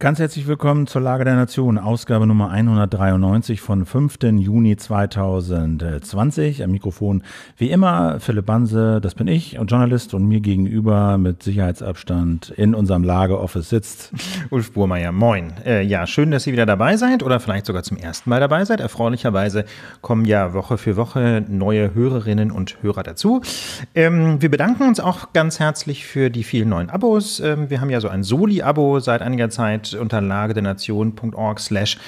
Ganz herzlich willkommen zur Lage der Nation, Ausgabe Nummer 193 von 5. Juni 2020. Am Mikrofon wie immer Philipp Banse, das bin ich, und Journalist und mir gegenüber mit Sicherheitsabstand in unserem Lageoffice sitzt. Ulf Burmeier, moin. Äh, ja, schön, dass ihr wieder dabei seid oder vielleicht sogar zum ersten Mal dabei seid. Erfreulicherweise kommen ja Woche für Woche neue Hörerinnen und Hörer dazu. Ähm, wir bedanken uns auch ganz herzlich für die vielen neuen Abos. Ähm, wir haben ja so ein Soli-Abo seit einiger Zeit Internet unter lagedernation.org slash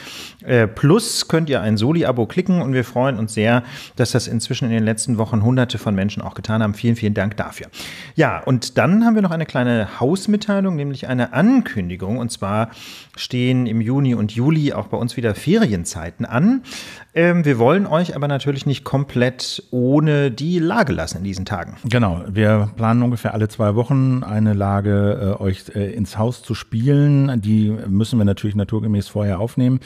äh, plus könnt ihr ein Soli-Abo klicken und wir freuen uns sehr, dass das inzwischen in den letzten Wochen hunderte von Menschen auch getan haben. Vielen, vielen Dank dafür. Ja, und dann haben wir noch eine kleine Hausmitteilung, nämlich eine Ankündigung und zwar stehen im Juni und Juli auch bei uns wieder Ferienzeiten an. Ähm, wir wollen euch aber natürlich nicht komplett ohne die Lage lassen in diesen Tagen. Genau, wir planen ungefähr alle zwei Wochen eine Lage äh, euch äh, ins Haus zu spielen. Die müssen wir natürlich naturgemäß vorher aufnehmen.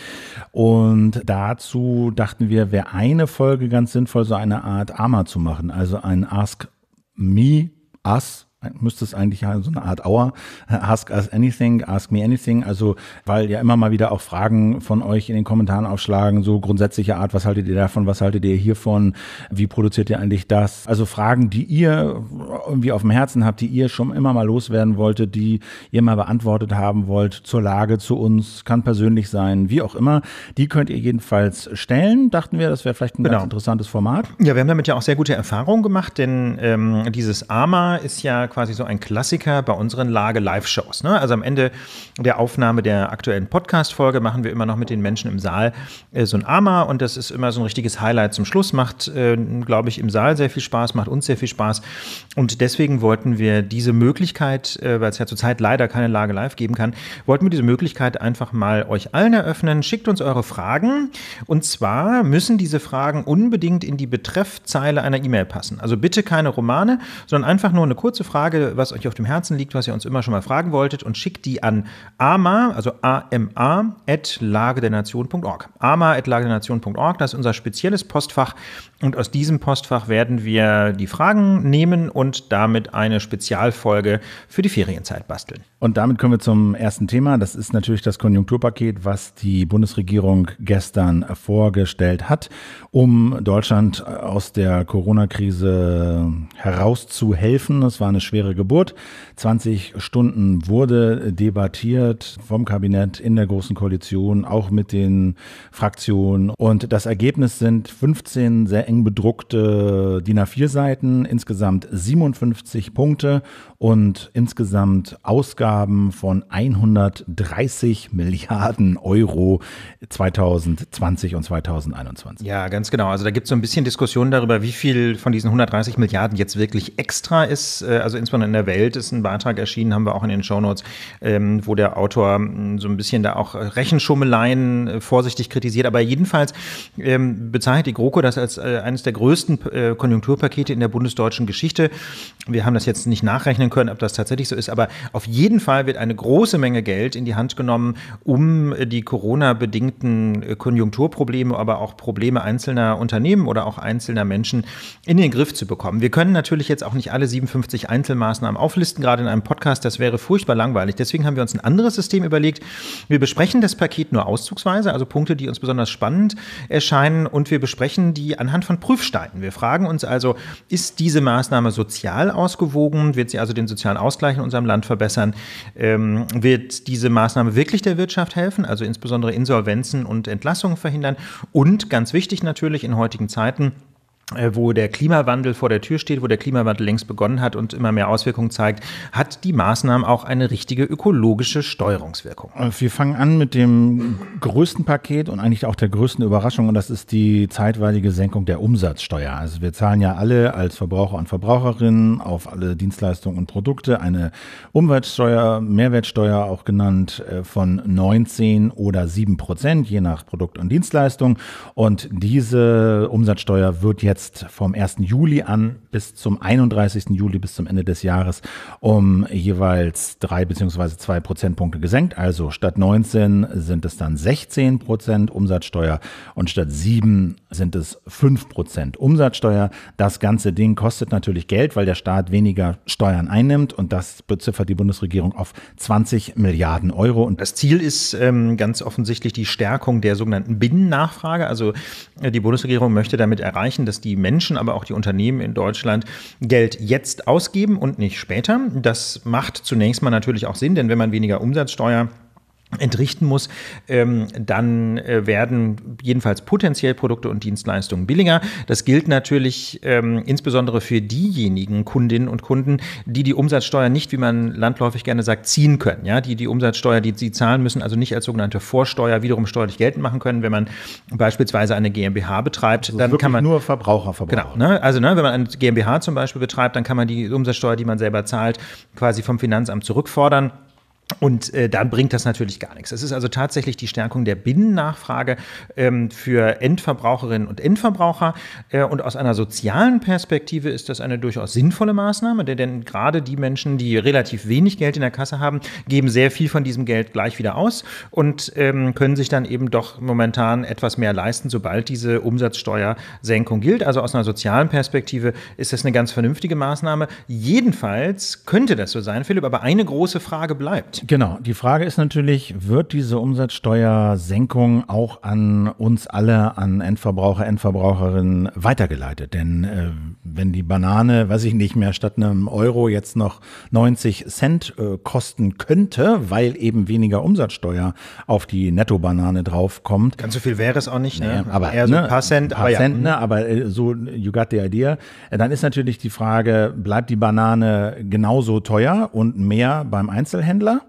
Und dazu dachten wir, wäre eine Folge ganz sinnvoll, so eine Art AMA zu machen, also ein Ask Me, Us müsste es eigentlich so eine Art Hour, äh, ask us anything, ask me anything, also weil ja immer mal wieder auch Fragen von euch in den Kommentaren aufschlagen, so grundsätzliche Art, was haltet ihr davon, was haltet ihr hiervon, wie produziert ihr eigentlich das? Also Fragen, die ihr irgendwie auf dem Herzen habt, die ihr schon immer mal loswerden wolltet, die ihr mal beantwortet haben wollt, zur Lage, zu uns, kann persönlich sein, wie auch immer, die könnt ihr jedenfalls stellen, dachten wir, das wäre vielleicht ein genau. ganz interessantes Format. Ja, wir haben damit ja auch sehr gute Erfahrungen gemacht, denn ähm, dieses AMA ist ja quasi so ein Klassiker bei unseren Lage-Live-Shows. Ne? Also am Ende der Aufnahme der aktuellen Podcast-Folge machen wir immer noch mit den Menschen im Saal äh, so ein AMA und das ist immer so ein richtiges Highlight zum Schluss. Macht, äh, glaube ich, im Saal sehr viel Spaß, macht uns sehr viel Spaß. Und deswegen wollten wir diese Möglichkeit, äh, weil es ja zurzeit leider keine Lage-Live geben kann, wollten wir diese Möglichkeit einfach mal euch allen eröffnen. Schickt uns eure Fragen und zwar müssen diese Fragen unbedingt in die Betreffzeile einer E-Mail passen. Also bitte keine Romane, sondern einfach nur eine kurze Frage Frage, was euch auf dem Herzen liegt, was ihr uns immer schon mal fragen wolltet und schickt die an ama, also ama, at lagedernation.org. ama at lagedernation.org, das ist unser spezielles Postfach und aus diesem Postfach werden wir die Fragen nehmen und damit eine Spezialfolge für die Ferienzeit basteln. Und damit kommen wir zum ersten Thema. Das ist natürlich das Konjunkturpaket, was die Bundesregierung gestern vorgestellt hat, um Deutschland aus der Corona-Krise herauszuhelfen. Es war eine schwere Geburt. 20 Stunden wurde debattiert vom Kabinett in der Großen Koalition, auch mit den Fraktionen. Und das Ergebnis sind 15 sehr eng bedruckte DIN A4-Seiten, insgesamt 57 Punkte und insgesamt Ausgaben Ausgaben von 130 Milliarden Euro 2020 und 2021. Ja, ganz genau. Also da gibt es so ein bisschen Diskussion darüber, wie viel von diesen 130 Milliarden jetzt wirklich extra ist. Äh, also insbesondere in der Welt ist ein Beitrag erschienen, haben wir auch in den Shownotes, ähm, wo der Autor mm, so ein bisschen da auch Rechenschummeleien äh, vorsichtig kritisiert. Aber jedenfalls ähm, bezeichnet die GroKo das als äh, eines der größten Konjunkturpakete in der bundesdeutschen Geschichte. Wir haben das jetzt nicht nachrechnen können, ob das tatsächlich so ist, aber auf jeden Fall wird eine große Menge Geld in die Hand genommen, um äh, die Corona-bedingten äh, Konjunkturprobleme, aber auch Probleme einzelner Unternehmen oder auch einzelner Menschen in den Griff zu bekommen. Wir können natürlich jetzt auch nicht alle 57 Einzelmaßnahmen auflisten, gerade in einem Podcast. Das wäre furchtbar langweilig. Deswegen haben wir uns ein anderes System überlegt. Wir besprechen das Paket nur auszugsweise, also Punkte, die uns besonders spannend erscheinen, und wir besprechen die anhand von Prüfsteinen. Wir fragen uns also, ist diese Maßnahme sozial ausgewogen? Wird sie also den sozialen Ausgleich in unserem Land verbessern? Ähm, wird diese Maßnahme wirklich der Wirtschaft helfen, also insbesondere Insolvenzen und Entlassungen verhindern? Und ganz wichtig natürlich in heutigen Zeiten, äh, wo der Klimawandel vor der Tür steht, wo der Klimawandel längst begonnen hat und immer mehr Auswirkungen zeigt, hat die Maßnahmen auch eine richtige ökologische Steuerungswirkung. Äh, wir fangen an mit dem größten Paket und eigentlich auch der größten Überraschung und das ist die zeitweilige Senkung der Umsatzsteuer. Also wir zahlen ja alle als Verbraucher und Verbraucherinnen auf alle Dienstleistungen und Produkte eine Umweltsteuer, Mehrwertsteuer auch genannt, äh, von 19 oder 7 Prozent, je nach Produkt und Dienstleistung. Und diese Umsatzsteuer wird jetzt jetzt vom 1. Juli an bis zum 31. Juli, bis zum Ende des Jahres, um jeweils drei beziehungsweise zwei Prozentpunkte gesenkt. Also statt 19 sind es dann 16 Prozent Umsatzsteuer und statt 7 sind es 5 Prozent Umsatzsteuer. Das ganze Ding kostet natürlich Geld, weil der Staat weniger Steuern einnimmt und das beziffert die Bundesregierung auf 20 Milliarden Euro. Und das Ziel ist ähm, ganz offensichtlich die Stärkung der sogenannten Binnennachfrage. Also äh, die Bundesregierung möchte damit erreichen, dass die Menschen, aber auch die Unternehmen in Deutschland Geld jetzt ausgeben und nicht später. Das macht zunächst mal natürlich auch Sinn, denn wenn man weniger Umsatzsteuer entrichten muss, ähm, dann äh, werden jedenfalls potenziell Produkte und Dienstleistungen billiger. Das gilt natürlich ähm, insbesondere für diejenigen Kundinnen und Kunden, die die Umsatzsteuer nicht, wie man landläufig gerne sagt, ziehen können. Ja, die die Umsatzsteuer, die sie zahlen müssen, also nicht als sogenannte Vorsteuer wiederum steuerlich geltend machen können, wenn man beispielsweise eine GmbH betreibt, also dann kann man nur Verbraucher verbrauchen. Genau, ne? also ne, wenn man eine GmbH zum Beispiel betreibt, dann kann man die Umsatzsteuer, die man selber zahlt, quasi vom Finanzamt zurückfordern. Und äh, dann bringt das natürlich gar nichts. Es ist also tatsächlich die Stärkung der Binnennachfrage ähm, für Endverbraucherinnen und Endverbraucher. Äh, und aus einer sozialen Perspektive ist das eine durchaus sinnvolle Maßnahme, denn, denn gerade die Menschen, die relativ wenig Geld in der Kasse haben, geben sehr viel von diesem Geld gleich wieder aus und ähm, können sich dann eben doch momentan etwas mehr leisten, sobald diese Umsatzsteuersenkung gilt. Also aus einer sozialen Perspektive ist das eine ganz vernünftige Maßnahme. Jedenfalls könnte das so sein, Philipp, aber eine große Frage bleibt bleibt. Genau. Die Frage ist natürlich, wird diese Umsatzsteuersenkung auch an uns alle, an Endverbraucher, Endverbraucherinnen weitergeleitet? Denn äh, wenn die Banane, weiß ich nicht mehr, statt einem Euro jetzt noch 90 Cent äh, kosten könnte, weil eben weniger Umsatzsteuer auf die Nettobanane draufkommt. Ganz so viel wäre es auch nicht, ne? nee, ne? Aber eher so ne, ein paar Cent, ein paar ne? hm. aber, Cent, ja. ne? aber so, you got the idea. Äh, dann ist natürlich die Frage, bleibt die Banane genauso teuer und mehr beim Einzelhändler?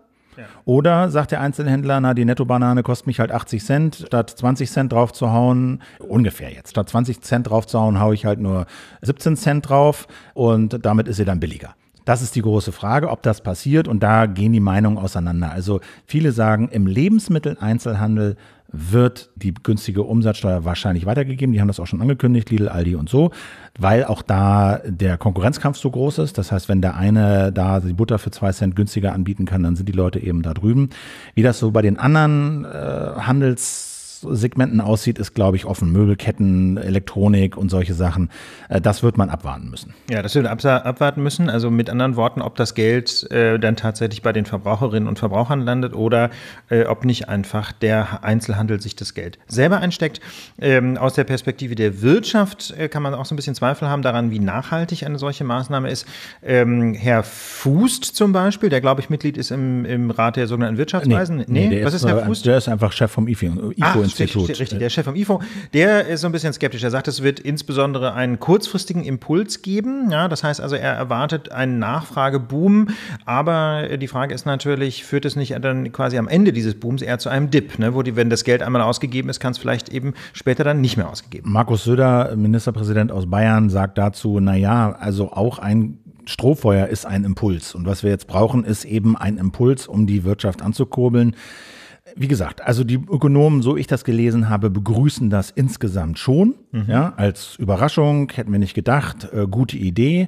Oder sagt der Einzelhändler, na, die Netto-Banane kostet mich halt 80 Cent, statt 20 Cent drauf zu hauen, ungefähr jetzt, statt 20 Cent drauf zu hauen, haue ich halt nur 17 Cent drauf und damit ist sie dann billiger. Das ist die große Frage, ob das passiert und da gehen die Meinungen auseinander. Also viele sagen, im Lebensmitteleinzelhandel wird die günstige Umsatzsteuer wahrscheinlich weitergegeben. Die haben das auch schon angekündigt, Lidl, Aldi und so, weil auch da der Konkurrenzkampf so groß ist. Das heißt, wenn der eine da die Butter für zwei Cent günstiger anbieten kann, dann sind die Leute eben da drüben. Wie das so bei den anderen äh, Handels Segmenten aussieht, ist, glaube ich, offen. Möbelketten, Elektronik und solche Sachen. Äh, das wird man abwarten müssen. Ja, das wird abwarten müssen. Also mit anderen Worten, ob das Geld äh, dann tatsächlich bei den Verbraucherinnen und Verbrauchern landet oder äh, ob nicht einfach der Einzelhandel sich das Geld selber einsteckt. Ähm, aus der Perspektive der Wirtschaft äh, kann man auch so ein bisschen Zweifel haben daran, wie nachhaltig eine solche Maßnahme ist. Ähm, Herr Fußt zum Beispiel, der, glaube ich, Mitglied ist im, im Rat der sogenannten Wirtschaftsweisen. Nee, nee, nee was ist, ist Herr äh, Fußt? Der ist einfach Chef vom IFO, IFO Ach, Institut. Der, richtig, der Chef vom IFO, der ist so ein bisschen skeptisch. Er sagt, es wird insbesondere einen kurzfristigen Impuls geben. Ja, das heißt also, er erwartet einen Nachfrageboom. Aber die Frage ist natürlich, führt es nicht dann quasi am Ende dieses Booms eher zu einem Dip, ne? wo die, wenn das Geld einmal ausgegeben ist, kann es vielleicht eben später dann nicht mehr ausgegeben. Markus Söder, Ministerpräsident aus Bayern, sagt dazu, naja, also auch ein Strohfeuer ist ein Impuls. Und was wir jetzt brauchen, ist eben ein Impuls, um die Wirtschaft anzukurbeln. Wie gesagt, also die Ökonomen, so ich das gelesen habe, begrüßen das insgesamt schon. Mhm. Ja, als Überraschung hätten wir nicht gedacht, äh, gute Idee,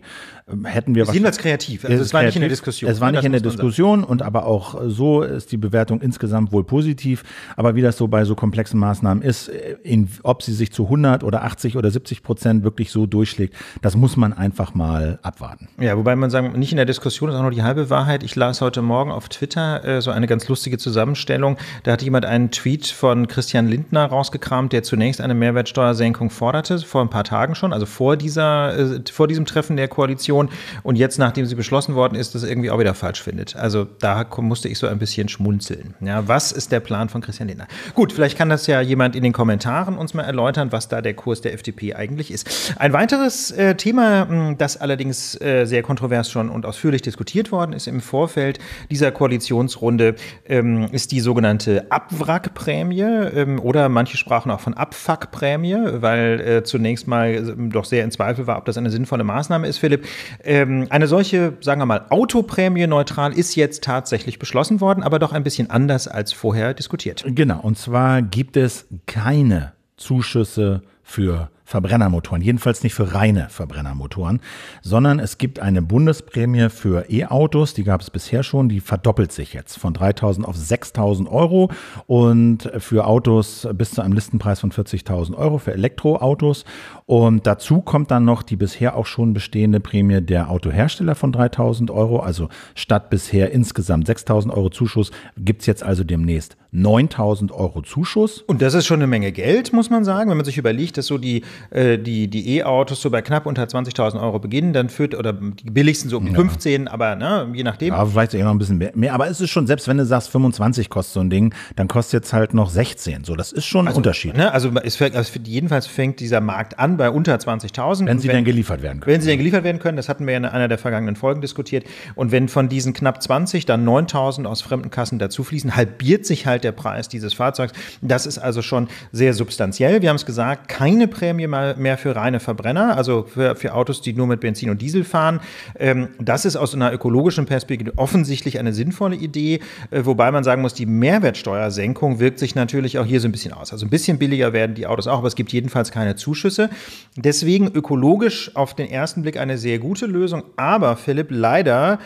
ähm, hätten wir. Jedenfalls kreativ. Also es war nicht in der Diskussion. Es war ne? nicht in der Diskussion und aber auch äh, so ist die Bewertung insgesamt wohl positiv. Aber wie das so bei so komplexen Maßnahmen ist, äh, in, ob sie sich zu 100 oder 80 oder 70 Prozent wirklich so durchschlägt, das muss man einfach mal abwarten. Ja, wobei man sagen, nicht in der Diskussion ist auch nur die halbe Wahrheit. Ich las heute Morgen auf Twitter äh, so eine ganz lustige Zusammenstellung. Da hat jemand einen Tweet von Christian Lindner rausgekramt, der zunächst eine Mehrwertsteuersenkung forderte, vor ein paar Tagen schon, also vor, dieser, äh, vor diesem Treffen der Koalition und jetzt, nachdem sie beschlossen worden ist, das irgendwie auch wieder falsch findet. Also da musste ich so ein bisschen schmunzeln. Ja, was ist der Plan von Christian Lindner? Gut, vielleicht kann das ja jemand in den Kommentaren uns mal erläutern, was da der Kurs der FDP eigentlich ist. Ein weiteres äh, Thema, hm, das allerdings äh, sehr kontrovers schon und ausführlich diskutiert worden ist im Vorfeld dieser Koalitionsrunde, ähm, ist die sogenannte Abwrackprämie ähm, oder manche sprachen auch von Abfackprämie, weil weil äh, zunächst mal äh, doch sehr in Zweifel war, ob das eine sinnvolle Maßnahme ist, Philipp. Ähm, eine solche, sagen wir mal, Autoprämie neutral ist jetzt tatsächlich beschlossen worden, aber doch ein bisschen anders als vorher diskutiert. Genau, und zwar gibt es keine Zuschüsse für Verbrennermotoren, jedenfalls nicht für reine Verbrennermotoren, sondern es gibt eine Bundesprämie für E-Autos, die gab es bisher schon, die verdoppelt sich jetzt von 3.000 auf 6.000 Euro und für Autos bis zu einem Listenpreis von 40.000 Euro für Elektroautos und dazu kommt dann noch die bisher auch schon bestehende Prämie der Autohersteller von 3000 Euro. Also statt bisher insgesamt 6000 Euro Zuschuss gibt es jetzt also demnächst 9000 Euro Zuschuss. Und das ist schon eine Menge Geld, muss man sagen. Wenn man sich überlegt, dass so die äh, die die E-Autos so bei knapp unter 20.000 Euro beginnen, dann führt, oder die billigsten so um ja. 15, aber ne, je nachdem. Ja, vielleicht eher noch ein bisschen mehr, Aber es ist schon, selbst wenn du sagst, 25 kostet so ein Ding, dann kostet jetzt halt noch 16. So, das ist schon ein also, Unterschied. Ne, also es, es, also, jedenfalls fängt dieser Markt an, bei unter 20.000. Wenn sie wenn, dann geliefert werden können. Wenn sie denn geliefert werden können, das hatten wir ja in einer der vergangenen Folgen diskutiert. Und wenn von diesen knapp 20 dann 9.000 aus fremden Kassen dazufließen, halbiert sich halt der Preis dieses Fahrzeugs. Das ist also schon sehr substanziell. Wir haben es gesagt, keine Prämie mehr für reine Verbrenner, also für, für Autos, die nur mit Benzin und Diesel fahren. Ähm, das ist aus einer ökologischen Perspektive offensichtlich eine sinnvolle Idee, äh, wobei man sagen muss, die Mehrwertsteuersenkung wirkt sich natürlich auch hier so ein bisschen aus. Also ein bisschen billiger werden die Autos auch, aber es gibt jedenfalls keine Zuschüsse. Deswegen ökologisch auf den ersten Blick eine sehr gute Lösung, aber Philipp, leider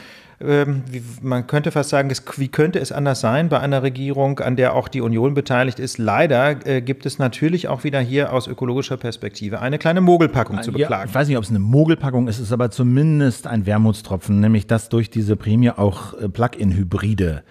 ähm, man könnte fast sagen, wie könnte es anders sein bei einer Regierung, an der auch die Union beteiligt ist? Leider äh, gibt es natürlich auch wieder hier aus ökologischer Perspektive eine kleine Mogelpackung zu beklagen. ich weiß nicht, ob es eine Mogelpackung ist, es ist aber zumindest ein Wermutstropfen, nämlich dass durch diese Prämie auch äh, Plug-in-Hybride äh,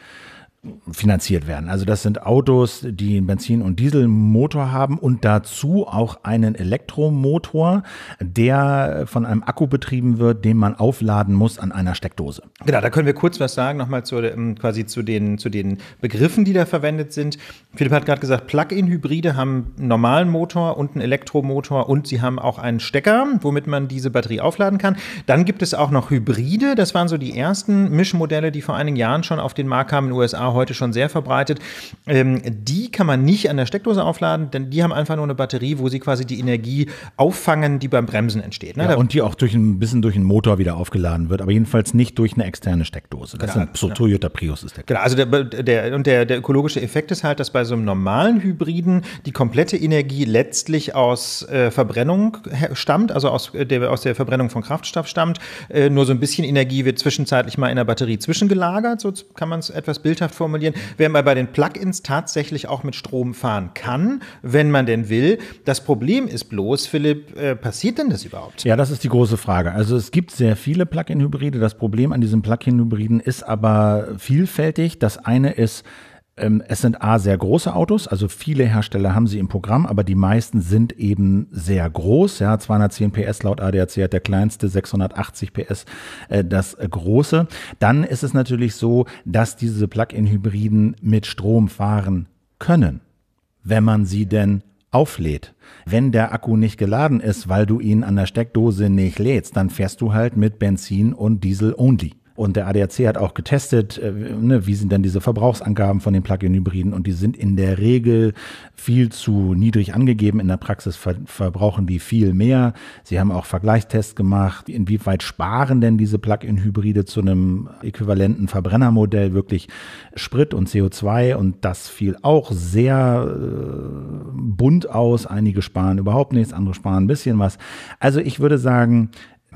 finanziert werden. Also das sind Autos, die einen Benzin- und Dieselmotor haben und dazu auch einen Elektromotor, der von einem Akku betrieben wird, den man aufladen muss an einer Steckdose. Genau, da können wir kurz was sagen, nochmal zu, ähm, quasi zu den, zu den Begriffen, die da verwendet sind. Philipp hat gerade gesagt, Plug-in-Hybride haben einen normalen Motor und einen Elektromotor und sie haben auch einen Stecker, womit man diese Batterie aufladen kann. Dann gibt es auch noch Hybride, das waren so die ersten Mischmodelle, die vor einigen Jahren schon auf den Markt kamen in den USA heute schon sehr verbreitet. Ähm, die kann man nicht an der Steckdose aufladen, denn die haben einfach nur eine Batterie, wo sie quasi die Energie auffangen, die beim Bremsen entsteht. Ne? Ja, und die auch durch ein bisschen durch den Motor wieder aufgeladen wird, aber jedenfalls nicht durch eine externe Steckdose. Das genau, ist ein Toyota Prius ist der. Genau, also der, der, und der, der ökologische Effekt ist halt, dass bei so einem normalen Hybriden die komplette Energie letztlich aus äh, Verbrennung stammt, also aus äh, der, aus der Verbrennung von Kraftstoff stammt. Äh, nur so ein bisschen Energie wird zwischenzeitlich mal in der Batterie zwischengelagert, so kann man es etwas bildhaft formulieren, wenn man bei den Plugins tatsächlich auch mit Strom fahren kann, wenn man denn will. Das Problem ist bloß, Philipp, äh, passiert denn das überhaupt? Ja, das ist die große Frage. Also es gibt sehr viele Plug-in-Hybride. Das Problem an diesen Plug-in-Hybriden ist aber vielfältig. Das eine ist, ähm, es sind A sehr große Autos, also viele Hersteller haben sie im Programm, aber die meisten sind eben sehr groß. Ja, 210 PS laut ADAC hat der kleinste, 680 PS äh, das äh, große. Dann ist es natürlich so, dass diese Plug-in-Hybriden mit Strom fahren können, wenn man sie denn auflädt. Wenn der Akku nicht geladen ist, weil du ihn an der Steckdose nicht lädst, dann fährst du halt mit Benzin und Diesel only. Und der ADAC hat auch getestet, äh, ne, wie sind denn diese Verbrauchsangaben von den Plug-in-Hybriden und die sind in der Regel viel zu niedrig angegeben. In der Praxis ver verbrauchen die viel mehr. Sie haben auch Vergleichstests gemacht. Inwieweit sparen denn diese Plug-in-Hybride zu einem äquivalenten Verbrennermodell wirklich Sprit und CO2? Und das fiel auch sehr äh, bunt aus. Einige sparen überhaupt nichts, andere sparen ein bisschen was. Also ich würde sagen,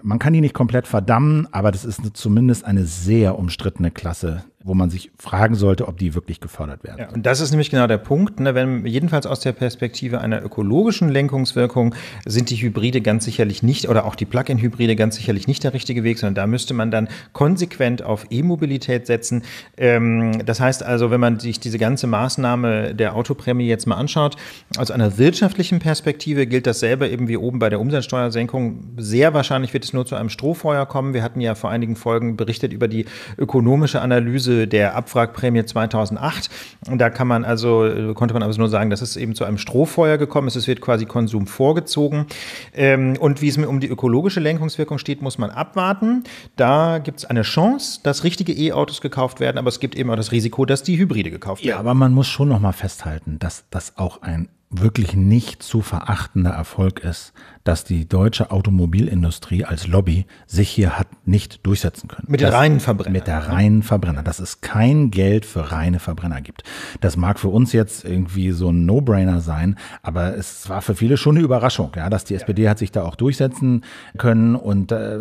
man kann die nicht komplett verdammen, aber das ist zumindest eine sehr umstrittene Klasse wo man sich fragen sollte, ob die wirklich gefördert werden. Ja, und das ist nämlich genau der Punkt. Ne? Wenn, jedenfalls aus der Perspektive einer ökologischen Lenkungswirkung sind die Hybride ganz sicherlich nicht oder auch die Plug-in-Hybride ganz sicherlich nicht der richtige Weg, sondern da müsste man dann konsequent auf E-Mobilität setzen. Ähm, das heißt also, wenn man sich diese ganze Maßnahme der Autoprämie jetzt mal anschaut, aus einer wirtschaftlichen Perspektive gilt dasselbe eben wie oben bei der Umsatzsteuersenkung. Sehr wahrscheinlich wird es nur zu einem Strohfeuer kommen. Wir hatten ja vor einigen Folgen berichtet über die ökonomische Analyse Analyse der Abwrackprämie 2008. Und da kann man also, konnte man also nur sagen, dass es eben zu einem Strohfeuer gekommen ist. Es wird quasi Konsum vorgezogen. Ähm, und wie es um die ökologische Lenkungswirkung steht, muss man abwarten. Da gibt es eine Chance, dass richtige E-Autos gekauft werden, aber es gibt eben auch das Risiko, dass die Hybride gekauft werden. Ja, aber man muss schon noch mal festhalten, dass das auch ein wirklich nicht zu verachtender Erfolg ist dass die deutsche Automobilindustrie als Lobby sich hier hat nicht durchsetzen können. Mit der reinen Verbrenner. Mit der reinen Verbrenner. Dass es kein Geld für reine Verbrenner gibt. Das mag für uns jetzt irgendwie so ein No-Brainer sein, aber es war für viele schon eine Überraschung, ja, dass die SPD hat sich da auch durchsetzen können und äh,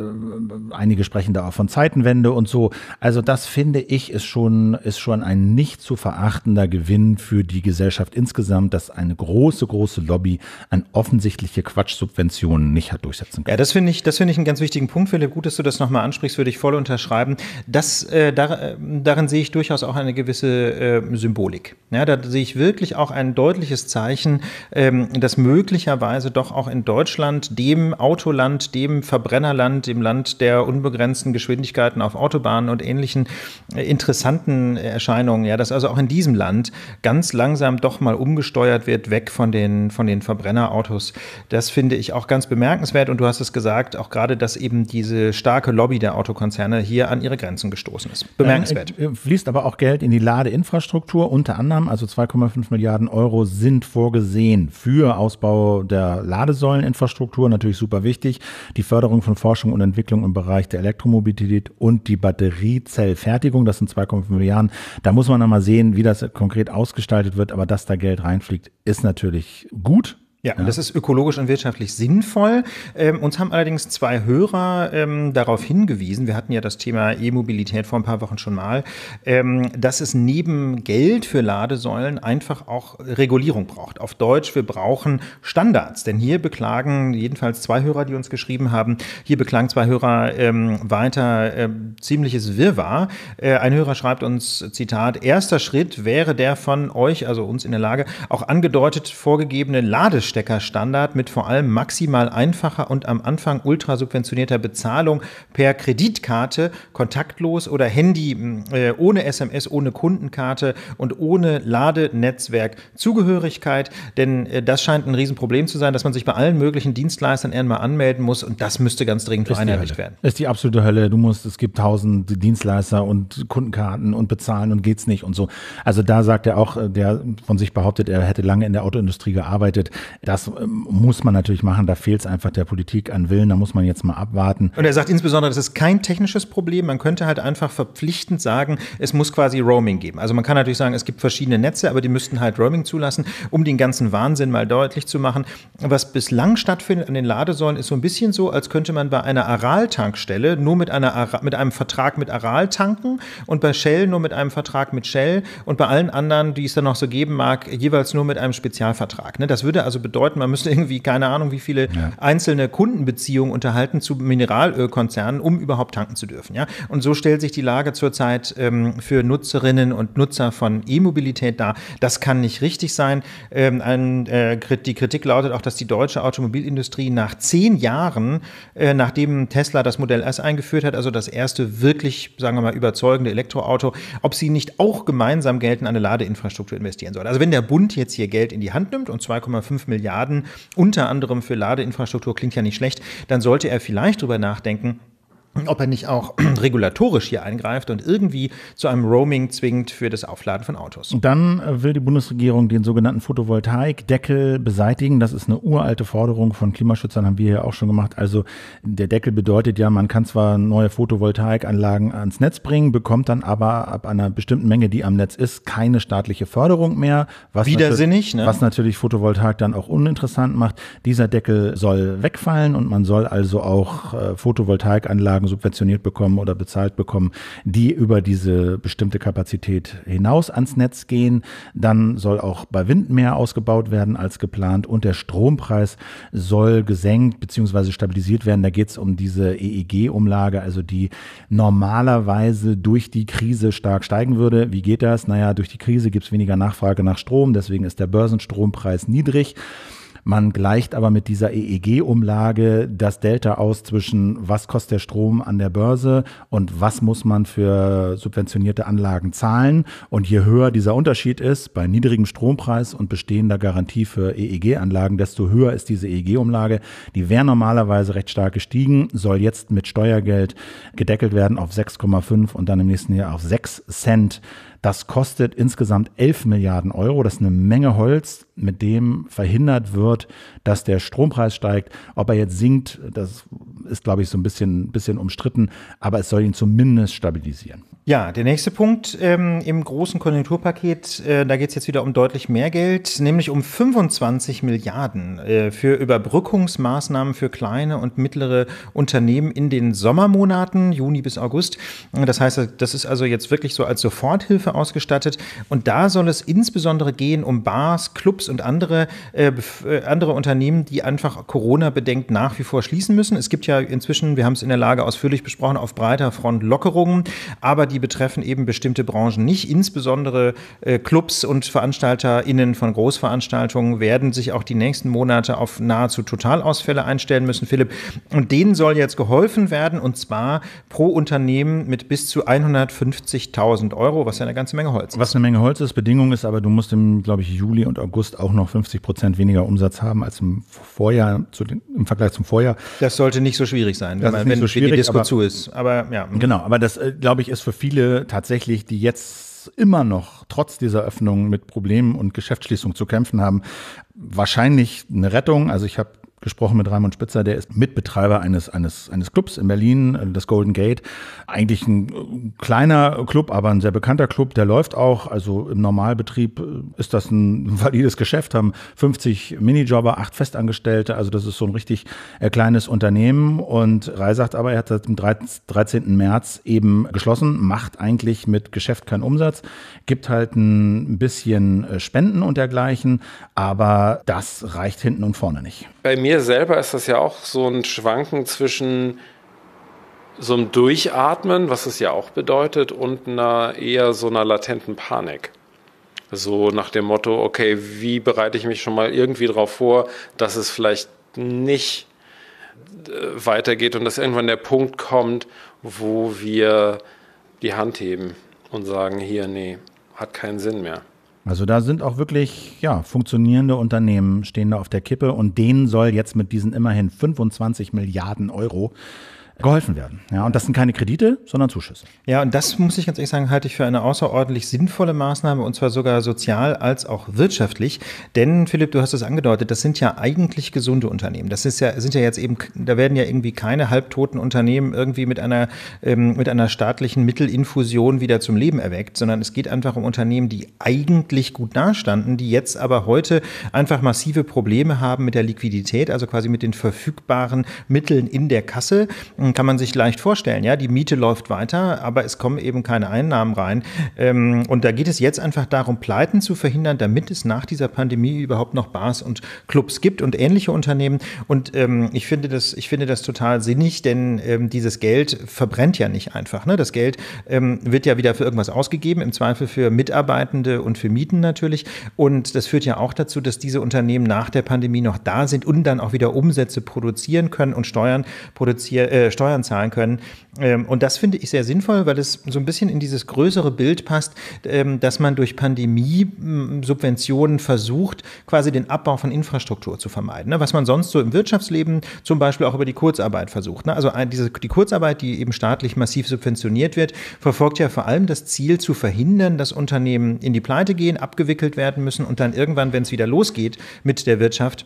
einige sprechen da auch von Zeitenwende und so. Also das finde ich ist schon, ist schon ein nicht zu verachtender Gewinn für die Gesellschaft insgesamt, dass eine große, große Lobby an offensichtliche Quatschsubventionen Konventionen nicht hat durchsetzen können. Ja, das finde ich, das finde ich einen ganz wichtigen Punkt, Philipp. Gut, dass du das nochmal ansprichst, würde ich voll unterschreiben. Das, äh, dar, äh, darin sehe ich durchaus auch eine gewisse äh, Symbolik. Ja, da sehe ich wirklich auch ein deutliches Zeichen, ähm, dass möglicherweise doch auch in Deutschland, dem Autoland, dem Verbrennerland, dem Land der unbegrenzten Geschwindigkeiten auf Autobahnen und ähnlichen äh, interessanten Erscheinungen, ja, dass also auch in diesem Land ganz langsam doch mal umgesteuert wird, weg von den, von den Verbrennerautos. Das finde ich auch auch ganz bemerkenswert und du hast es gesagt, auch gerade, dass eben diese starke Lobby der Autokonzerne hier an ihre Grenzen gestoßen ist. Bemerkenswert. Ähm, fließt aber auch Geld in die Ladeinfrastruktur, unter anderem, also 2,5 Milliarden Euro sind vorgesehen für Ausbau der Ladesäuleninfrastruktur, natürlich super wichtig, die Förderung von Forschung und Entwicklung im Bereich der Elektromobilität und die Batteriezellfertigung, das sind 2,5 Milliarden. Da muss man nochmal sehen, wie das konkret ausgestaltet wird, aber dass da Geld reinfliegt, ist natürlich gut ja, ja, das ist ökologisch und wirtschaftlich sinnvoll. Ähm, uns haben allerdings zwei Hörer ähm, darauf hingewiesen, wir hatten ja das Thema E-Mobilität vor ein paar Wochen schon mal, ähm, dass es neben Geld für Ladesäulen einfach auch Regulierung braucht. Auf Deutsch, wir brauchen Standards. Denn hier beklagen jedenfalls zwei Hörer, die uns geschrieben haben, hier beklagen zwei Hörer ähm, weiter äh, ziemliches Wirrwarr. Äh, ein Hörer schreibt uns, Zitat, erster Schritt wäre der von euch, also uns in der Lage, auch angedeutet vorgegebene Ladestelle Anstecker Standard mit vor allem maximal einfacher und am Anfang ultra subventionierter Bezahlung per Kreditkarte, kontaktlos oder Handy äh, ohne SMS, ohne Kundenkarte und ohne Ladenetzwerk Zugehörigkeit. Denn äh, das scheint ein Riesenproblem zu sein, dass man sich bei allen möglichen Dienstleistern erstmal anmelden muss und das müsste ganz dringend vereinheitlicht werden. Ist die absolute Hölle. Du musst, es gibt tausend Dienstleister und Kundenkarten und bezahlen und geht's nicht und so. Also da sagt er auch, äh, der von sich behauptet, er hätte lange in der Autoindustrie gearbeitet. Das ähm, muss man natürlich machen. Da fehlt es einfach der Politik an Willen. Da muss man jetzt mal abwarten. Und er sagt insbesondere, das ist kein technisches Problem. Man könnte halt einfach verpflichtend sagen, es muss quasi Roaming geben. Also man kann natürlich sagen, es gibt verschiedene Netze, aber die müssten halt Roaming zulassen, um den ganzen Wahnsinn mal deutlich zu machen. Was bislang stattfindet an den Ladesäulen, ist so ein bisschen so, als könnte man bei einer Aral-Tankstelle nur mit, einer, mit einem Vertrag mit Aral tanken und bei Shell nur mit einem Vertrag mit Shell und bei allen anderen, die es dann noch so geben mag, jeweils nur mit einem Spezialvertrag. Ne? Das würde also bedeuten, bedeuten, man müsste irgendwie keine Ahnung, wie viele ja. einzelne Kundenbeziehungen unterhalten zu Mineralölkonzernen, um überhaupt tanken zu dürfen. Ja? Und so stellt sich die Lage zurzeit ähm, für Nutzerinnen und Nutzer von E-Mobilität dar. Das kann nicht richtig sein. Ähm, ein, äh, die Kritik lautet auch, dass die deutsche Automobilindustrie nach zehn Jahren, äh, nachdem Tesla das Modell S eingeführt hat, also das erste wirklich, sagen wir mal, überzeugende Elektroauto, ob sie nicht auch gemeinsam Geld in eine Ladeinfrastruktur investieren soll. Also wenn der Bund jetzt hier Geld in die Hand nimmt und 2,5 Milliarden Milliarden, unter anderem für Ladeinfrastruktur, klingt ja nicht schlecht, dann sollte er vielleicht drüber nachdenken, ob er nicht auch regulatorisch hier eingreift und irgendwie zu einem Roaming zwingt für das Aufladen von Autos. Dann äh, will die Bundesregierung den sogenannten Photovoltaikdeckel beseitigen. Das ist eine uralte Forderung von Klimaschützern, haben wir ja auch schon gemacht. Also der Deckel bedeutet ja, man kann zwar neue Photovoltaikanlagen ans Netz bringen, bekommt dann aber ab einer bestimmten Menge, die am Netz ist, keine staatliche Förderung mehr. Was Widersinnig, ne? Was natürlich Photovoltaik dann auch uninteressant macht. Dieser Deckel soll wegfallen und man soll also auch äh, Photovoltaikanlagen sozusagen subventioniert bekommen oder bezahlt bekommen, die über diese bestimmte Kapazität hinaus ans Netz gehen. Dann soll auch bei Wind mehr ausgebaut werden als geplant und der Strompreis soll gesenkt bzw. stabilisiert werden. Da geht es um diese EEG-Umlage, also die normalerweise durch die Krise stark steigen würde. Wie geht das? Naja, durch die Krise gibt es weniger Nachfrage nach Strom, deswegen ist der Börsenstrompreis niedrig. Man gleicht aber mit dieser EEG-Umlage das Delta aus zwischen, was kostet der Strom an der Börse und was muss man für subventionierte Anlagen zahlen. Und je höher dieser Unterschied ist, bei niedrigem Strompreis und bestehender Garantie für EEG-Anlagen, desto höher ist diese EEG-Umlage. Die wäre normalerweise recht stark gestiegen, soll jetzt mit Steuergeld gedeckelt werden auf 6,5 und dann im nächsten Jahr auf 6 Cent. Das kostet insgesamt 11 Milliarden Euro. Das ist eine Menge Holz, mit dem verhindert wird, dass der Strompreis steigt. Ob er jetzt sinkt, das ist, glaube ich, so ein bisschen, bisschen umstritten, aber es soll ihn zumindest stabilisieren. Ja, der nächste Punkt ähm, im großen Konjunkturpaket, äh, da geht es jetzt wieder um deutlich mehr Geld, nämlich um 25 Milliarden äh, für Überbrückungsmaßnahmen für kleine und mittlere Unternehmen in den Sommermonaten, Juni bis August. Das heißt, das ist also jetzt wirklich so als Soforthilfe ausgestattet. Und da soll es insbesondere gehen um Bars, Clubs und andere, äh, äh andere Unternehmen, die einfach corona bedenkt nach wie vor schließen müssen. Es gibt ja inzwischen, wir haben es in der Lage ausführlich besprochen, auf breiter Front Lockerungen, aber die die betreffen eben bestimmte Branchen nicht. Insbesondere äh, Clubs und VeranstalterInnen von Großveranstaltungen werden sich auch die nächsten Monate auf nahezu Totalausfälle einstellen müssen, Philipp. Und denen soll jetzt geholfen werden und zwar pro Unternehmen mit bis zu 150.000 Euro, was ja eine ganze Menge Holz ist. Was eine Menge Holz ist, Bedingung ist aber, du musst im, glaube ich, Juli und August auch noch 50 Prozent weniger Umsatz haben als im Vorjahr, den, im Vergleich zum Vorjahr. Das sollte nicht so schwierig sein, wenn, man, wenn, so schwierig, wenn die Disco aber, zu ist. Aber ja. Genau, aber das, äh, glaube ich, ist für viele tatsächlich, die jetzt immer noch trotz dieser Öffnung mit Problemen und Geschäftsschließung zu kämpfen haben, wahrscheinlich eine Rettung. Also ich habe gesprochen mit Raimund Spitzer, der ist Mitbetreiber eines, eines, eines Clubs in Berlin, äh, das Golden Gate. Eigentlich ein äh, kleiner Club, aber ein sehr bekannter Club, der läuft auch. Also im Normalbetrieb äh, ist das ein valides Geschäft, haben 50 Minijobber, acht Festangestellte. Also das ist so ein richtig kleines Unternehmen. Und Rai sagt aber, er hat das am 13. März eben geschlossen, macht eigentlich mit Geschäft keinen Umsatz, gibt halt ein bisschen Spenden und dergleichen, aber das reicht hinten und vorne nicht bei mir selber ist das ja auch so ein Schwanken zwischen so einem Durchatmen, was es ja auch bedeutet, und einer eher so einer latenten Panik. So nach dem Motto, okay, wie bereite ich mich schon mal irgendwie darauf vor, dass es vielleicht nicht äh, weitergeht und dass irgendwann der Punkt kommt, wo wir die Hand heben und sagen, hier, nee, hat keinen Sinn mehr. Also da sind auch wirklich ja, funktionierende Unternehmen stehen da auf der Kippe und denen soll jetzt mit diesen immerhin 25 Milliarden Euro geholfen werden. Ja, und das sind keine Kredite, sondern Zuschüsse. Ja, und das muss ich ganz ehrlich sagen, halte ich für eine außerordentlich sinnvolle Maßnahme und zwar sogar sozial als auch wirtschaftlich. Denn, Philipp, du hast es angedeutet, das sind ja eigentlich gesunde Unternehmen. Das ist ja, sind ja jetzt eben, da werden ja irgendwie keine halbtoten Unternehmen irgendwie mit einer, ähm, mit einer staatlichen Mittelinfusion wieder zum Leben erweckt, sondern es geht einfach um Unternehmen, die eigentlich gut dastanden, die jetzt aber heute einfach massive Probleme haben mit der Liquidität, also quasi mit den verfügbaren Mitteln in der Kasse kann man sich leicht vorstellen. Ja, die Miete läuft weiter, aber es kommen eben keine Einnahmen rein. Ähm, und da geht es jetzt einfach darum, Pleiten zu verhindern, damit es nach dieser Pandemie überhaupt noch Bars und Clubs gibt und ähnliche Unternehmen. Und ähm, ich finde das, ich finde das total sinnig, denn ähm, dieses Geld verbrennt ja nicht einfach. Ne? Das Geld ähm, wird ja wieder für irgendwas ausgegeben, im Zweifel für Mitarbeitende und für Mieten natürlich. Und das führt ja auch dazu, dass diese Unternehmen nach der Pandemie noch da sind und dann auch wieder Umsätze produzieren können und Steuern produzieren. Äh, Steuern zahlen können. Ähm, und das finde ich sehr sinnvoll, weil es so ein bisschen in dieses größere Bild passt, ähm, dass man durch Pandemie-Subventionen hm, versucht, quasi den Abbau von Infrastruktur zu vermeiden. Ne? Was man sonst so im Wirtschaftsleben zum Beispiel auch über die Kurzarbeit versucht. Ne? Also die Kurzarbeit, die eben staatlich massiv subventioniert wird, verfolgt ja vor allem das Ziel zu verhindern, dass Unternehmen in die Pleite gehen, abgewickelt werden müssen und dann irgendwann, wenn es wieder losgeht mit der Wirtschaft,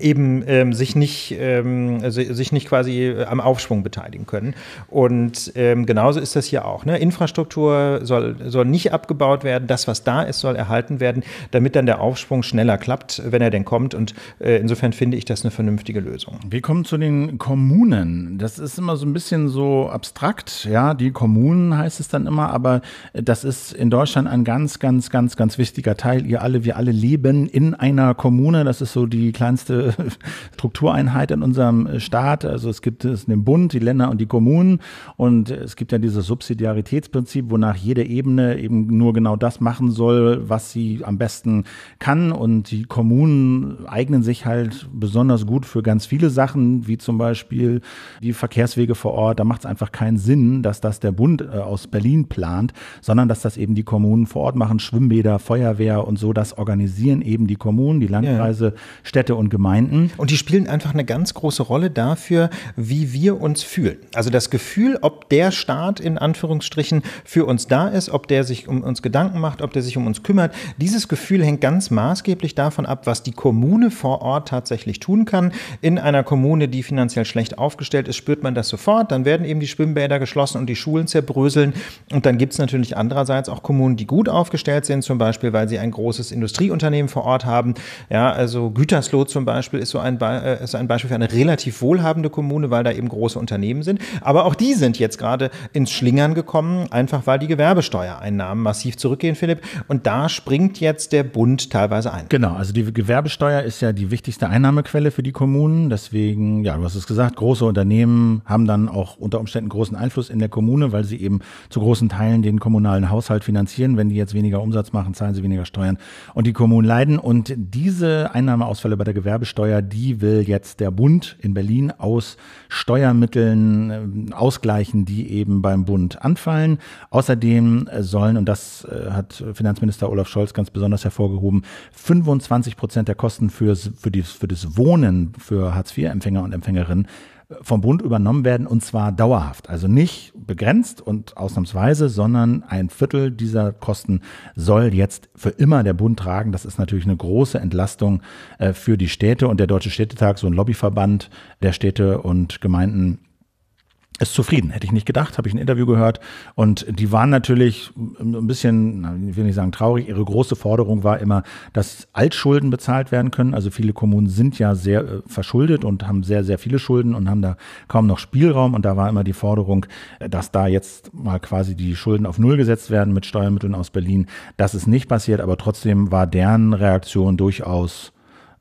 eben ähm, sich nicht ähm, sich nicht quasi äh, am Aufschwung beteiligen können und ähm, genauso ist das hier auch ne? Infrastruktur soll soll nicht abgebaut werden das was da ist soll erhalten werden damit dann der Aufschwung schneller klappt wenn er denn kommt und äh, insofern finde ich das eine vernünftige Lösung wir kommen zu den Kommunen das ist immer so ein bisschen so abstrakt ja die Kommunen heißt es dann immer aber das ist in Deutschland ein ganz ganz ganz ganz wichtiger Teil ihr alle wir alle leben in einer Kommune das ist so die kleinste feste äh, Struktureinheit in unserem äh, Staat. Also es gibt es den Bund, die Länder und die Kommunen. Und es gibt ja dieses Subsidiaritätsprinzip, wonach jede Ebene eben nur genau das machen soll, was sie am besten kann. Und die Kommunen eignen sich halt besonders gut für ganz viele Sachen, wie zum Beispiel die Verkehrswege vor Ort. Da macht es einfach keinen Sinn, dass das der Bund äh, aus Berlin plant, sondern dass das eben die Kommunen vor Ort machen. Schwimmbäder, Feuerwehr und so, das organisieren eben die Kommunen, die Landkreise, ja. Städte und Gemeinden. Gemeinden. Und die spielen einfach eine ganz große Rolle dafür, wie wir uns fühlen. Also das Gefühl, ob der Staat in Anführungsstrichen für uns da ist, ob der sich um uns Gedanken macht, ob der sich um uns kümmert, dieses Gefühl hängt ganz maßgeblich davon ab, was die Kommune vor Ort tatsächlich tun kann. In einer Kommune, die finanziell schlecht aufgestellt ist, spürt man das sofort. Dann werden eben die Schwimmbäder geschlossen und die Schulen zerbröseln. Und dann gibt es natürlich andererseits auch Kommunen, die gut aufgestellt sind, zum Beispiel, weil sie ein großes Industrieunternehmen vor Ort haben. Ja, also Gütersloh zum Beispiel Beispiel ist so ein, Be äh, ist ein Beispiel für eine relativ wohlhabende Kommune, weil da eben große Unternehmen sind. Aber auch die sind jetzt gerade ins Schlingern gekommen, einfach weil die Gewerbesteuereinnahmen massiv zurückgehen, Philipp. Und da springt jetzt der Bund teilweise ein. Genau, also die Gewerbesteuer ist ja die wichtigste Einnahmequelle für die Kommunen. Deswegen, ja, du hast es gesagt, große Unternehmen haben dann auch unter Umständen großen Einfluss in der Kommune, weil sie eben zu großen Teilen den kommunalen Haushalt finanzieren. Wenn die jetzt weniger Umsatz machen, zahlen sie weniger Steuern und die Kommunen leiden. Und diese Einnahmeausfälle bei der Gewerbesteuer Gewerbesteuer, die will jetzt der Bund in Berlin aus Steuermitteln ähm, ausgleichen, die eben beim Bund anfallen. Außerdem sollen, und das äh, hat Finanzminister Olaf Scholz ganz besonders hervorgehoben, 25 Prozent der Kosten für, für, die, für das Wohnen für Hartz-IV-Empfänger und Empfängerinnen vom Bund übernommen werden und zwar dauerhaft. Also nicht begrenzt und ausnahmsweise, sondern ein Viertel dieser Kosten soll jetzt für immer der Bund tragen. Das ist natürlich eine große Entlastung äh, für die Städte und der Deutsche Städtetag, so ein Lobbyverband der Städte und Gemeinden ist zufrieden. Hätte ich nicht gedacht, habe ich ein Interview gehört. Und die waren natürlich ein bisschen, ich will nicht sagen traurig, ihre große Forderung war immer, dass Altschulden bezahlt werden können. Also viele Kommunen sind ja sehr äh, verschuldet und haben sehr, sehr viele Schulden und haben da kaum noch Spielraum. Und da war immer die Forderung, äh, dass da jetzt mal quasi die Schulden auf Null gesetzt werden mit Steuermitteln aus Berlin. Das ist nicht passiert, aber trotzdem war deren Reaktion durchaus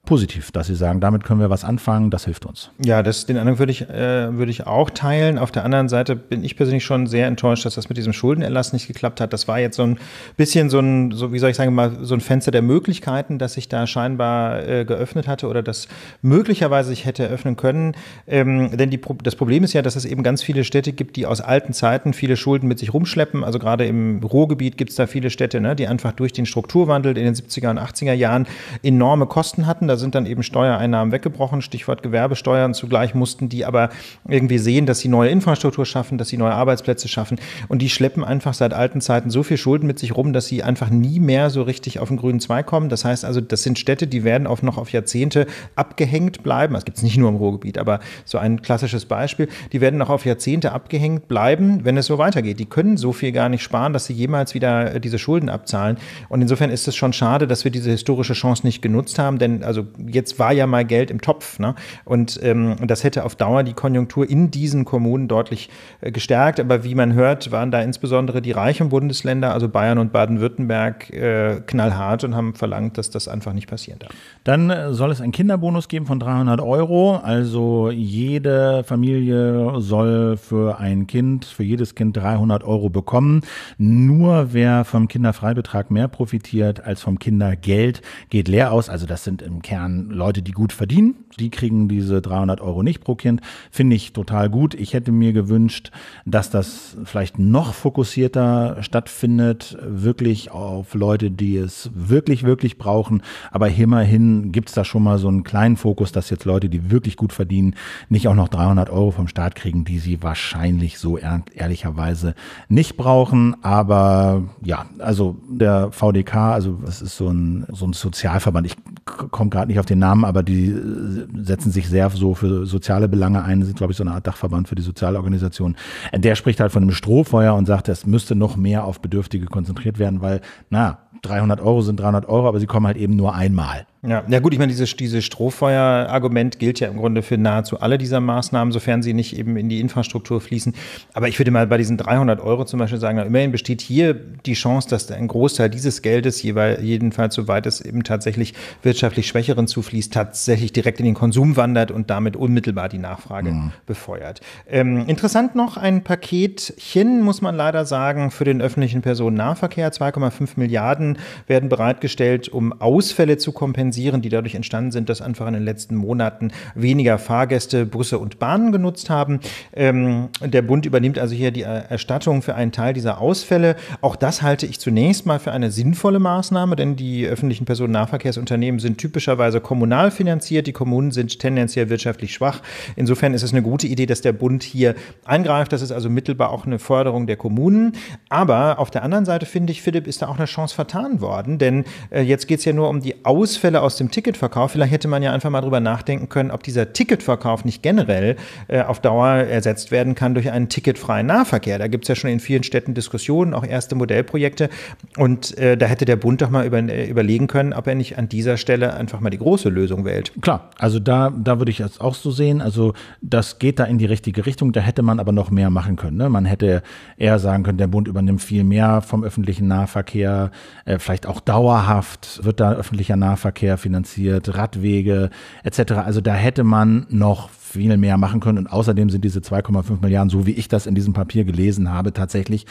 positiv, dass sie sagen, damit können wir was anfangen, das hilft uns. Ja, das, den Eindruck würde ich, äh, würde ich auch teilen. Auf der anderen Seite bin ich persönlich schon sehr enttäuscht, dass das mit diesem Schuldenerlass nicht geklappt hat. Das war jetzt so ein bisschen so ein, so, wie soll ich sagen, mal so ein Fenster der Möglichkeiten, das sich da scheinbar äh, geöffnet hatte oder das möglicherweise sich hätte eröffnen können. Ähm, denn die, das Problem ist ja, dass es eben ganz viele Städte gibt, die aus alten Zeiten viele Schulden mit sich rumschleppen. Also gerade im Ruhrgebiet gibt es da viele Städte, ne, die einfach durch den Strukturwandel in den 70er und 80er Jahren enorme Kosten hatten. Da sind dann eben Steuereinnahmen weggebrochen, Stichwort Gewerbesteuern. Zugleich mussten die aber irgendwie sehen, dass sie neue Infrastruktur schaffen, dass sie neue Arbeitsplätze schaffen. Und die schleppen einfach seit alten Zeiten so viel Schulden mit sich rum, dass sie einfach nie mehr so richtig auf den grünen Zweig kommen. Das heißt also, das sind Städte, die werden auf noch auf Jahrzehnte abgehängt bleiben. Das gibt es nicht nur im Ruhrgebiet, aber so ein klassisches Beispiel. Die werden noch auf Jahrzehnte abgehängt bleiben, wenn es so weitergeht. Die können so viel gar nicht sparen, dass sie jemals wieder äh, diese Schulden abzahlen. Und insofern ist es schon schade, dass wir diese historische Chance nicht genutzt haben, denn also also jetzt war ja mal Geld im Topf. Ne? Und ähm, das hätte auf Dauer die Konjunktur in diesen Kommunen deutlich äh, gestärkt. Aber wie man hört, waren da insbesondere die reichen Bundesländer, also Bayern und Baden-Württemberg, äh, knallhart und haben verlangt, dass das einfach nicht passieren darf. Dann äh, soll es einen Kinderbonus geben von 300 Euro. Also jede Familie soll für ein Kind, für jedes Kind 300 Euro bekommen. Nur wer vom Kinderfreibetrag mehr profitiert als vom Kindergeld, geht leer aus. Also das sind im Kern Kern Leute, die gut verdienen. Die kriegen diese 300 Euro nicht pro Kind. Finde ich total gut. Ich hätte mir gewünscht, dass das vielleicht noch fokussierter stattfindet, wirklich auf Leute, die es wirklich, wirklich brauchen. Aber immerhin gibt es da schon mal so einen kleinen Fokus, dass jetzt Leute, die wirklich gut verdienen, nicht auch noch 300 Euro vom Staat kriegen, die sie wahrscheinlich so ehr ehrlicherweise nicht brauchen. Aber ja, also der VDK, also das ist so ein, so ein Sozialverband. Ich komme gerade gerade nicht auf den Namen, aber die äh, setzen sich sehr so für soziale Belange ein, sind, glaube ich, so eine Art Dachverband für die Sozialorganisation. Der spricht halt von einem Strohfeuer und sagt, es müsste noch mehr auf Bedürftige konzentriert werden, weil, na, 300 Euro sind 300 Euro, aber sie kommen halt eben nur einmal. Ja, ja gut, ich meine, dieses, dieses Strohfeuer-Argument gilt ja im Grunde für nahezu alle dieser Maßnahmen, sofern sie nicht eben in die Infrastruktur fließen. Aber ich würde mal bei diesen 300 Euro zum Beispiel sagen, immerhin besteht hier die Chance, dass ein Großteil dieses Geldes, jedenfalls soweit es eben tatsächlich wirtschaftlich Schwächeren zufließt, tatsächlich direkt in den Konsum wandert und damit unmittelbar die Nachfrage mhm. befeuert. Ähm, interessant noch ein Paketchen, muss man leider sagen, für den öffentlichen Personennahverkehr. 2,5 Milliarden werden bereitgestellt, um Ausfälle zu kompensieren kompensieren, die dadurch entstanden sind, dass einfach in den letzten Monaten weniger Fahrgäste Busse und Bahnen genutzt haben. Ähm, der Bund übernimmt also hier die Erstattung für einen Teil dieser Ausfälle. Auch das halte ich zunächst mal für eine sinnvolle Maßnahme, denn die öffentlichen Personennahverkehrsunternehmen sind typischerweise kommunal finanziert. Die Kommunen sind tendenziell wirtschaftlich schwach. Insofern ist es eine gute Idee, dass der Bund hier eingreift. Das ist also mittelbar auch eine Förderung der Kommunen. Aber auf der anderen Seite finde ich, Philipp, ist da auch eine Chance vertan worden, denn äh, jetzt geht es ja nur um die Ausfälle aus dem Ticketverkauf. Vielleicht hätte man ja einfach mal drüber nachdenken können, ob dieser Ticketverkauf nicht generell äh, auf Dauer ersetzt werden kann durch einen ticketfreien Nahverkehr. Da gibt es ja schon in vielen Städten Diskussionen, auch erste Modellprojekte. Und äh, da hätte der Bund doch mal über, äh, überlegen können, ob er nicht an dieser Stelle einfach mal die große Lösung wählt. Klar, also da, da würde ich das auch so sehen. Also das geht da in die richtige Richtung. Da hätte man aber noch mehr machen können. Ne? Man hätte eher sagen können, der Bund übernimmt viel mehr vom öffentlichen Nahverkehr. Äh, vielleicht auch dauerhaft wird da öffentlicher Nahverkehr Verkehr finanziert, Radwege etc. Also da hätte man noch viel mehr machen können. Und außerdem sind diese 2,5 Milliarden, so wie ich das in diesem Papier gelesen habe, tatsächlich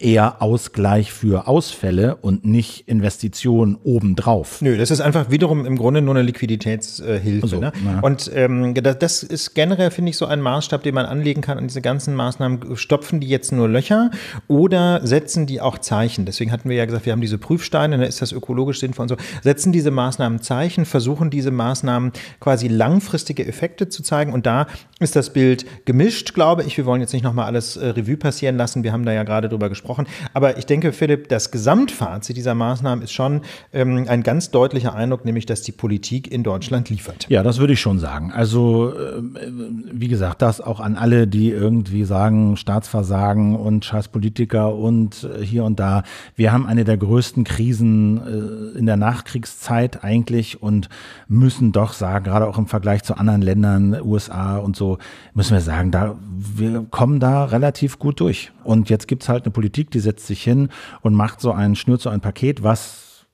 eher Ausgleich für Ausfälle und nicht Investitionen obendrauf. Nö, das ist einfach wiederum im Grunde nur eine Liquiditätshilfe. So, also, ne? Und ähm, das ist generell, finde ich, so ein Maßstab, den man anlegen kann an diese ganzen Maßnahmen. Stopfen die jetzt nur Löcher oder setzen die auch Zeichen? Deswegen hatten wir ja gesagt, wir haben diese Prüfsteine, ne? ist das ökologisch sinnvoll und so. Setzen diese Maßnahmen Zeichen, versuchen diese Maßnahmen quasi langfristige Effekte zu zeigen. Und da ist das Bild gemischt, glaube ich. Wir wollen jetzt nicht nochmal alles äh, Revue passieren lassen. Wir haben da ja gerade drüber gesprochen gesprochen. Aber ich denke, Philipp, das Gesamtfazit dieser Maßnahmen ist schon ähm, ein ganz deutlicher Eindruck, nämlich, dass die Politik in Deutschland liefert. Ja, das würde ich schon sagen. Also, äh, wie gesagt, das auch an alle, die irgendwie sagen, Staatsversagen und scheiß Politiker und äh, hier und da. Wir haben eine der größten Krisen äh, in der Nachkriegszeit eigentlich und müssen doch sagen, gerade auch im Vergleich zu anderen Ländern, USA und so, müssen wir sagen, da, wir kommen da relativ gut durch. Und jetzt gibt es halt eine Politik, Politik, die setzt sich hin und macht so ein, schnürt so ein Paket, was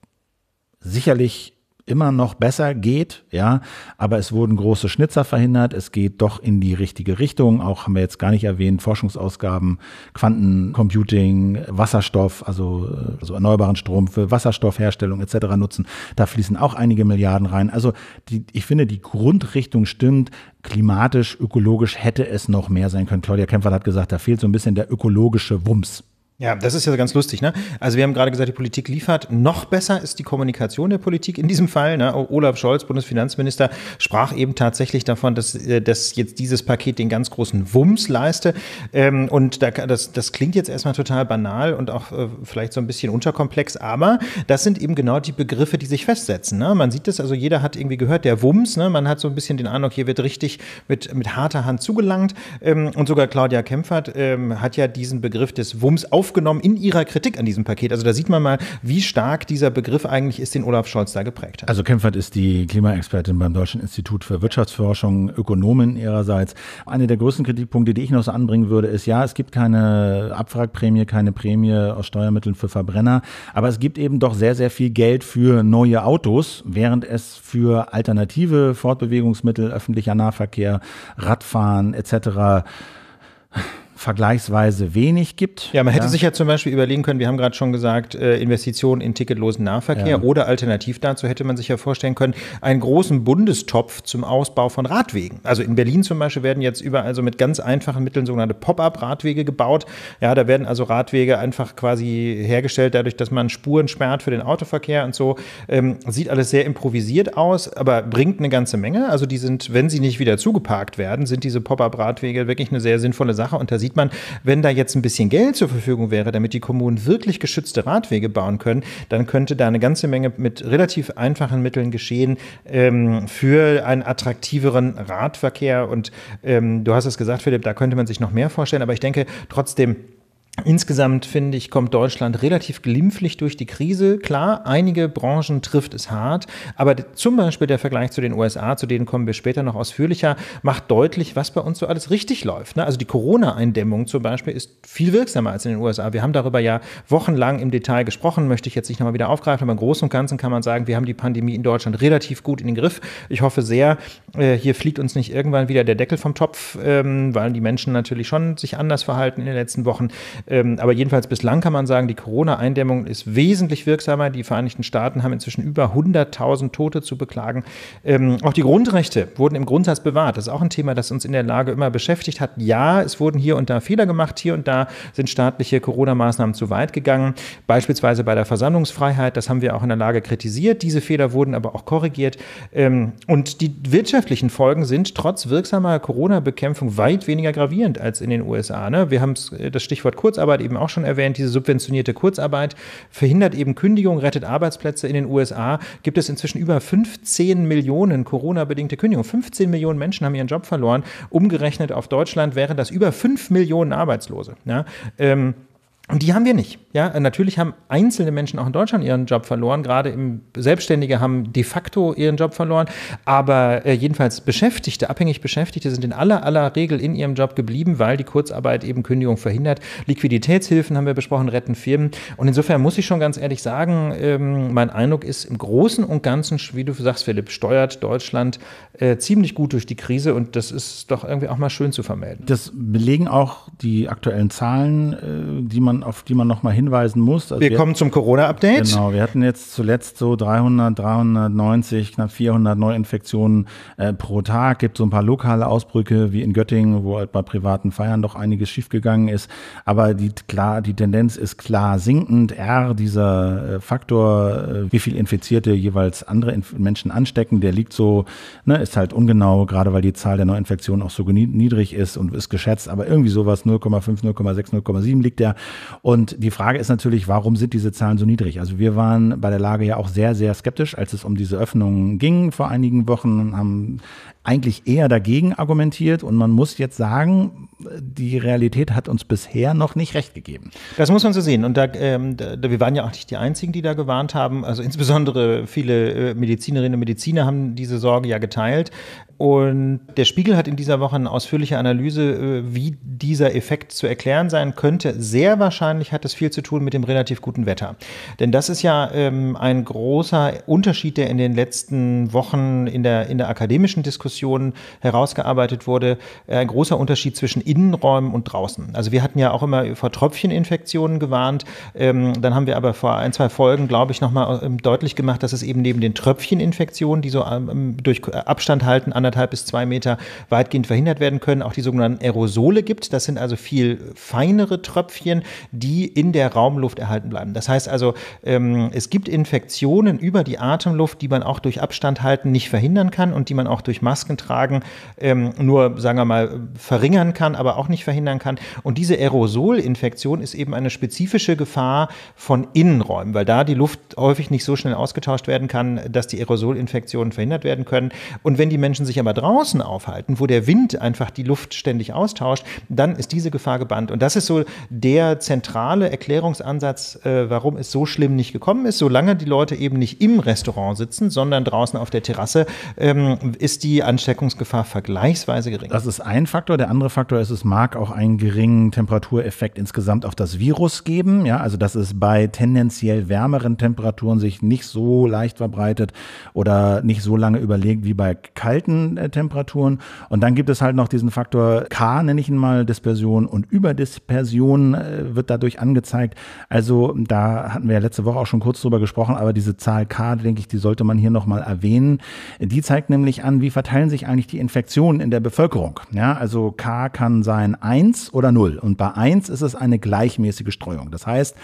sicherlich immer noch besser geht, ja, aber es wurden große Schnitzer verhindert, es geht doch in die richtige Richtung, auch haben wir jetzt gar nicht erwähnt, Forschungsausgaben, Quantencomputing, Wasserstoff, also, also erneuerbaren Strom für Wasserstoffherstellung etc. nutzen, da fließen auch einige Milliarden rein. Also die, ich finde, die Grundrichtung stimmt, klimatisch, ökologisch hätte es noch mehr sein können. Claudia Kempfert hat gesagt, da fehlt so ein bisschen der ökologische Wumms. Ja, das ist ja ganz lustig. Ne? Also wir haben gerade gesagt, die Politik liefert. Noch besser ist die Kommunikation der Politik in diesem Fall. Ne? Olaf Scholz, Bundesfinanzminister, sprach eben tatsächlich davon, dass, äh, dass jetzt dieses Paket den ganz großen Wumms leiste. Ähm, und das, das klingt jetzt erstmal total banal und auch äh, vielleicht so ein bisschen unterkomplex, aber das sind eben genau die Begriffe, die sich festsetzen. Ne? Man sieht das, also jeder hat irgendwie gehört, der Wumms. Ne? Man hat so ein bisschen den Eindruck, hier wird richtig mit, mit harter Hand zugelangt. Ähm, und sogar Claudia Kempfert ähm, hat ja diesen Begriff des Wumms auf aufgenommen in ihrer Kritik an diesem Paket. Also da sieht man mal, wie stark dieser Begriff eigentlich ist, den Olaf Scholz da geprägt hat. Also Kempfert ist die Klimaexpertin beim Deutschen Institut für Wirtschaftsforschung, Ökonomin ihrerseits. Eine der größten Kritikpunkte, die ich noch so anbringen würde, ist ja, es gibt keine Abwrackprämie, keine Prämie aus Steuermitteln für Verbrenner, aber es gibt eben doch sehr, sehr viel Geld für neue Autos, während es für alternative Fortbewegungsmittel, öffentlicher Nahverkehr, Radfahren etc vergleichsweise wenig gibt. Ja, man hätte ja. sich ja zum Beispiel überlegen können, wir haben gerade schon gesagt, äh, Investitionen in ticketlosen Nahverkehr ja. oder alternativ dazu hätte man sich ja vorstellen können, einen großen Bundestopf zum Ausbau von Radwegen. Also in Berlin zum Beispiel werden jetzt überall so mit ganz einfachen Mitteln sogenannte Pop-up-Radwege gebaut. Ja, da werden also Radwege einfach quasi hergestellt, dadurch, dass man Spuren sperrt für den Autoverkehr und so. Ähm, sieht alles sehr improvisiert aus, aber bringt eine ganze Menge. Also die sind, wenn sie nicht wieder zugeparkt werden, sind diese Pop-up-Radwege wirklich eine sehr sinnvolle Sache und da sieht sieht man, wenn da jetzt ein bisschen Geld zur Verfügung wäre, damit die Kommunen wirklich geschützte Radwege bauen können, dann könnte da eine ganze Menge mit relativ einfachen Mitteln geschehen ähm, für einen attraktiveren Radverkehr. Und ähm, du hast es gesagt, Philipp, da könnte man sich noch mehr vorstellen. Aber ich denke trotzdem, Insgesamt finde ich, kommt Deutschland relativ glimpflich durch die Krise. Klar, einige Branchen trifft es hart, aber zum Beispiel der Vergleich zu den USA, zu denen kommen wir später noch ausführlicher, macht deutlich, was bei uns so alles richtig läuft. Ne? Also die Corona-Eindämmung zum Beispiel ist viel wirksamer als in den USA. Wir haben darüber ja wochenlang im Detail gesprochen, möchte ich jetzt nicht nochmal wieder aufgreifen, aber im Großen und Ganzen kann man sagen, wir haben die Pandemie in Deutschland relativ gut in den Griff. Ich hoffe sehr, äh, hier fliegt uns nicht irgendwann wieder der Deckel vom Topf, ähm, weil die Menschen natürlich schon sich anders verhalten in den letzten Wochen. Ähm, aber jedenfalls bislang kann man sagen, die Corona-Eindämmung ist wesentlich wirksamer. Die Vereinigten Staaten haben inzwischen über 100.000 Tote zu beklagen. Ähm, auch die Grundrechte wurden im Grundsatz bewahrt. Das ist auch ein Thema, das uns in der Lage immer beschäftigt hat. Ja, es wurden hier und da Fehler gemacht. Hier und da sind staatliche Corona-Maßnahmen zu weit gegangen. Beispielsweise bei der Versammlungsfreiheit. Das haben wir auch in der Lage kritisiert. Diese Fehler wurden aber auch korrigiert. Ähm, und die wirtschaftlichen Folgen sind trotz wirksamer Corona-Bekämpfung weit weniger gravierend als in den USA. Ne? Wir haben äh, das Stichwort kurz Kurzarbeit eben auch schon erwähnt, diese subventionierte Kurzarbeit verhindert eben Kündigungen, rettet Arbeitsplätze. In den USA gibt es inzwischen über 15 Millionen Corona-bedingte Kündigungen. 15 Millionen Menschen haben ihren Job verloren. Umgerechnet auf Deutschland wären das über 5 Millionen Arbeitslose. Ja, ähm, und die haben wir nicht. Ja, natürlich haben einzelne Menschen auch in Deutschland ihren Job verloren. Gerade im Selbstständige haben de facto ihren Job verloren. Aber äh, jedenfalls Beschäftigte, abhängig Beschäftigte sind in aller aller Regel in ihrem Job geblieben, weil die Kurzarbeit eben Kündigung verhindert. Liquiditätshilfen haben wir besprochen, retten Firmen. Und insofern muss ich schon ganz ehrlich sagen, ähm, mein Eindruck ist im Großen und Ganzen, wie du sagst, Philipp, steuert Deutschland äh, ziemlich gut durch die Krise. Und das ist doch irgendwie auch mal schön zu vermelden. Das belegen auch die aktuellen Zahlen, äh, die man auf die man nochmal hinweisen muss. Also wir, wir, kommen zum Corona-Update. Genau, wir hatten jetzt zuletzt so 300, 390, knapp 400 Neuinfektionen äh, pro Tag. Gibt so ein paar lokale Ausbrüche wie in Göttingen, wo halt bei privaten Feiern doch einiges schiefgegangen ist. Aber die, klar, die Tendenz ist klar sinkend. R, dieser äh, Faktor, äh, wie viel Infizierte jeweils andere Inf Menschen anstecken, der liegt so, ne, ist halt ungenau, gerade weil die Zahl der Neuinfektionen auch so niedrig ist und ist geschätzt, aber irgendwie sowas 0,5, 0,6, 0,7 liegt der. Und die Frage ist natürlich, warum sind diese Zahlen so niedrig? Also wir waren bei der Lage ja auch sehr, sehr skeptisch, als es um diese Öffnungen ging vor einigen Wochen, haben eigentlich eher dagegen argumentiert. Und man muss jetzt sagen, die Realität hat uns bisher noch nicht recht gegeben. Das muss man so sehen. Und da, ähm, da, wir waren ja auch nicht die Einzigen, die da gewarnt haben. Also insbesondere viele äh, Medizinerinnen und Mediziner haben diese Sorge ja geteilt. Und der Spiegel hat in dieser Woche eine ausführliche Analyse, äh, wie dieser Effekt zu erklären sein könnte. Sehr wahrscheinlich hat das viel zu tun mit dem relativ guten Wetter. Denn das ist ja ähm, ein großer Unterschied, der in den letzten Wochen in der, in der akademischen Diskussion Diskussionen herausgearbeitet wurde, äh, ein großer Unterschied zwischen Innenräumen und draußen. Also wir hatten ja auch immer vor Tröpfcheninfektionen gewarnt. Ähm, dann haben wir aber vor ein, zwei Folgen, glaube ich, nochmal ähm, deutlich gemacht, dass es eben neben den Tröpfcheninfektionen, die so ähm, durch Abstand halten, anderthalb bis zwei Meter weitgehend verhindert werden können, auch die sogenannten Aerosole gibt. Das sind also viel feinere Tröpfchen, die in der Raumluft erhalten bleiben. Das heißt also, es gibt Infektionen über die Atemluft, die man auch durch Abstand halten nicht verhindern kann und die man auch durch Masken Masken tragen ähm, nur, sagen wir mal, verringern kann, aber auch nicht verhindern kann. Und diese Aerosolinfektion ist eben eine spezifische Gefahr von Innenräumen, weil da die Luft häufig nicht so schnell ausgetauscht werden kann, dass die Aerosolinfektionen verhindert werden können. Und wenn die Menschen sich aber draußen aufhalten, wo der Wind einfach die Luft ständig austauscht, dann ist diese Gefahr gebannt. Und das ist so der zentrale Erklärungsansatz, äh, warum es so schlimm nicht gekommen ist. Solange die Leute eben nicht im Restaurant sitzen, sondern draußen auf der Terrasse, ähm, ist die Ansteckungsgefahr vergleichsweise gering. Das ist ein Faktor. Der andere Faktor ist, es mag auch einen geringen Temperatureffekt insgesamt auf das Virus geben. Ja, also dass es bei tendenziell wärmeren Temperaturen sich nicht so leicht verbreitet oder nicht so lange überlegt wie bei kalten äh, Temperaturen. Und dann gibt es halt noch diesen Faktor K, nenne ich ihn mal, Dispersion und Überdispersion äh, wird dadurch angezeigt. Also da hatten wir ja letzte Woche auch schon kurz drüber gesprochen, aber diese Zahl K, denke ich, die sollte man hier nochmal erwähnen. Die zeigt nämlich an, wie verteilt verteilen sich eigentlich die Infektionen in der Bevölkerung. Ja, also K kann sein 1 oder 0. Und bei 1 ist es eine gleichmäßige Streuung. Das heißt,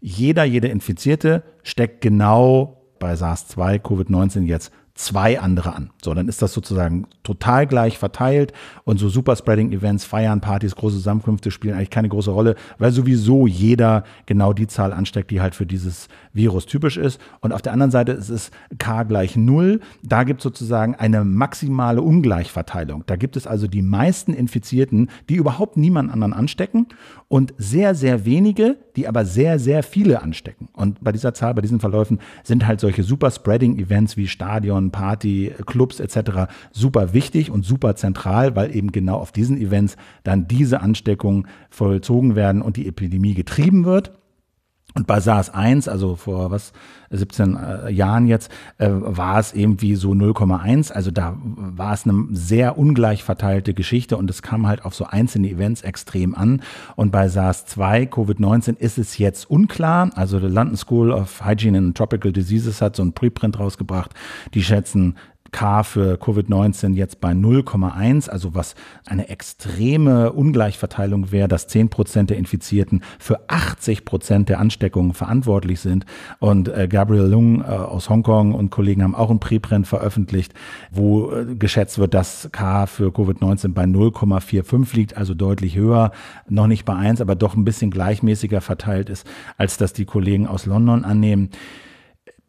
jeder, jede Infizierte steckt genau bei SARS-2, Covid-19 jetzt zwei andere an. So, dann ist das sozusagen total gleich verteilt und so Superspreading-Events, Feiern, Partys, große Zusammenkünfte spielen eigentlich keine große Rolle, weil sowieso jeder genau die Zahl ansteckt, die halt für dieses Virus typisch ist. Und auf der anderen Seite ist es K gleich null. Da gibt es sozusagen eine maximale Ungleichverteilung. Da gibt es also die meisten Infizierten, die überhaupt niemand anderen anstecken und sehr, sehr wenige, die aber sehr, sehr viele anstecken. Und bei dieser Zahl, bei diesen Verläufen sind halt solche super Spreading-Events wie Stadion, Party, Clubs etc. super wichtig und super zentral, weil eben genau auf diesen Events dann diese Ansteckungen vollzogen werden und die Epidemie getrieben wird. Und bei SARS 1, also vor was 17 äh, Jahren jetzt, äh, war es irgendwie so 0,1. Also da war es eine sehr ungleich verteilte Geschichte und es kam halt auf so einzelne Events extrem an. Und bei SARS 2, Covid-19, ist es jetzt unklar. Also die London School of Hygiene and Tropical Diseases hat so ein Preprint rausgebracht. Die schätzen K für Covid-19 jetzt bei 0,1, also was eine extreme Ungleichverteilung wäre, dass 10 Prozent der Infizierten für 80 Prozent der Ansteckungen verantwortlich sind. Und äh, Gabriel Lung äh, aus Hongkong und Kollegen haben auch ein Preprint veröffentlicht, wo äh, geschätzt wird, dass K für Covid-19 bei 0,45 liegt, also deutlich höher, noch nicht bei 1, aber doch ein bisschen gleichmäßiger verteilt ist, als das die Kollegen aus London annehmen.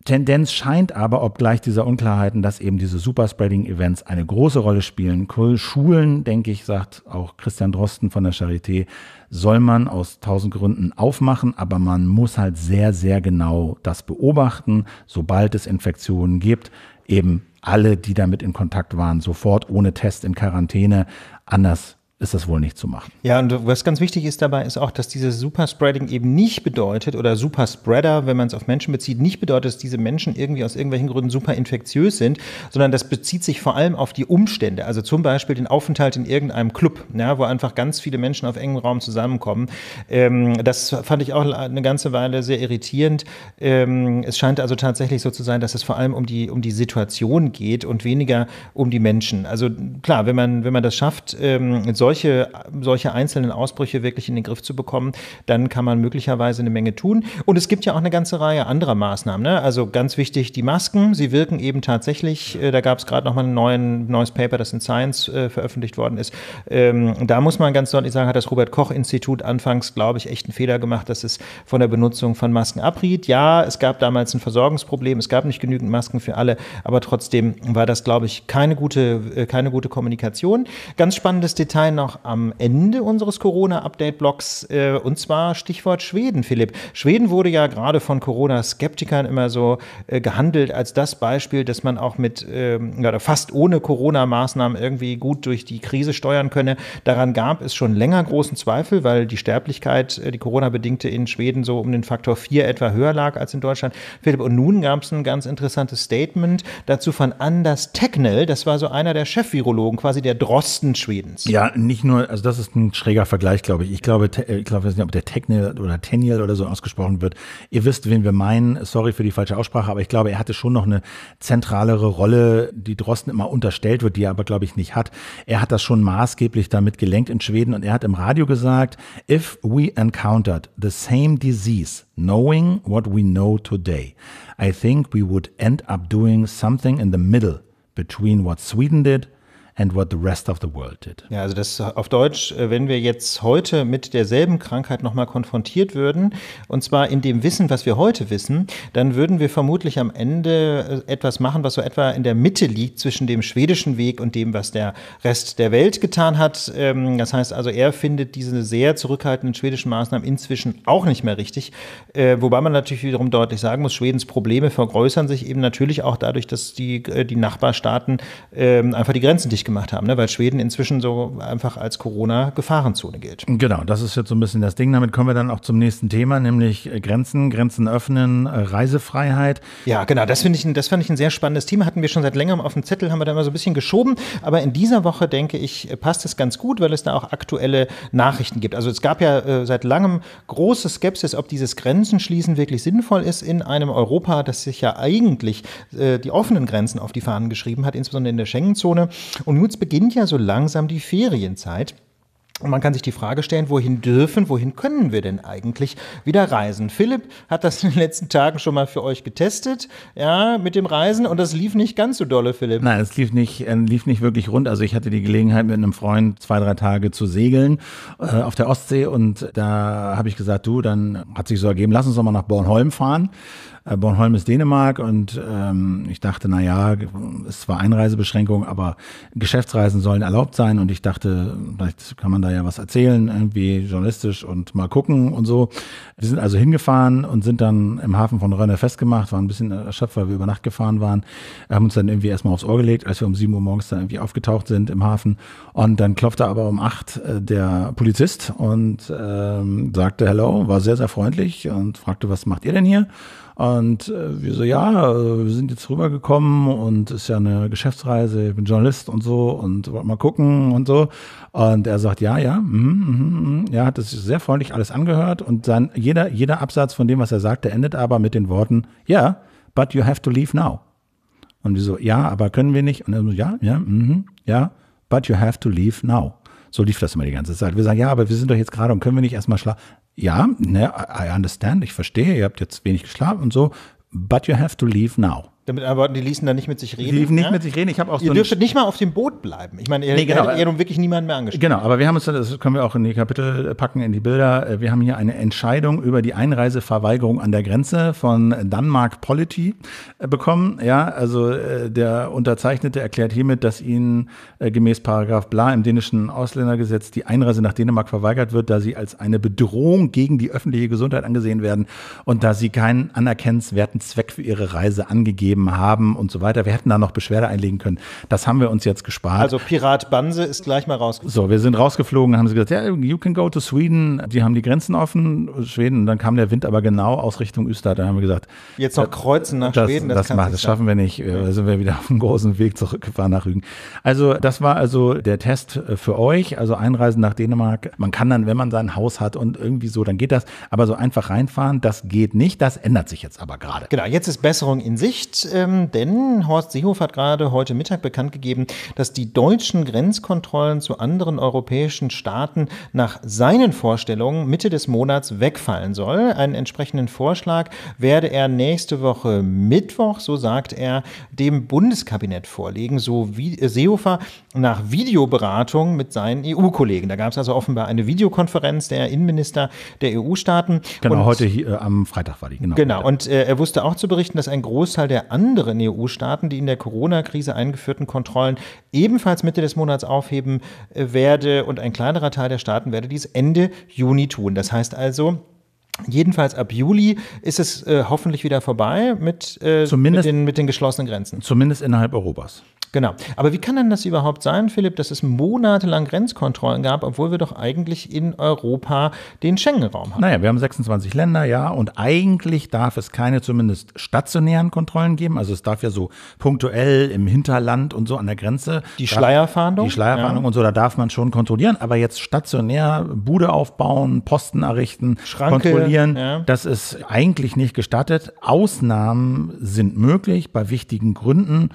Tendenz scheint aber, obgleich dieser Unklarheiten, dass eben diese Superspreading-Events eine große Rolle spielen. Schulen, denke ich, sagt auch Christian Drosten von der Charité, soll man aus tausend Gründen aufmachen, aber man muss halt sehr, sehr genau das beobachten, sobald es Infektionen gibt, eben alle, die damit in Kontakt waren, sofort ohne Test in Quarantäne. Anders ist das wohl nicht zu machen. Ja, und was ganz wichtig ist dabei, ist auch, dass dieses Superspreading eben nicht bedeutet, oder Superspreader, wenn man es auf Menschen bezieht, nicht bedeutet, dass diese Menschen irgendwie aus irgendwelchen Gründen super infektiös sind, sondern das bezieht sich vor allem auf die Umstände. Also zum Beispiel den Aufenthalt in irgendeinem Club, ja, wo einfach ganz viele Menschen auf engem Raum zusammenkommen. Ähm, das fand ich auch eine ganze Weile sehr irritierend. Ähm, es scheint also tatsächlich so zu sein, dass es vor allem um die, um die Situation geht und weniger um die Menschen. Also klar, wenn man, wenn man das schafft, ähm, solche, solche einzelnen Ausbrüche wirklich in den Griff zu bekommen, dann kann man möglicherweise eine Menge tun. Und es gibt ja auch eine ganze Reihe anderer Maßnahmen. Ne? Also ganz wichtig, die Masken, sie wirken eben tatsächlich. Äh, da gab es gerade nochmal ein neuen, neues Paper, das in Science äh, veröffentlicht worden ist. Ähm, da muss man ganz deutlich sagen, hat das Robert-Koch-Institut anfangs, glaube ich, echt einen Fehler gemacht, dass es von der Benutzung von Masken abriet. Ja, es gab damals ein Versorgungsproblem, es gab nicht genügend Masken für alle, aber trotzdem war das, glaube ich, keine gute, äh, keine gute Kommunikation. Ganz spannendes Detail noch am Ende unseres Corona-Update-Blogs äh, und zwar Stichwort Schweden, Philipp. Schweden wurde ja gerade von Corona-Skeptikern immer so äh, gehandelt als das Beispiel, dass man auch mit ähm, oder fast ohne Corona-Maßnahmen irgendwie gut durch die Krise steuern könne. Daran gab es schon länger großen Zweifel, weil die Sterblichkeit, äh, die Corona-bedingte in Schweden so um den Faktor 4 etwa höher lag als in Deutschland. Philipp, und nun gab es ein ganz interessantes Statement dazu von Anders Tegnell, das war so einer der Chef-Virologen, quasi der Drosten Schwedens. Ja, nicht nur, also das ist ein schräger Vergleich, glaube ich. Ich glaube, äh, ich glaube, nicht, ob der Technial oder Tenial oder so ausgesprochen wird. Ihr wisst, wen wir meinen. Sorry für die falsche Aussprache, aber ich glaube, er hatte schon noch eine zentralere Rolle, die Drosten immer unterstellt wird, die er aber, glaube ich, nicht hat. Er hat das schon maßgeblich damit gelenkt in Schweden und er hat im Radio gesagt, if we encountered the same disease, knowing what we know today, I think we would end up doing something in the middle between what Sweden did and what the rest of the world did. Ja, also das äh, auf Deutsch, äh, wenn wir jetzt heute mit derselben Krankheit nochmal konfrontiert würden, und zwar in dem Wissen, was wir heute wissen, dann würden wir vermutlich am Ende äh, etwas machen, was so etwa in der Mitte liegt zwischen dem schwedischen Weg und dem, was der Rest der Welt getan hat. Ähm, das heißt also, er findet diese sehr zurückhaltenden schwedischen Maßnahmen inzwischen auch nicht mehr richtig, wobei man natürlich wiederum deutlich sagen muss, Schwedens Probleme vergrößern sich eben natürlich auch dadurch, dass die, die Nachbarstaaten ähm, einfach die Grenzen dicht richtig gemacht haben, ne? weil Schweden inzwischen so einfach als Corona-Gefahrenzone gilt. Genau, das ist jetzt so ein bisschen das Ding. Damit kommen wir dann auch zum nächsten Thema, nämlich äh, Grenzen, Grenzen öffnen, äh, Reisefreiheit. Ja, genau, das finde ich, das fand ich ein sehr spannendes Thema. Hatten wir schon seit längerem auf dem Zettel, haben wir da immer so ein bisschen geschoben. Aber in dieser Woche, denke ich, äh, passt es ganz gut, weil es da auch aktuelle Nachrichten gibt. Also es gab ja äh, seit langem große Skepsis, ob dieses Grenzenschließen wirklich sinnvoll ist in einem Europa, das sich ja eigentlich äh, die offenen Grenzen auf die Fahnen geschrieben hat, insbesondere in der Schengen-Zone. Und und nun beginnt ja so langsam die Ferienzeit. Und man kann sich die Frage stellen, wohin dürfen, wohin können wir denn eigentlich wieder reisen? Philipp hat das in den letzten Tagen schon mal für euch getestet, ja, mit dem Reisen und das lief nicht ganz so dolle, Philipp. Nein, es lief nicht, äh, lief nicht wirklich rund. Also ich hatte die Gelegenheit, mit einem Freund zwei, drei Tage zu segeln äh, auf der Ostsee und da habe ich gesagt, du, dann hat sich so ergeben, lass uns doch mal nach Bornholm fahren. Äh, Bornholm ist Dänemark und ähm, ich dachte, na ja, es zwar Einreisebeschränkung, aber Geschäftsreisen sollen erlaubt sein und ich dachte, vielleicht kann man da ja was erzählen, irgendwie journalistisch und mal gucken und so. Wir sind also hingefahren und sind dann im Hafen von Rönne festgemacht, waren ein bisschen erschöpft, weil wir über Nacht gefahren waren, haben uns dann irgendwie erstmal aufs Ohr gelegt, als wir um 7 Uhr morgens da irgendwie aufgetaucht sind im Hafen und dann klopfte aber um 8 äh, der Polizist und ähm, sagte Hello, war sehr, sehr freundlich und fragte, was macht ihr denn hier? Und äh, wir so, ja, also, wir sind jetzt rübergekommen und ist ja eine Geschäftsreise, ich bin Journalist und so und wollte mal gucken und so. Und er sagt, ja, ja, mm, mm, ja, hat es sehr freundlich alles angehört und dann jeder, jeder Absatz von dem, was er sagte, endet aber mit den Worten, ja, yeah, but you have to leave now. Und wir so, ja, aber können wir nicht? Und er so, ja, ja, mm, ja, but you have to leave now. So lief das immer die ganze Zeit. Wir sagen, ja, aber wir sind doch jetzt gerade und können wir nicht erstmal schlafen? ja, ne, I understand, ich verstehe, ihr habt jetzt wenig geschlafen und so, but you have to leave now. Damit aber die ließen dann nicht mit sich reden. Die ließen nicht ja? Ne? mit sich reden. Ich auch ihr so dürftet nicht mal auf dem Boot bleiben. Ich meine, ihr, nee, genau, ihr nun wirklich niemanden mehr angeschaut. Genau, aber wir haben uns, das können wir auch in die Kapitel packen, in die Bilder. Äh, wir haben hier eine Entscheidung über die Einreiseverweigerung an der Grenze von Danmark Polity äh, bekommen. Ja, also äh, der Unterzeichnete erklärt hiermit, dass ihnen gemäß Paragraph Bla im dänischen Ausländergesetz die Einreise nach Dänemark verweigert wird, da sie als eine Bedrohung gegen die öffentliche Gesundheit angesehen werden und da sie keinen anerkennenswerten Zweck für ihre Reise angegeben gegeben haben und so weiter. Wir hätten da noch Beschwerde einlegen können. Das haben wir uns jetzt gespart. Also Pirat Banse ist gleich mal rausgeflogen. So, wir sind rausgeflogen, haben sie gesagt, ja, you can go to Sweden. Die haben die Grenzen offen, Schweden. Und dann kam der Wind aber genau aus Richtung Österreich. Dann haben wir gesagt, jetzt noch kreuzen nach das, Schweden. Das, das, macht, das schaffen wir nicht. Da sind wir wieder auf dem großen Weg zurückgefahren nach Rügen. Also das war also der Test äh, für euch. Also Einreisen nach Dänemark. Man kann dann, wenn man sein Haus hat und irgendwie so, dann geht das. Aber so einfach reinfahren, das geht nicht. Das ändert sich jetzt aber gerade. Genau, jetzt ist Besserung in Sicht ähm, denn Horst Seehofer hat gerade heute Mittag bekannt gegeben, dass die deutschen Grenzkontrollen zu anderen europäischen Staaten nach seinen Vorstellungen Mitte des Monats wegfallen soll. Einen entsprechenden Vorschlag werde er nächste Woche Mittwoch, so sagt er, dem Bundeskabinett vorlegen, so wie äh, Seehofer nach Videoberatung mit seinen EU-Kollegen. Da gab es also offenbar eine Videokonferenz der Innenminister der EU-Staaten. Genau, und, heute hier, äh, am Freitag war die, genau. Genau, und äh, er wusste auch zu berichten, dass ein Großteil der anderen EU-Staaten die in der Corona-Krise eingeführten Kontrollen ebenfalls Mitte des Monats aufheben äh, werde und ein kleinerer Teil der Staaten werde dies Ende Juni tun. Das heißt also, Jedenfalls ab Juli ist es äh, hoffentlich wieder vorbei mit, äh, mit, den, mit den geschlossenen Grenzen. Zumindest innerhalb Europas. Genau. Aber wie kann denn das überhaupt sein, Philipp, dass es monatelang Grenzkontrollen gab, obwohl wir doch eigentlich in Europa den Schengen-Raum haben? Naja, wir haben 26 Länder, ja, und eigentlich darf es keine zumindest stationären Kontrollen geben. Also es darf ja so punktuell im Hinterland und so an der Grenze. Die Schleierfahndung? Die Schleierfahndung ja. und so, da darf man schon kontrollieren, aber jetzt stationär Bude aufbauen, Posten errichten, Schranke, kontrollieren verlieren. Ja. Das ist eigentlich nicht gestattet. Ausnahmen sind möglich bei wichtigen Gründen,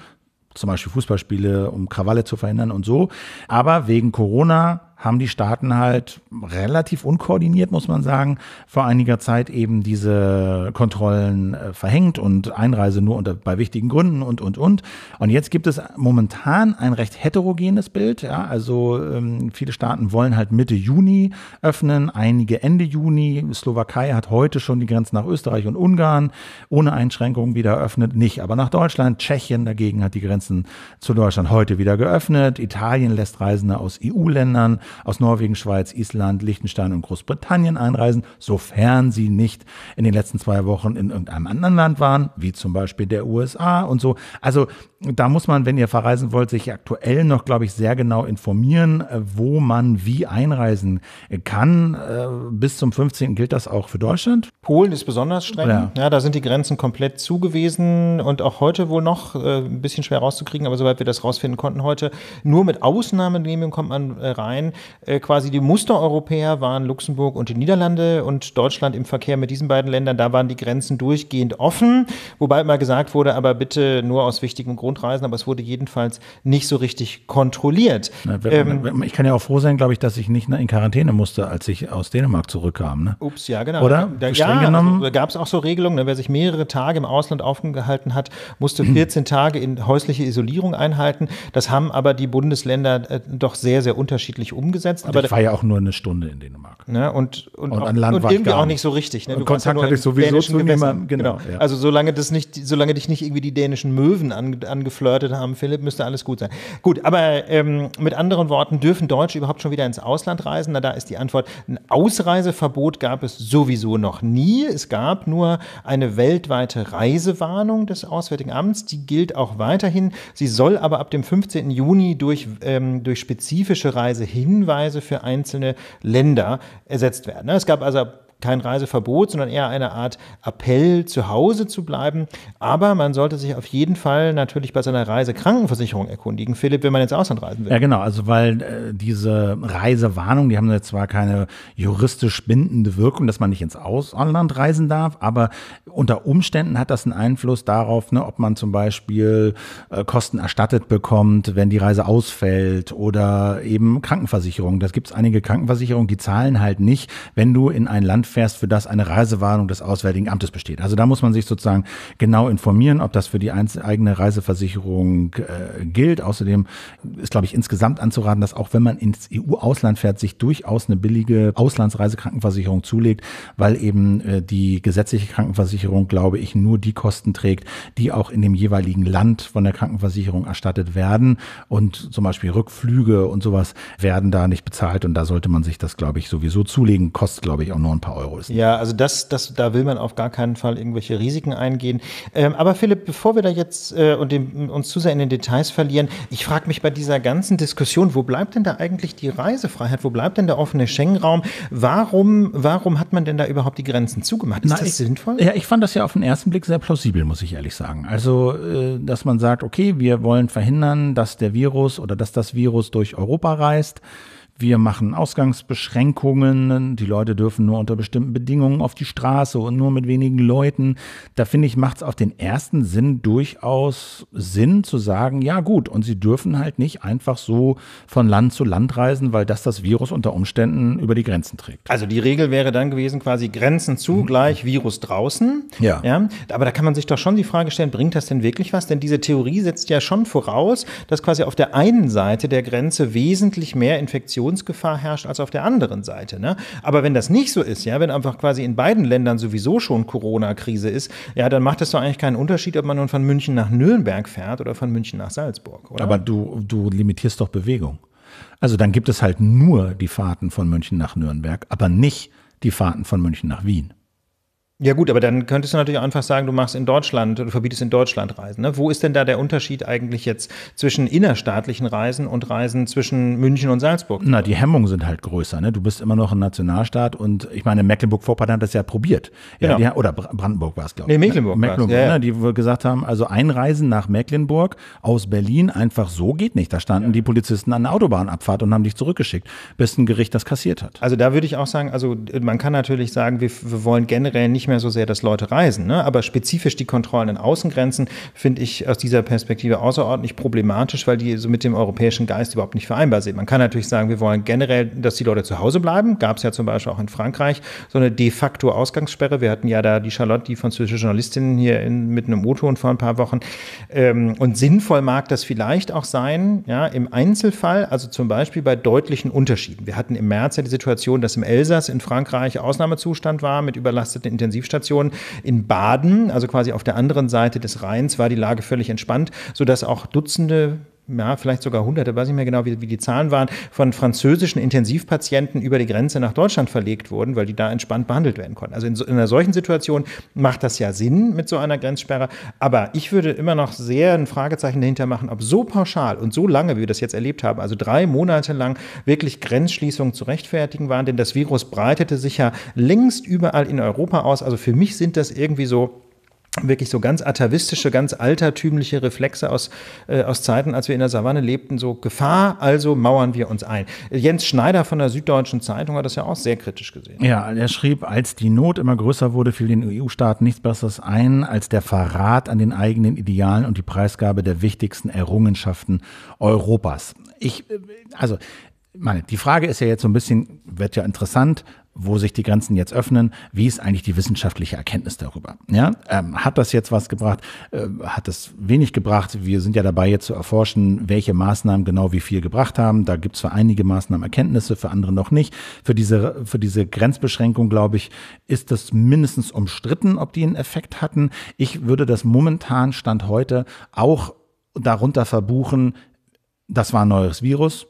zum Beispiel Fußballspiele, um Krawalle zu verhindern und so. Aber wegen Corona haben die Staaten halt relativ unkoordiniert, muss man sagen, vor einiger Zeit eben diese Kontrollen äh, verhängt und Einreise nur unter, bei wichtigen Gründen und, und, und. Und jetzt gibt es momentan ein recht heterogenes Bild. Ja? Also ähm, viele Staaten wollen halt Mitte Juni öffnen, einige Ende Juni. Slowakei hat heute schon die Grenzen nach Österreich und Ungarn ohne Einschränkungen wieder eröffnet, nicht aber nach Deutschland. Tschechien dagegen hat die Grenzen zu Deutschland heute wieder geöffnet. Italien lässt Reisende aus EU-Ländern aus Norwegen, Schweiz, Island, Liechtenstein und Großbritannien einreisen, sofern sie nicht in den letzten zwei Wochen in irgendeinem anderen Land waren, wie zum Beispiel der USA und so. Also da muss man, wenn ihr verreisen wollt, sich aktuell noch, glaube ich, sehr genau informieren, äh, wo man wie einreisen äh, kann. Äh, bis zum 15. gilt das auch für Deutschland. Polen ist besonders streng. Ja. ja da sind die Grenzen komplett zugewiesen und auch heute wohl noch äh, ein bisschen schwer rauszukriegen, aber soweit wir das rausfinden konnten heute, nur mit Ausnahmegenehmigung kommt man rein äh, quasi die Mustereuropäer waren Luxemburg und die Niederlande und Deutschland im Verkehr mit diesen beiden Ländern. Da waren die Grenzen durchgehend offen, wobei immer gesagt wurde, aber bitte nur aus wichtigen Grundreisen, aber es wurde jedenfalls nicht so richtig kontrolliert. Na, wenn, ähm, ich kann ja auch froh sein, glaube ich, dass ich nicht in Quarantäne musste, als ich aus Dänemark zurückkam. Ne? Ups, ja, genau. Oder? Da, ja, also genommen. Also, gab es auch so Regelungen, ne? wer sich mehrere Tage im Ausland aufgehalten hat, musste 14 Tage in häusliche Isolierung einhalten. Das haben aber die Bundesländer äh, doch sehr, sehr unterschiedlich umgesetzt umgesetzt. Und aber ich war ja auch nur eine Stunde in Dänemark. Ne? Und, und, und, auch, an Land und war irgendwie auch nicht so richtig. Ne? Und Kontakt ja hatte ich sowieso zu niemandem. Genau. genau. Ja. Also solange das nicht, solange dich nicht irgendwie die dänischen Möwen ange, angeflirtet haben, Philipp, müsste alles gut sein. Gut, aber ähm, mit anderen Worten, dürfen Deutsche überhaupt schon wieder ins Ausland reisen? Na, da ist die Antwort. Ein Ausreiseverbot gab es sowieso noch nie. Es gab nur eine weltweite Reisewarnung des Auswärtigen Amts. Die gilt auch weiterhin. Sie soll aber ab dem 15. Juni durch, ähm, durch spezifische Reise hin Hinweise für einzelne Länder ersetzt werden. Es gab also kein Reiseverbot, sondern eher eine Art Appell, zu Hause zu bleiben. Aber man sollte sich auf jeden Fall natürlich bei seiner Reisekrankenversicherung erkundigen. Philipp, wenn man ins Ausland reisen will. Ja, genau. Also, weil äh, diese Reisewarnung, die haben jetzt zwar keine juristisch bindende Wirkung, dass man nicht ins Ausland reisen darf, aber unter Umständen hat das einen Einfluss darauf, ne, ob man zum Beispiel äh, Kosten erstattet bekommt, wenn die Reise ausfällt oder eben Krankenversicherung. Das gibt es einige Krankenversicherungen, die zahlen halt nicht, wenn du in ein Land einfährst, für das eine Reisewarnung des Auswärtigen Amtes besteht. Also da muss man sich sozusagen genau informieren, ob das für die eigene Reiseversicherung äh, gilt. Außerdem ist, glaube ich, insgesamt anzuraten, dass auch wenn man ins EU-Ausland fährt, sich durchaus eine billige Auslandsreisekrankenversicherung zulegt, weil eben äh, die gesetzliche Krankenversicherung, glaube ich, nur die Kosten trägt, die auch in dem jeweiligen Land von der Krankenversicherung erstattet werden. Und zum Beispiel Rückflüge und sowas werden da nicht bezahlt. Und da sollte man sich das, glaube ich, sowieso zulegen. Kostet, glaube ich, auch nur ein paar Euro. Euro ist. Ja, also das, das, da will man auf gar keinen Fall irgendwelche Risiken eingehen. Ähm, aber Philipp, bevor wir da jetzt äh, und dem, uns zu sehr in den Details verlieren, ich frage mich bei dieser ganzen Diskussion, wo bleibt denn da eigentlich die Reisefreiheit? Wo bleibt denn der offene Schengen-Raum? Warum, warum hat man denn da überhaupt die Grenzen zugemacht? Ist Na, das ich, sinnvoll? Ja, ich fand das ja auf den ersten Blick sehr plausibel, muss ich ehrlich sagen. Also, äh, dass man sagt, okay, wir wollen verhindern, dass der Virus oder dass das Virus durch Europa reist wir machen Ausgangsbeschränkungen, die Leute dürfen nur unter bestimmten Bedingungen auf die Straße und nur mit wenigen Leuten. Da finde ich, macht es auf den ersten Sinn durchaus Sinn zu sagen, ja gut, und sie dürfen halt nicht einfach so von Land zu Land reisen, weil das das Virus unter Umständen über die Grenzen trägt. Also die Regel wäre dann gewesen, quasi Grenzen zu, mhm. gleich Virus draußen. Ja. ja. Aber da kann man sich doch schon die Frage stellen, bringt das denn wirklich was? Denn diese Theorie setzt ja schon voraus, dass quasi auf der einen Seite der Grenze wesentlich mehr Infektionen Inflationsgefahr herrscht als auf der anderen Seite. Ne? Aber wenn das nicht so ist, ja, wenn einfach quasi in beiden Ländern sowieso schon Corona-Krise ist, ja, dann macht es doch eigentlich keinen Unterschied, ob man nun von München nach Nürnberg fährt oder von München nach Salzburg, oder? Aber du, du limitierst doch Bewegung. Also dann gibt es halt nur die Fahrten von München nach Nürnberg, aber nicht die Fahrten von München nach Wien. Ja gut, aber dann könntest du natürlich auch einfach sagen, du machst in Deutschland, du verbietest in Deutschland Reisen. Ne? Wo ist denn da der Unterschied eigentlich jetzt zwischen innerstaatlichen Reisen und Reisen zwischen München und Salzburg? Na, die Hemmungen sind halt größer. Ne? Du bist immer noch ein Nationalstaat und ich meine, Mecklenburg-Vorpommern hat das ja probiert. Ja, genau. die, oder Brandenburg war es, glaube ich. Nee, ne? Mecklenburg. Mecklenburg, ja, ja. Ne? die gesagt haben, also einreisen nach Mecklenburg aus Berlin einfach so geht nicht. Da standen ja. die Polizisten an der Autobahnabfahrt und haben dich zurückgeschickt, bis ein Gericht das kassiert hat. Also da würde ich auch sagen, also äh, man kann natürlich sagen, wir, wir wollen generell nicht mehr mehr so sehr, dass Leute reisen. Ne? Aber spezifisch die Kontrollen an Außengrenzen finde ich aus dieser Perspektive außerordentlich problematisch, weil die so mit dem europäischen Geist überhaupt nicht vereinbar sind. Man kann natürlich sagen, wir wollen generell, dass die Leute zu Hause bleiben. Gab es ja zum Beispiel auch in Frankreich so eine de facto Ausgangssperre. Wir hatten ja da die Charlotte, die französische Journalistin hier in, mit einem O-Ton vor ein paar Wochen. Ähm, und sinnvoll mag das vielleicht auch sein, ja, im Einzelfall, also zum Beispiel bei deutlichen Unterschieden. Wir hatten im März ja die Situation, dass im Elsass in Frankreich Ausnahmezustand war mit überlasteten Intensivstationen. Intensivstationen. In Baden, also quasi auf der anderen Seite des Rheins, war die Lage völlig entspannt, sodass auch Dutzende ja, vielleicht sogar hunderte, weiß ich nicht mehr genau, wie, wie die Zahlen waren, von französischen Intensivpatienten über die Grenze nach Deutschland verlegt wurden, weil die da entspannt behandelt werden konnten. Also in, so, in einer solchen Situation macht das ja Sinn mit so einer Grenzsperre. Aber ich würde immer noch sehr ein Fragezeichen dahinter machen, ob so pauschal und so lange, wie wir das jetzt erlebt haben, also drei Monate lang wirklich Grenzschließungen zu rechtfertigen waren, denn das Virus breitete sich ja längst überall in Europa aus. Also für mich sind das irgendwie so wirklich so ganz atavistische, ganz altertümliche Reflexe aus, äh, aus Zeiten, als wir in der Savanne lebten, so Gefahr, also mauern wir uns ein. Jens Schneider von der Süddeutschen Zeitung hat das ja auch sehr kritisch gesehen. Ja, er schrieb, als die Not immer größer wurde, fiel den EU-Staaten nichts Besseres ein, als der Verrat an den eigenen Idealen und die Preisgabe der wichtigsten Errungenschaften Europas. Ich, äh, also, meine, die Frage ist ja jetzt so ein bisschen, wird ja interessant, wo sich die Grenzen jetzt öffnen, wie ist eigentlich die wissenschaftliche Erkenntnis darüber? Ja, ähm, hat das jetzt was gebracht? Äh, hat das wenig gebracht? Wir sind ja dabei, jetzt zu erforschen, welche Maßnahmen genau wie viel gebracht haben. Da gibt es für einige Maßnahmen Erkenntnisse, für andere noch nicht. Für diese, für diese Grenzbeschränkung, glaube ich, ist das mindestens umstritten, ob die einen Effekt hatten. Ich würde das momentan, Stand heute, auch darunter verbuchen, das war ein neues Virus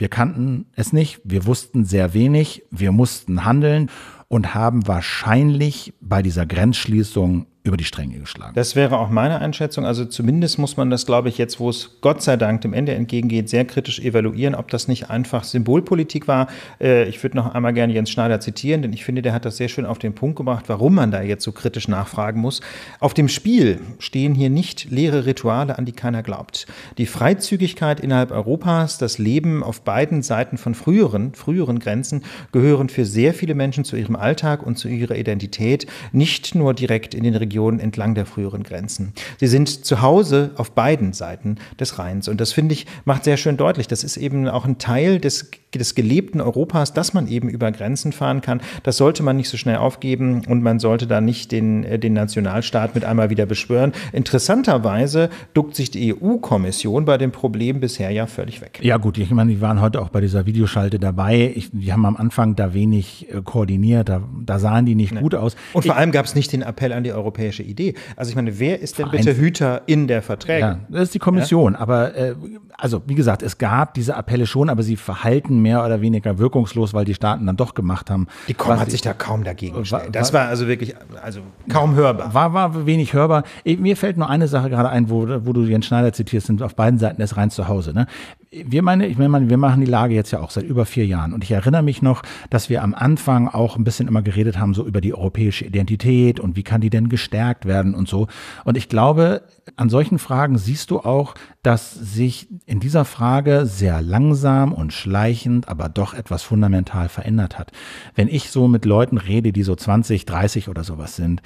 wir kannten es nicht, wir wussten sehr wenig, wir mussten handeln und haben wahrscheinlich bei dieser Grenzschließung über die Stränge geschlagen. Das wäre auch meine Einschätzung. Also zumindest muss man das, glaube ich, jetzt, wo es Gott sei Dank dem Ende entgegengeht, sehr kritisch evaluieren, ob das nicht einfach Symbolpolitik war. Äh, ich würde noch einmal gerne Jens Schneider zitieren, denn ich finde, der hat das sehr schön auf den Punkt gebracht, warum man da jetzt so kritisch nachfragen muss. Auf dem Spiel stehen hier nicht leere Rituale, an die keiner glaubt. Die Freizügigkeit innerhalb Europas, das Leben auf beiden Seiten von früheren, früheren Grenzen gehören für sehr viele Menschen zu ihrem Alltag und zu ihrer Identität, nicht nur direkt in den Regionen Regionen entlang der früheren Grenzen. Sie sind zu Hause auf beiden Seiten des Rheins. Und das finde ich, macht sehr schön deutlich. Das ist eben auch ein Teil des, des gelebten Europas, dass man eben über Grenzen fahren kann. Das sollte man nicht so schnell aufgeben und man sollte da nicht den, äh, den Nationalstaat mit einmal wieder beschwören. Interessanterweise duckt sich die EU-Kommission bei dem Problem bisher ja völlig weg. Ja, gut, ich meine, die waren heute auch bei dieser Videoschalte dabei. Ich, die haben am Anfang da wenig äh, koordiniert, da, da sahen die nicht Nein. gut aus. Und vor ich, allem gab es nicht den Appell an die Europäer europäische Idee. Also ich meine, wer ist denn bitte Hüter in der Verträge? Ja, das ist die Kommission. Ja? Aber äh, also wie gesagt, es gab diese Appelle schon, aber sie verhalten mehr oder weniger wirkungslos, weil die Staaten dann doch gemacht haben. Die Kom hat sich da kaum dagegen gestellt. Das war also wirklich also kaum hörbar. War, war wenig hörbar. Äh, mir fällt nur eine Sache gerade ein, wo, wo du Jens Schneider zitierst, sind auf beiden Seiten des Rheins zu Hause. Ne? Wir meine, ich meine, wir machen die Lage jetzt ja auch seit über vier Jahren. Und ich erinnere mich noch, dass wir am Anfang auch ein bisschen immer geredet haben, so über die europäische Identität und wie kann die denn gestalten gestärkt werden und so. Und ich glaube, an solchen Fragen siehst du auch, dass sich in dieser Frage sehr langsam und schleichend, aber doch etwas fundamental verändert hat. Wenn ich so mit Leuten rede, die so 20, 30 oder sowas sind,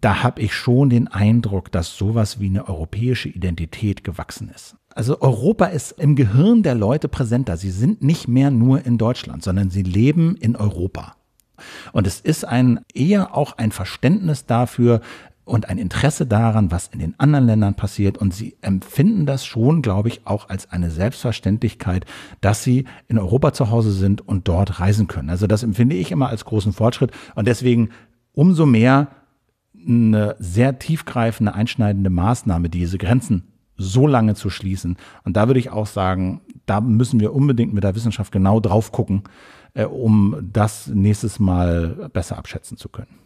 da habe ich schon den Eindruck, dass sowas wie eine europäische Identität gewachsen ist. Also Europa ist im Gehirn der Leute präsenter. Sie sind nicht mehr nur in Deutschland, sondern sie leben in Europa. Und es ist ein eher auch ein Verständnis dafür, und ein Interesse daran, was in den anderen Ländern passiert. Und sie empfinden das schon, glaube ich, auch als eine Selbstverständlichkeit, dass sie in Europa zu Hause sind und dort reisen können. Also das empfinde ich immer als großen Fortschritt. Und deswegen umso mehr eine sehr tiefgreifende, einschneidende Maßnahme, diese Grenzen so lange zu schließen. Und da würde ich auch sagen, da müssen wir unbedingt mit der Wissenschaft genau drauf gucken, äh, um das nächstes Mal besser abschätzen zu können.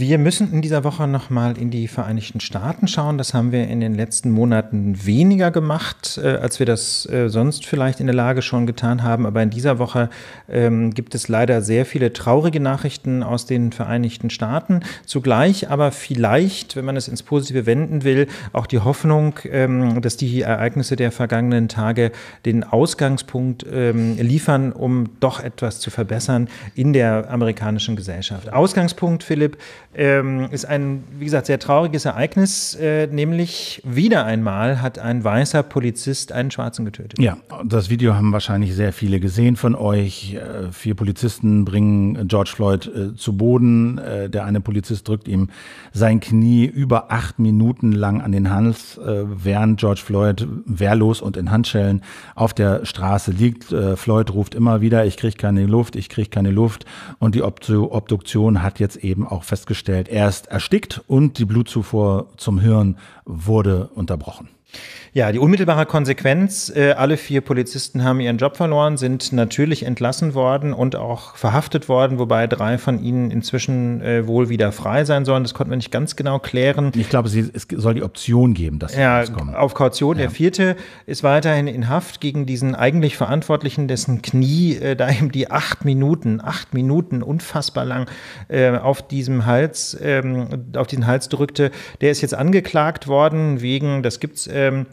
Wir müssen in dieser Woche nochmal in die Vereinigten Staaten schauen. Das haben wir in den letzten Monaten weniger gemacht, äh, als wir das äh, sonst vielleicht in der Lage schon getan haben. Aber in dieser Woche ähm, gibt es leider sehr viele traurige Nachrichten aus den Vereinigten Staaten. Zugleich aber vielleicht, wenn man es ins Positive wenden will, auch die Hoffnung, ähm, dass die Ereignisse der vergangenen Tage den Ausgangspunkt ähm, liefern, um doch etwas zu verbessern in der amerikanischen Gesellschaft. Ausgangspunkt, Philipp, ähm, ist ein, wie gesagt, sehr trauriges Ereignis, äh, nämlich wieder einmal hat ein weißer Polizist einen Schwarzen getötet. Ja, das Video haben wahrscheinlich sehr viele gesehen von euch. Äh, vier Polizisten bringen George Floyd äh, zu Boden. Äh, der eine Polizist drückt ihm sein Knie über acht Minuten lang an den Hals, äh, während George Floyd wehrlos und in Handschellen auf der Straße liegt. Äh, Floyd ruft immer wieder, ich kriege keine Luft, ich kriege keine Luft. Und die Obduktion hat jetzt eben auch festgestellt, festgestellt, er ist erstickt und die Blutzufuhr zum Hirn wurde unterbrochen. Ja, die unmittelbare Konsequenz, äh, alle vier Polizisten haben ihren Job verloren, sind natürlich entlassen worden und auch verhaftet worden, wobei drei von ihnen inzwischen äh, wohl wieder frei sein sollen. Das konnten wir nicht ganz genau klären. Ich glaube, sie, es soll die Option geben, dass sie ja, rauskommen. Auf Kaution. Ja. Der vierte ist weiterhin in Haft gegen diesen eigentlich Verantwortlichen, dessen Knie äh, da eben die acht Minuten, acht Minuten unfassbar lang äh, auf diesem Hals, ähm, auf diesen Hals drückte. Der ist jetzt angeklagt worden wegen, das gibt's, ähm,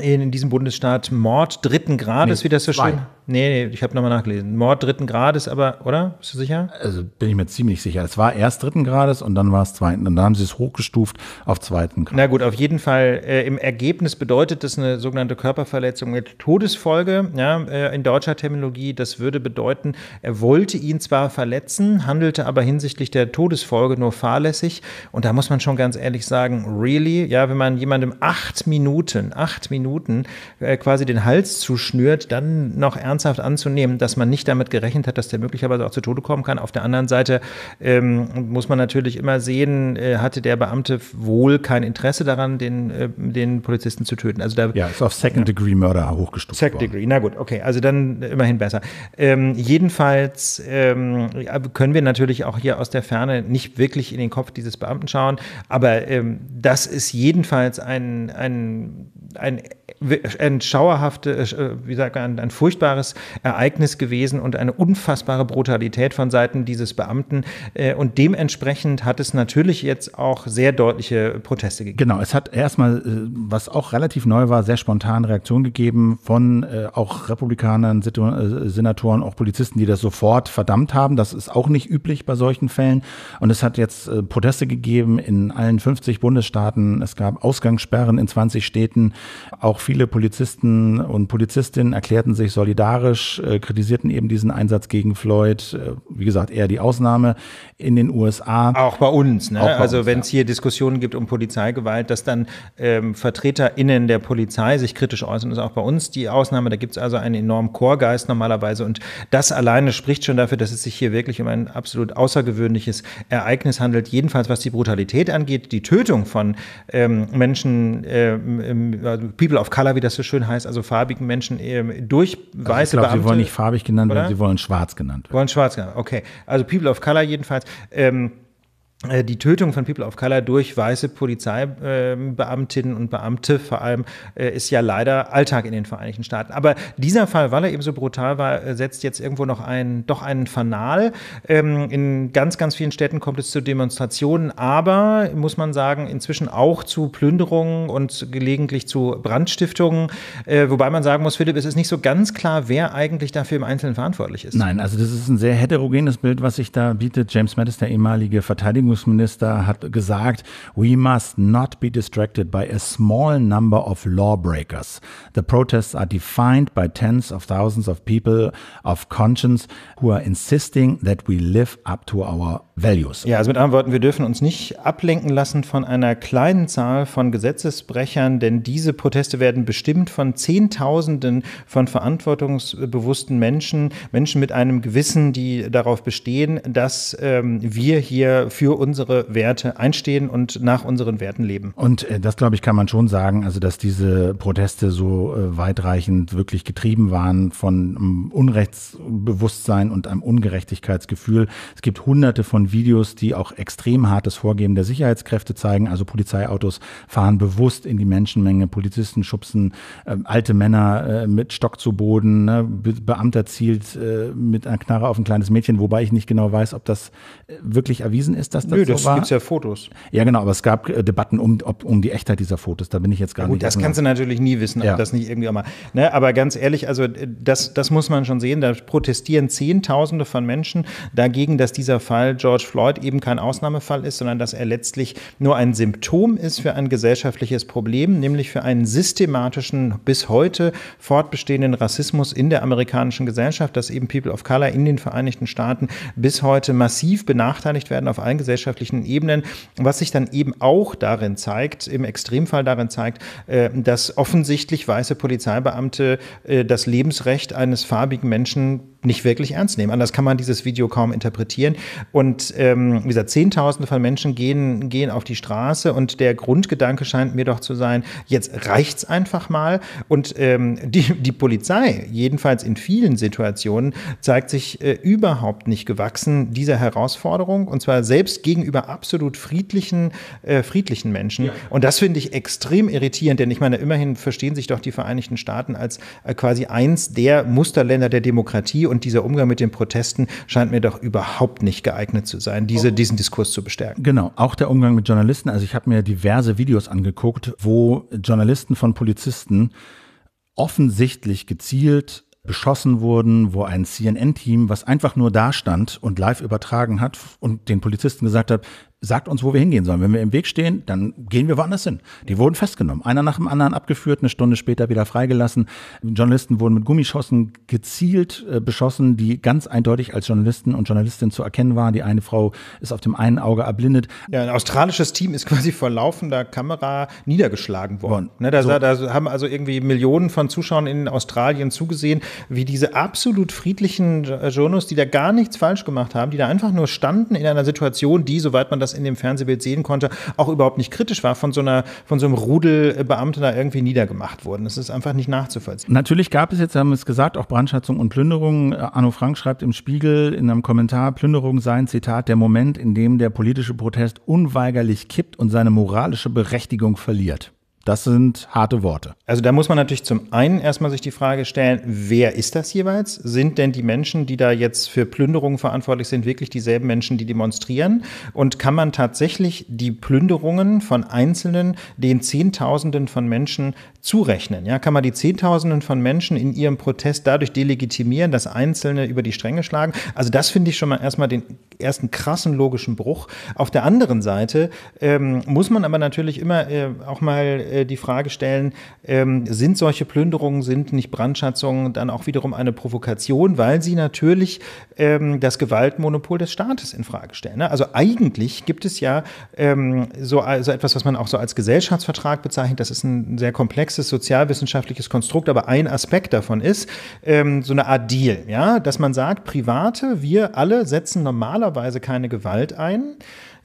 in, in diesem Bundesstaat Mord dritten Grades, nee, wie das so schön Nee, nee ich habe nochmal nachgelesen. Mord dritten Grades, aber, oder? Bist du sicher? Also bin ich mir ziemlich sicher. Es war erst dritten Grades und dann war es zweiten. Und dann haben sie es hochgestuft auf zweiten Grad. Na gut, auf jeden Fall. Äh, Im Ergebnis bedeutet das eine sogenannte Körperverletzung mit Todesfolge. Ja, äh, in deutscher Terminologie, das würde bedeuten, er wollte ihn zwar verletzen, handelte aber hinsichtlich der Todesfolge nur fahrlässig. Und da muss man schon ganz ehrlich sagen, really? Ja, wenn man jemandem acht Minuten, acht Minuten äh, quasi den Hals zuschnürt, dann noch ernsthaft ernsthaft anzunehmen, dass man nicht damit gerechnet hat, dass der möglicherweise auch zu Tode kommen kann. Auf der anderen Seite ähm, muss man natürlich immer sehen, äh, hatte der Beamte wohl kein Interesse daran, den, äh, den Polizisten zu töten. Also da, ja, ist auf Second Degree Murder hochgestuft Second worden. Degree, na gut, okay, also dann immerhin besser. Ähm, jedenfalls ähm, können wir natürlich auch hier aus der Ferne nicht wirklich in den Kopf dieses Beamten schauen, aber ähm, das ist jedenfalls ein, ein ein, ein schauerhaftes, äh, äh, wie sagt man, ein furchtbares Ereignis gewesen und eine unfassbare Brutalität von Seiten dieses Beamten. Äh, und dementsprechend hat es natürlich jetzt auch sehr deutliche Proteste gegeben. Genau, es hat erstmal, was auch relativ neu war, sehr spontan Reaktionen gegeben von auch Republikanern, Senatoren, auch Polizisten, die das sofort verdammt haben. Das ist auch nicht üblich bei solchen Fällen. Und es hat jetzt Proteste gegeben in allen 50 Bundesstaaten. Es gab Ausgangssperren in 20 Städten. Auch viele Polizisten und Polizistinnen erklärten sich solidarisch, äh, kritisierten eben diesen Einsatz gegen Floyd. Äh, wie gesagt, eher die Ausnahme in den USA. Auch bei uns. Ne? Auch bei also wenn es ja. hier Diskussionen gibt um Polizeigewalt, dass dann ähm, VertreterInnen der Polizei sich kritisch äußern, ist auch bei uns die Ausnahme. Da gibt es also einen enormen Chorgeist normalerweise. Und das alleine spricht schon dafür, dass es sich hier wirklich um ein absolut außergewöhnliches Ereignis handelt. Jedenfalls was die Brutalität angeht, die Tötung von ähm, Menschen äh, People of Color, wie das so schön heißt, also farbigen Menschen äh, durch weiße also ich glaub, Beamte. Sie wollen nicht farbig genannt werden, sie wollen schwarz genannt werden. Wollen schwarz genannt, okay. Also People of Color jedenfalls. Ähm, äh, die Tötung von People of Color durch weiße Polizeibeamtinnen und Beamte vor allem äh, ist ja leider Alltag in den Vereinigten Staaten. Aber dieser Fall, weil er eben so brutal war, äh, setzt jetzt irgendwo noch einen, doch einen Fanal. Ähm, in ganz, ganz vielen Städten kommt es zu Demonstrationen, aber muss man sagen, inzwischen auch zu Plünderungen und gelegentlich zu Brandstiftungen. Wobei man sagen muss, Philipp, es ist nicht so ganz klar, wer eigentlich dafür im Einzelnen verantwortlich ist. Nein, also das ist ein sehr heterogenes Bild, was sich da bietet. James Mattis, der ehemalige Verteidiger Verteidigungsminister hat gesagt, we must not be distracted by a small number of lawbreakers. The protests are defined by tens of thousands of people of conscience who are insisting that we live up to our Values. Ja, also mit anderen Worten, wir dürfen uns nicht ablenken lassen von einer kleinen Zahl von Gesetzesbrechern, denn diese Proteste werden bestimmt von Zehntausenden von verantwortungsbewussten Menschen, Menschen mit einem Gewissen, die darauf bestehen, dass ähm, wir hier für unsere Werte einstehen und nach unseren Werten leben. Und äh, das, glaube ich, kann man schon sagen, also dass diese Proteste so äh, weitreichend wirklich getrieben waren von einem ähm, Unrechtsbewusstsein und einem Ungerechtigkeitsgefühl. Es gibt hunderte von von Videos, die auch extrem hartes Vorgehen der Sicherheitskräfte zeigen. Also Polizeiautos fahren bewusst in die Menschenmenge, Polizisten schubsen äh, alte Männer äh, mit Stock zu Boden, ne? Be Beamter zielt äh, mit einer Knarre auf ein kleines Mädchen, wobei ich nicht genau weiß, ob das äh, wirklich erwiesen ist, dass das Nö, so das war. Nö, das gibt ja Fotos. Ja genau, aber es gab äh, Debatten um, ob, um die Echtheit dieser Fotos, da bin ich jetzt gar ja, gut, nicht. Das kannst du natürlich nie wissen, ob ja. das nicht irgendwie auch mal. Ne? Aber ganz ehrlich, also äh, das, das muss man schon sehen, da protestieren Zehntausende von Menschen dagegen, dass dieser Fall George George Floyd eben kein Ausnahmefall ist, sondern dass er letztlich nur ein Symptom ist für ein gesellschaftliches Problem, nämlich für einen systematischen, bis heute fortbestehenden Rassismus in der amerikanischen Gesellschaft, dass eben People of Color in den Vereinigten Staaten bis heute massiv benachteiligt werden auf allen gesellschaftlichen Ebenen, was sich dann eben auch darin zeigt, im Extremfall darin zeigt, äh, dass offensichtlich weiße Polizeibeamte äh, das Lebensrecht eines farbigen Menschen nicht wirklich ernst nehmen. Anders kann man dieses Video kaum interpretieren. Und und ähm, wie gesagt, Zehntausende von Menschen gehen, gehen auf die Straße und der Grundgedanke scheint mir doch zu sein, jetzt reicht's einfach mal. Und ähm, die, die Polizei, jedenfalls in vielen Situationen, zeigt sich äh, überhaupt nicht gewachsen dieser Herausforderung und zwar selbst gegenüber absolut friedlichen, äh, friedlichen Menschen. Ja. Und das finde ich extrem irritierend, denn ich meine, immerhin verstehen sich doch die Vereinigten Staaten als äh, quasi eins der Musterländer der Demokratie und dieser Umgang mit den Protesten scheint mir doch überhaupt nicht geeignet zu zu sein, diese, oh. diesen Diskurs zu bestärken. Genau, auch der Umgang mit Journalisten. Also ich habe mir diverse Videos angeguckt, wo Journalisten von Polizisten offensichtlich gezielt beschossen wurden, wo ein CNN-Team, was einfach nur da stand und live übertragen hat und den Polizisten gesagt hat, sagt uns, wo wir hingehen sollen. Wenn wir im Weg stehen, dann gehen wir woanders hin. Die wurden festgenommen, einer nach dem anderen abgeführt, eine Stunde später wieder freigelassen. Journalisten wurden mit Gummischossen gezielt äh, beschossen, die ganz eindeutig als Journalisten und Journalistinnen zu erkennen waren. Die eine Frau ist auf dem einen Auge erblindet. Ja, ein australisches Team ist quasi vor laufender Kamera niedergeschlagen worden. Ne, da, so. da, haben also irgendwie Millionen von Zuschauern in Australien zugesehen, wie diese absolut friedlichen Journos, die da gar nichts falsch gemacht haben, die da einfach nur standen in einer Situation, die, soweit man das in dem Fernsehbild sehen konnte, auch überhaupt nicht kritisch war, von so, einer, von so einem Rudel Beamten da irgendwie niedergemacht wurden. Das ist einfach nicht nachzuvollziehen. Natürlich gab es jetzt, haben wir es gesagt, auch Brandschatzung und Plünderung. Äh, Arno Frank schreibt im Spiegel in einem Kommentar, Plünderung sei ein Zitat, der Moment, in dem der politische Protest unweigerlich kippt und seine moralische Berechtigung verliert. Das sind harte Worte. Also da muss man natürlich zum einen erstmal sich die Frage stellen, wer ist das jeweils? Sind denn die Menschen, die da jetzt für Plünderungen verantwortlich sind, wirklich dieselben Menschen, die demonstrieren? Und kann man tatsächlich die Plünderungen von Einzelnen den Zehntausenden von Menschen zurechnen? Ja, kann man die Zehntausenden von Menschen in ihrem Protest dadurch delegitimieren, dass Einzelne über die Stränge schlagen? Also das finde ich schon mal erstmal den ersten krassen logischen Bruch. Auf der anderen Seite ähm, muss man aber natürlich immer äh, auch mal äh, die Frage stellen, ähm, sind solche Plünderungen, sind nicht Brandschatzungen dann auch wiederum eine Provokation, weil sie natürlich ähm, das Gewaltmonopol des Staates in Frage stellen. Ne? Also eigentlich gibt es ja ähm, so also etwas, was man auch so als Gesellschaftsvertrag bezeichnet. Das ist ein sehr komplexes sozialwissenschaftliches Konstrukt, aber ein Aspekt davon ist ähm, so eine Art Deal, ja, dass man sagt, Private, wir alle setzen normalerweise keine Gewalt ein.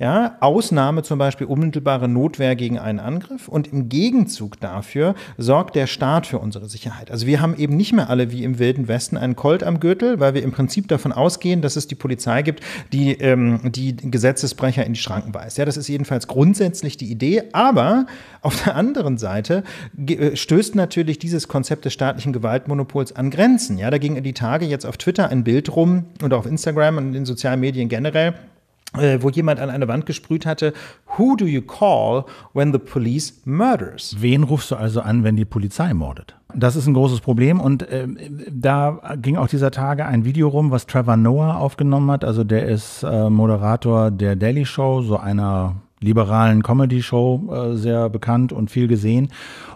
Ja, Ausnahme zum Beispiel unmittelbare Notwehr gegen einen Angriff und im Gegenzug dafür sorgt der Staat für unsere Sicherheit. Also wir haben eben nicht mehr alle wie im Wilden Westen einen Colt am Gürtel, weil wir im Prinzip davon ausgehen, dass es die Polizei gibt, die ähm, die Gesetzesbrecher in die Schranken weist. Ja, das ist jedenfalls grundsätzlich die Idee, aber auf der anderen Seite äh, stößt natürlich dieses Konzept des staatlichen Gewaltmonopols an Grenzen. Ja, da ging in die Tage jetzt auf Twitter ein Bild rum und auf Instagram und in den sozialen Medien generell äh, wo jemand an eine Wand gesprüht hatte, Who do you call when the police murders? Wen rufst du also an, wenn die Polizei mordet? Das ist ein großes Problem und äh, da ging auch dieser Tage ein Video rum, was Trevor Noah aufgenommen hat. Also der ist äh, Moderator der Daily Show, so einer liberalen Comedy-Show äh, sehr bekannt und viel gesehen.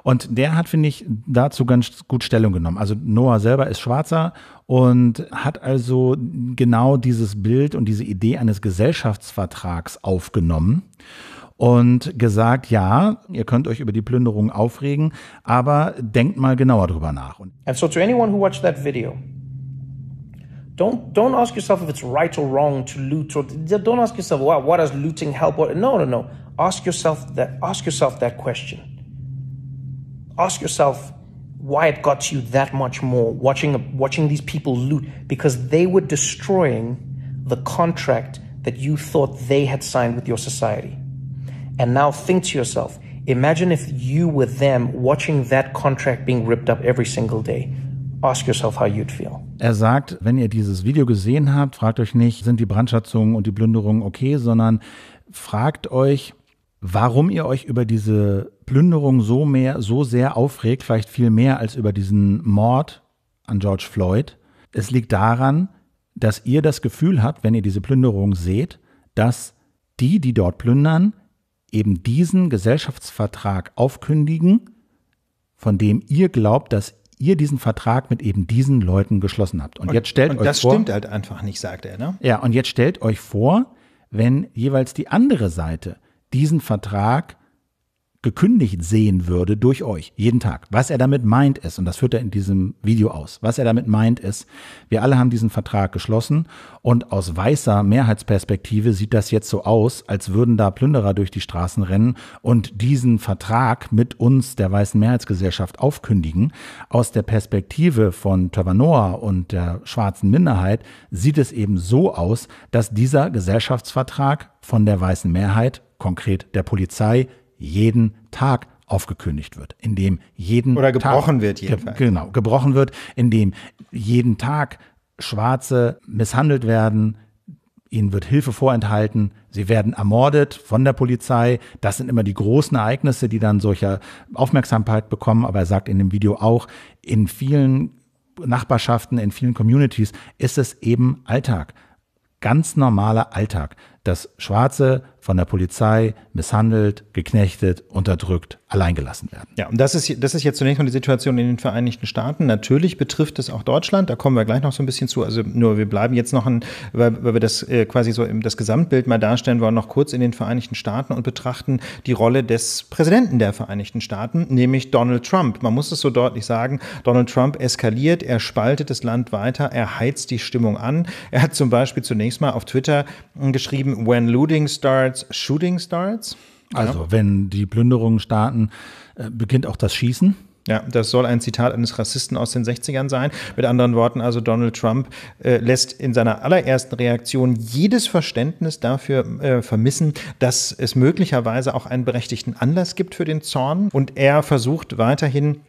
Und der hat, finde ich, dazu ganz gut Stellung genommen. Also Noah selber ist Schwarzer und hat also genau dieses Bild und diese Idee eines Gesellschaftsvertrags aufgenommen und gesagt, ja, ihr könnt euch über die Plünderung aufregen, aber denkt mal genauer drüber nach. And so to anyone who watched that video, Don't don't ask yourself if it's right or wrong to loot or don't ask yourself wow what does looting help or no no no ask yourself that ask yourself that question. Ask yourself why it got you that much more watching watching these people loot because they were destroying the contract that you thought they had signed with your society. And now think to yourself, imagine if you were them watching that contract being ripped up every single day. ask yourself how you'd feel. Er sagt, wenn ihr dieses Video gesehen habt, fragt euch nicht, sind die Brandschatzungen und die Plünderungen okay, sondern fragt euch, warum ihr euch über diese Plünderung so mehr, so sehr aufregt, vielleicht viel mehr als über diesen Mord an George Floyd. Es liegt daran, dass ihr das Gefühl habt, wenn ihr diese Plünderung seht, dass die, die dort plündern, eben diesen Gesellschaftsvertrag aufkündigen, von dem ihr glaubt, dass ihr diesen Vertrag mit eben diesen Leuten geschlossen habt. Und, und jetzt stellt und euch das vor. stimmt halt einfach nicht, sagt er, ne? Ja, und jetzt stellt euch vor, wenn jeweils die andere Seite diesen Vertrag gekündigt sehen würde durch euch, jeden Tag. Was er damit meint ist, und das führt er in diesem Video aus, was er damit meint ist, wir alle haben diesen Vertrag geschlossen und aus weißer Mehrheitsperspektive sieht das jetzt so aus, als würden da Plünderer durch die Straßen rennen und diesen Vertrag mit uns, der weißen Mehrheitsgesellschaft, aufkündigen. Aus der Perspektive von Tavanoa und der schwarzen Minderheit sieht es eben so aus, dass dieser Gesellschaftsvertrag von der weißen Mehrheit, konkret der Polizei, jeden Tag aufgekündigt wird, indem jeden oder gebrochen Tag, wird jedenfalls. Ge genau, gebrochen wird, indem jeden Tag Schwarze misshandelt werden, ihnen wird Hilfe vorenthalten, sie werden ermordet von der Polizei. Das sind immer die großen Ereignisse, die dann solcher Aufmerksamkeit bekommen. Aber er sagt in dem Video auch, in vielen Nachbarschaften, in vielen Communities ist es eben Alltag. Ganz normaler Alltag, dass Schwarze von der Polizei misshandelt, geknechtet, unterdrückt, alleingelassen werden. Ja, und das ist, das ist jetzt zunächst mal die Situation in den Vereinigten Staaten. Natürlich betrifft es auch Deutschland, da kommen wir gleich noch so ein bisschen zu. Also nur wir bleiben jetzt noch, ein, weil, weil wir das äh, quasi so im, das Gesamtbild mal darstellen wollen, noch kurz in den Vereinigten Staaten und betrachten die Rolle des Präsidenten der Vereinigten Staaten, nämlich Donald Trump. Man muss es so deutlich sagen, Donald Trump eskaliert, er spaltet das Land weiter, er heizt die Stimmung an. Er hat zum Beispiel zunächst mal auf Twitter geschrieben, When looting starts, shooting starts. Also ja. wenn die Plünderungen starten, äh, beginnt auch das Schießen. Ja, das soll ein Zitat eines Rassisten aus den 60ern sein. Mit anderen Worten, also Donald Trump äh, lässt in seiner allerersten Reaktion jedes Verständnis dafür äh, vermissen, dass es möglicherweise auch einen berechtigten Anlass gibt für den Zorn. Und er versucht weiterhin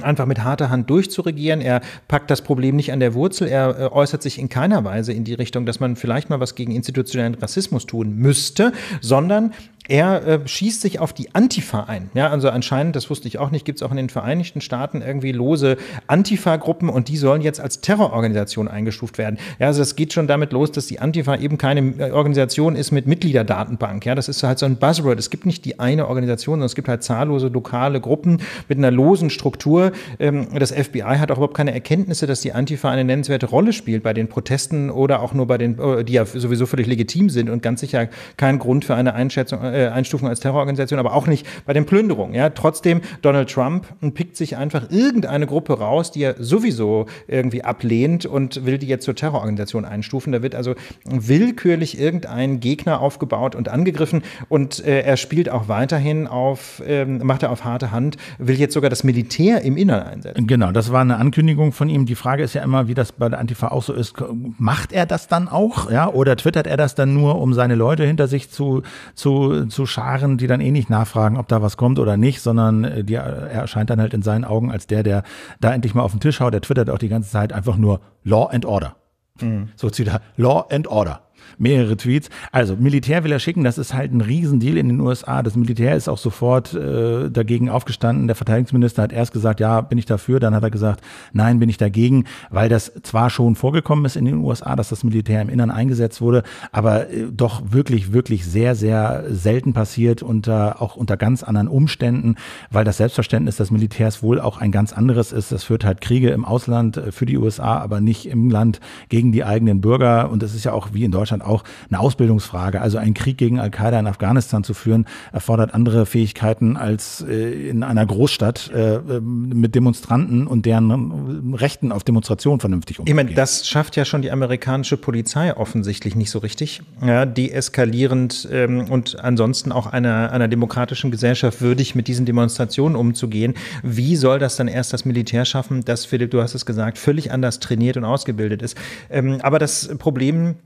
einfach mit harter Hand durchzuregieren. Er packt das Problem nicht an der Wurzel. Er äh, äußert sich in keiner Weise in die Richtung, dass man vielleicht mal was gegen institutionellen Rassismus tun müsste, sondern er äh, schießt sich auf die Antifa ein. Ja, also anscheinend, das wusste ich auch nicht, gibt es auch in den Vereinigten Staaten irgendwie lose Antifa-Gruppen und die sollen jetzt als Terrororganisation eingestuft werden. Ja, also das geht schon damit los, dass die Antifa eben keine äh, Organisation ist mit Mitgliederdatenbank. Ja, das ist halt so ein Buzzword. Es gibt nicht die eine Organisation, sondern es gibt halt zahllose lokale Gruppen mit einer losen Struktur. Ähm, das FBI hat auch überhaupt keine Erkenntnisse, dass die Antifa eine nennenswerte Rolle spielt bei den Protesten oder auch nur bei den, äh, die ja sowieso völlig legitim sind und ganz sicher kein Grund für eine Einschätzung äh, äh, Einstufung als Terrororganisation, aber auch nicht bei den Plünderungen. Ja? Trotzdem, Donald Trump pickt sich einfach irgendeine Gruppe raus, die er sowieso irgendwie ablehnt und will die jetzt zur Terrororganisation einstufen. Da wird also willkürlich irgendein Gegner aufgebaut und angegriffen und äh, er spielt auch weiterhin auf, ähm, macht er auf harte Hand, will jetzt sogar das Militär im Innern einsetzen. Genau, das war eine Ankündigung von ihm. Die Frage ist ja immer, wie das bei der Antifa auch so ist. Macht er das dann auch? Ja? Oder twittert er das dann nur, um seine Leute hinter sich zu, zu zu, scharen, die dann eh nicht nachfragen, ob da was kommt oder nicht, sondern äh, die, äh, er erscheint dann halt in seinen Augen als der, der da endlich mal auf den Tisch haut. Der twittert auch die ganze Zeit einfach nur Law and Order. Mhm. So zieht er Law and Order mehrere Tweets. Also, Militär will er schicken, das ist halt ein Riesendeal in den USA. Das Militär ist auch sofort äh, dagegen aufgestanden. Der Verteidigungsminister hat erst gesagt, ja, bin ich dafür. Dann hat er gesagt, nein, bin ich dagegen, weil das zwar schon vorgekommen ist in den USA, dass das Militär im Innern eingesetzt wurde, aber äh, doch wirklich, wirklich sehr, sehr selten passiert, unter, auch unter ganz anderen Umständen, weil das Selbstverständnis des Militärs wohl auch ein ganz anderes ist. Das führt halt Kriege im Ausland äh, für die USA, aber nicht im Land gegen die eigenen Bürger. Und das ist ja auch wie in Deutschland Deutschland auch eine Ausbildungsfrage. Also ein Krieg gegen Al-Qaida in Afghanistan zu führen, erfordert andere Fähigkeiten als äh, in einer Großstadt äh, äh, mit Demonstranten und deren Rechten auf Demonstrationen vernünftig umzugehen. Ich meine, das schafft ja schon die amerikanische Polizei offensichtlich nicht so richtig. Ja, deeskalierend ähm, und ansonsten auch einer, einer demokratischen Gesellschaft würdig mit diesen Demonstrationen umzugehen. Wie soll das dann erst das Militär schaffen, das, Philipp, du hast es gesagt, völlig anders trainiert und ausgebildet ist? Ähm, aber das Problem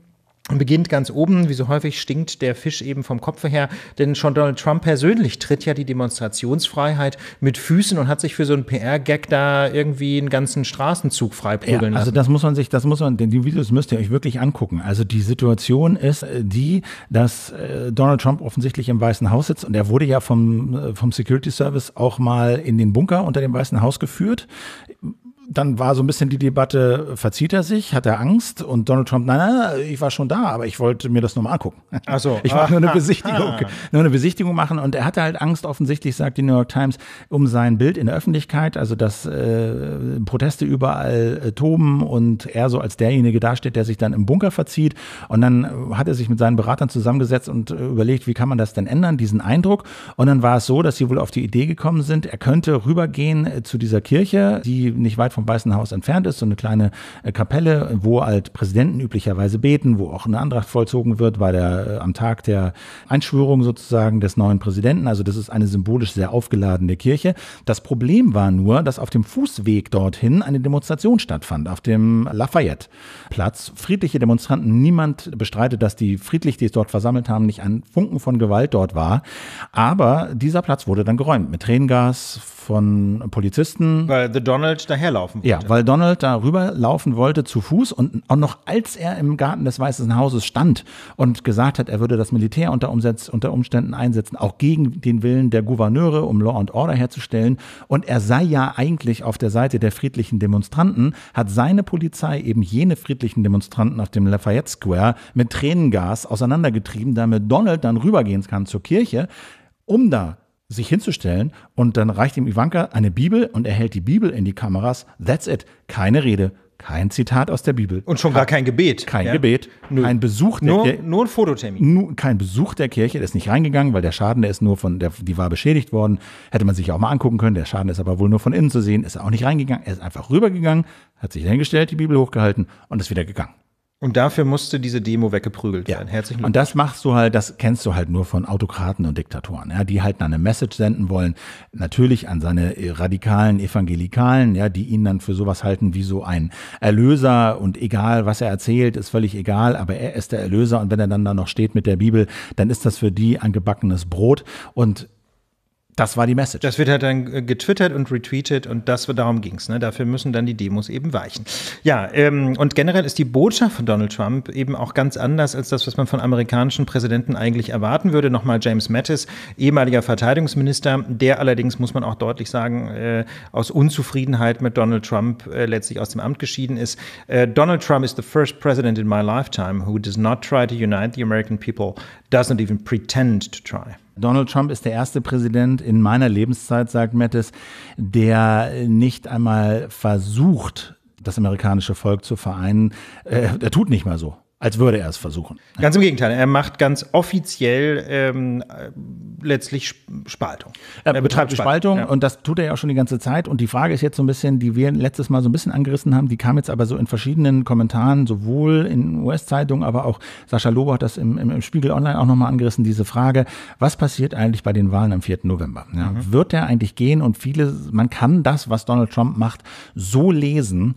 beginnt ganz oben, wie so häufig stinkt der Fisch eben vom Kopfe her, denn schon Donald Trump persönlich tritt ja die Demonstrationsfreiheit mit Füßen und hat sich für so einen PR-Gag da irgendwie einen ganzen Straßenzug freiprügeln ja, also lassen. Also das muss man sich, das muss man, denn die Videos müsst ihr euch wirklich angucken. Also die Situation ist äh, die, dass äh, Donald Trump offensichtlich im Weißen Haus sitzt und er wurde ja vom, äh, vom Security Service auch mal in den Bunker unter dem Weißen Haus geführt dann war so ein bisschen die Debatte, verzieht er sich, hat er Angst? Und Donald Trump, nein, nein, ich war schon da, aber ich wollte mir das nur mal angucken. Ach so. Ich mache nur eine ah. Besichtigung, ah. nur eine Besichtigung machen. Und er hatte halt Angst, offensichtlich, sagt die New York Times, um sein Bild in der Öffentlichkeit, also dass äh, Proteste überall äh, toben und er so als derjenige dasteht, der sich dann im Bunker verzieht. Und dann äh, hat er sich mit seinen Beratern zusammengesetzt und äh, überlegt, wie kann man das denn ändern, diesen Eindruck. Und dann war es so, dass sie wohl auf die Idee gekommen sind, er könnte rübergehen äh, zu dieser Kirche, die nicht weit von vom Weißen Haus entfernt ist, so eine kleine äh, Kapelle, wo halt Präsidenten üblicherweise beten, wo auch eine Andacht vollzogen wird bei der, äh, am Tag der Einschwörung sozusagen des neuen Präsidenten. Also das ist eine symbolisch sehr aufgeladene Kirche. Das Problem war nur, dass auf dem Fußweg dorthin eine Demonstration stattfand, auf dem Lafayette-Platz. Friedliche Demonstranten, niemand bestreitet, dass die friedlich, die es dort versammelt haben, nicht ein Funken von Gewalt dort war. Aber dieser Platz wurde dann geräumt mit Tränengas von Polizisten. Weil The Donald daherlaufen rüberlaufen wollte. Ja, weil Donald da rüberlaufen wollte zu Fuß und auch noch als er im Garten des Weißen Hauses stand und gesagt hat, er würde das Militär unter, Umsetz, unter Umständen einsetzen, auch gegen den Willen der Gouverneure, um Law and Order herzustellen. Und er sei ja eigentlich auf der Seite der friedlichen Demonstranten, hat seine Polizei eben jene friedlichen Demonstranten auf dem Lafayette Square mit Tränengas auseinandergetrieben, damit Donald dann rübergehen kann zur Kirche, um da sich hinzustellen und dann reicht ihm Ivanka eine Bibel und er hält die Bibel in die Kameras. That's it. Keine Rede, kein Zitat aus der Bibel. Und schon gar kein Gebet. Kein ja? Gebet. Nö. Kein Besuch der Kirche. Nur ein Fototermin. Nur, kein Besuch der Kirche. Der ist nicht reingegangen, weil der Schaden, der ist nur von, der, die war beschädigt worden. Hätte man sich auch mal angucken können. Der Schaden ist aber wohl nur von innen zu sehen. Ist er auch nicht reingegangen. Er ist einfach rübergegangen, hat sich hingestellt, die Bibel hochgehalten und ist wieder gegangen. Und dafür musste diese Demo weggeprügelt werden. Herzlichen Glückwunsch. Und das machst du halt, das kennst du halt nur von Autokraten und Diktatoren, ja, die halt eine Message senden wollen, natürlich an seine äh, radikalen Evangelikalen, ja, die ihn dann für sowas halten wie so ein Erlöser und egal, was er erzählt, ist völlig egal, aber er ist der Erlöser und wenn er dann da noch steht mit der Bibel, dann ist das für die ein gebackenes Brot und das war die Message. Das wird halt dann äh, getwittert und retweetet und das, darum ging's. Ne? Dafür müssen dann die Demos eben weichen. Ja, ähm, und generell ist die Botschaft von Donald Trump eben auch ganz anders als das, was man von amerikanischen Präsidenten eigentlich erwarten würde. Nochmal James Mattis, ehemaliger Verteidigungsminister, der allerdings, muss man auch deutlich sagen, äh, aus Unzufriedenheit mit Donald Trump äh, letztlich aus dem Amt geschieden ist. Äh, Donald Trump is the first president in my lifetime who does not try to unite the American people, doesn't even pretend to try. Donald Trump ist der erste Präsident in meiner Lebenszeit, sagt Mattis, der nicht einmal versucht, das amerikanische Volk zu vereinen. Äh, er tut nicht mal so als würde er es versuchen. Ganz im Gegenteil, er macht ganz offiziell ähm, letztlich Spaltung. Er, er betreibt Spaltung, ja. und das tut er ja auch schon die ganze Zeit. Und die Frage ist jetzt so ein bisschen, die wir letztes Mal so ein bisschen angerissen haben, die kam jetzt aber so in verschiedenen Kommentaren, sowohl in US-Zeitungen, aber auch Sascha Lobo hat das im, im, im Spiegel Online auch nochmal angerissen, diese Frage, was passiert eigentlich bei den Wahlen am 4. November? Ja, mhm. Wird er eigentlich gehen? Und viele, man kann das, was Donald Trump macht, so lesen,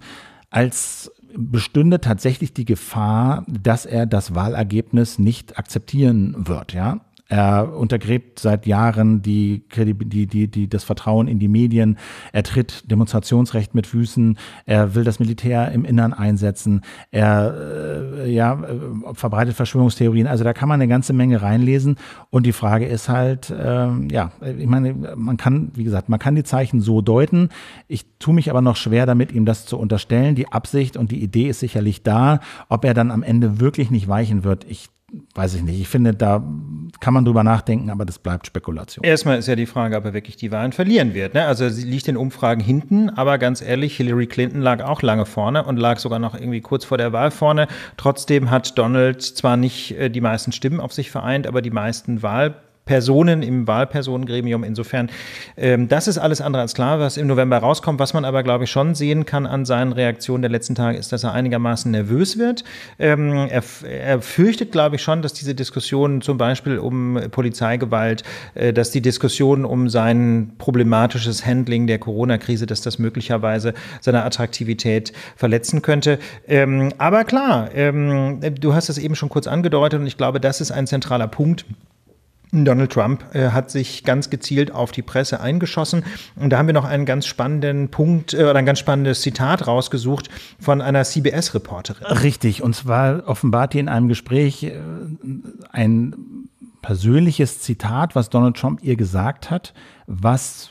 als bestünde tatsächlich die Gefahr, dass er das Wahlergebnis nicht akzeptieren wird. Ja? Er untergräbt seit Jahren die, die, die, die, das Vertrauen in die Medien. Er tritt Demonstrationsrecht mit Füßen. Er will das Militär im Innern einsetzen. Er äh, ja, äh, verbreitet Verschwörungstheorien. Also da kann man eine ganze Menge reinlesen. Und die Frage ist halt, ähm, ja, ich meine, man kann, wie gesagt, man kann die Zeichen so deuten. Ich tue mich aber noch schwer damit, ihm das zu unterstellen. Die Absicht und die Idee ist sicherlich da. Ob er dann am Ende wirklich nicht weichen wird, ich weiß ich nicht. Ich finde, da kann man drüber nachdenken, aber das bleibt Spekulation. Erstmal ist ja die Frage, ob er wirklich die Wahlen verlieren wird. Ne? Also sie liegt in Umfragen hinten, aber ganz ehrlich, Hillary Clinton lag auch lange vorne und lag sogar noch irgendwie kurz vor der Wahl vorne. Trotzdem hat Donald zwar nicht äh, die meisten Stimmen auf sich vereint, aber die meisten Wahl Personen im Wahlpersonengremium. Insofern, ähm, das ist alles andere als klar, was im November rauskommt. Was man aber, glaube ich, schon sehen kann an seinen Reaktionen der letzten Tage, ist, dass er einigermaßen nervös wird. Ähm, er, er, fürchtet, glaube ich, schon, dass diese Diskussionen zum Beispiel um Polizeigewalt, äh, dass die Diskussionen um sein problematisches Handling der Corona-Krise, dass das möglicherweise seine Attraktivität verletzen könnte. Ähm, aber klar, ähm, du hast es eben schon kurz angedeutet und ich glaube, das ist ein zentraler Punkt. Donald Trump äh, hat sich ganz gezielt auf die Presse eingeschossen. Und da haben wir noch einen ganz spannenden Punkt äh, oder ein ganz spannendes Zitat rausgesucht von einer CBS-Reporterin. Richtig. Und zwar offenbart die in einem Gespräch äh, ein persönliches Zitat, was Donald Trump ihr gesagt hat, was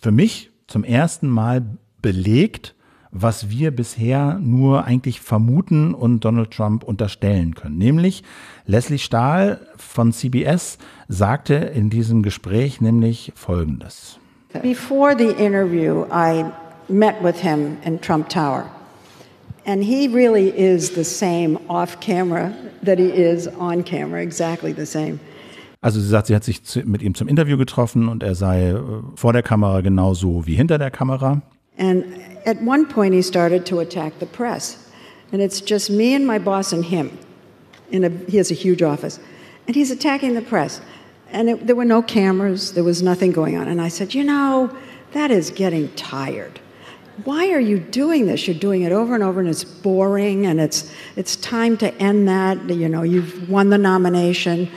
für mich zum ersten Mal belegt, was wir bisher nur eigentlich vermuten und Donald Trump unterstellen können. Nämlich Leslie Stahl von CBS sagte in diesem Gespräch nämlich Folgendes. Before the interview, I met with him in Trump Tower. And he really is the same off camera that he is on camera, exactly the same. Also sie sagt, sie hat sich mit ihm zum Interview getroffen und er sei äh, vor der Kamera genauso wie hinter der Kamera. And at one point, he started to attack the press. And it's just me and my boss and him. In a, he has a huge office. And he's attacking the press. And it, there were no cameras, there was nothing going on. And I said, You know, that is getting tired. Why are you doing this? You're doing it over and over, and it's boring, and it's, it's time to end that. You know, you've won the nomination.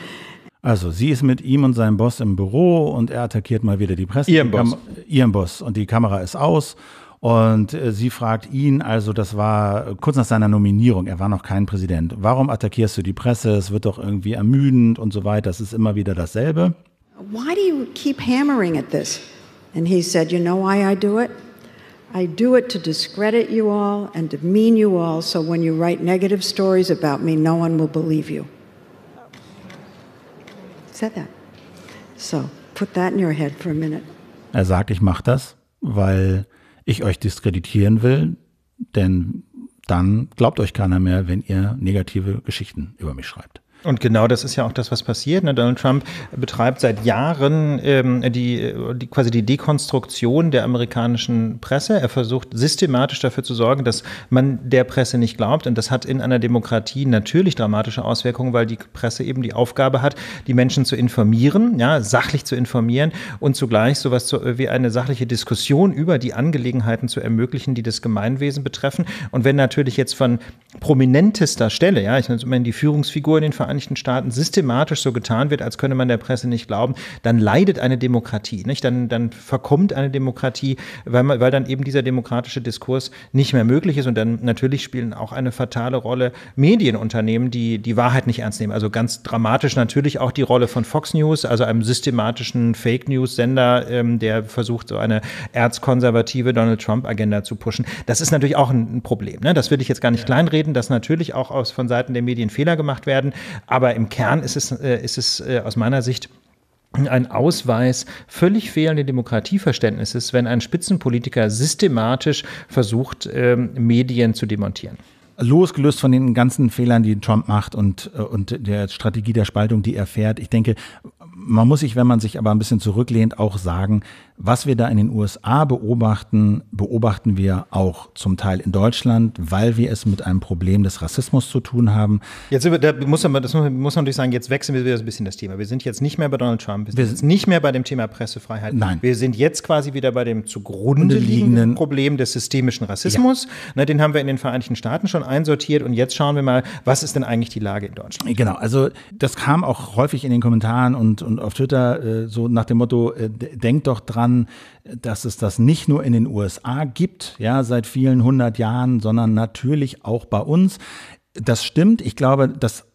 Also, sie ist mit ihm und seinem Boss im Büro und er attackiert mal wieder die Presse. Ihren Boss. Ihren Boss. Und die Kamera ist aus. Und äh, sie fragt ihn, also das war kurz nach seiner Nominierung, er war noch kein Präsident. Warum attackierst du die Presse? Es wird doch irgendwie ermüdend und so weiter. Das ist immer wieder dasselbe. Why do you keep hammering at this? And he said, you know why I do it? I do it to discredit you all and demean you all, so when you write negative stories about me, no one will believe you said that. So put that in your head for a minute. Er sagt, ich mache das, weil ich euch diskreditieren will, denn dann glaubt euch keiner mehr, wenn ihr negative Geschichten über mich schreibt. Und genau das ist ja auch das, was passiert. Ne? Donald Trump betreibt seit Jahren ähm, die, die, quasi die Dekonstruktion der amerikanischen Presse. Er versucht systematisch dafür zu sorgen, dass man der Presse nicht glaubt. Und das hat in einer Demokratie natürlich dramatische Auswirkungen, weil die Presse eben die Aufgabe hat, die Menschen zu informieren, ja, sachlich zu informieren und zugleich sowas zu, äh, wie eine sachliche Diskussion über die Angelegenheiten zu ermöglichen, die das Gemeinwesen betreffen. Und wenn natürlich jetzt von prominentester Stelle, ja, ich meine die Führungsfigur in den Vereinigten Vereinigten Staaten systematisch so getan wird, als könne man der Presse nicht glauben, dann leidet eine Demokratie, nicht? Dann, dann verkommt eine Demokratie, weil, man, weil dann eben dieser demokratische Diskurs nicht mehr möglich ist. Und dann natürlich spielen auch eine fatale Rolle Medienunternehmen, die die Wahrheit nicht ernst nehmen. Also ganz dramatisch natürlich auch die Rolle von Fox News, also einem systematischen Fake News-Sender, ähm, der versucht, so eine erzkonservative Donald Trump-Agenda zu pushen. Das ist natürlich auch ein, Problem. Ne? Das will ich jetzt gar nicht ja. kleinreden, dass natürlich auch aus, von Seiten der Medien Fehler gemacht werden. Aber im Kern ist es, äh, ist es äh, aus meiner Sicht ein Ausweis völlig fehlenden Demokratieverständnisses, wenn ein Spitzenpolitiker systematisch versucht, ähm, Medien zu demontieren losgelöst von den ganzen Fehlern, die Trump macht und, äh, und der Strategie der Spaltung, die er fährt. Ich denke, man muss sich, wenn man sich aber ein bisschen zurücklehnt, auch sagen, was wir da in den USA beobachten, beobachten wir auch zum Teil in Deutschland, weil wir es mit einem Problem des Rassismus zu tun haben. Jetzt da muss man, das muss, muss man natürlich sagen, jetzt wechseln wir wieder so ein bisschen das Thema. Wir sind jetzt nicht mehr bei Donald Trump, wir sind, wir sind nicht mehr bei dem Thema Pressefreiheit. Nein. Wir sind jetzt quasi wieder bei dem zugrunde liegenden Problem des systemischen Rassismus. Ja. Na, den haben wir in den Vereinigten Staaten schon einsortiert und jetzt schauen wir mal, was ist denn eigentlich die Lage in Deutschland? Genau, also das kam auch häufig in den Kommentaren und, und auf Twitter äh, so nach dem Motto, äh, denkt doch dran, daran, dass es das nicht nur in den USA gibt, ja, seit vielen hundert Jahren, sondern natürlich auch bei uns. Das stimmt. Ich glaube, das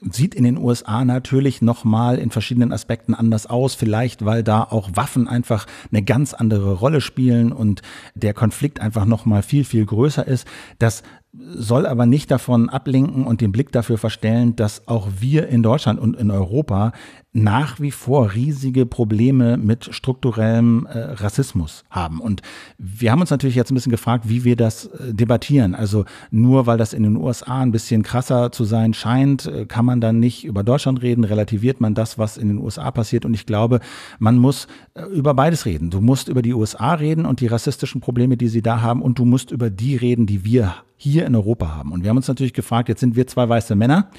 sieht in den USA natürlich nochmal in verschiedenen Aspekten anders aus, vielleicht weil da auch Waffen einfach eine ganz andere Rolle spielen und der Konflikt einfach nochmal viel, viel größer ist. Das soll aber nicht davon ablenken und den Blick dafür verstellen, dass auch wir in Deutschland und in Europa nach wie vor riesige Probleme mit strukturellem äh, Rassismus haben. Und wir haben uns natürlich jetzt ein bisschen gefragt, wie wir das äh, debattieren. Also nur weil das in den USA ein bisschen krasser zu sein scheint, äh, kann man dann nicht über Deutschland reden, relativiert man das, was in den USA passiert. Und ich glaube, man muss äh, über beides reden. Du musst über die USA reden und die rassistischen Probleme, die sie da haben, und du musst über die reden, die wir hier in Europa haben. Und wir haben uns natürlich gefragt, jetzt sind wir zwei weiße Männer.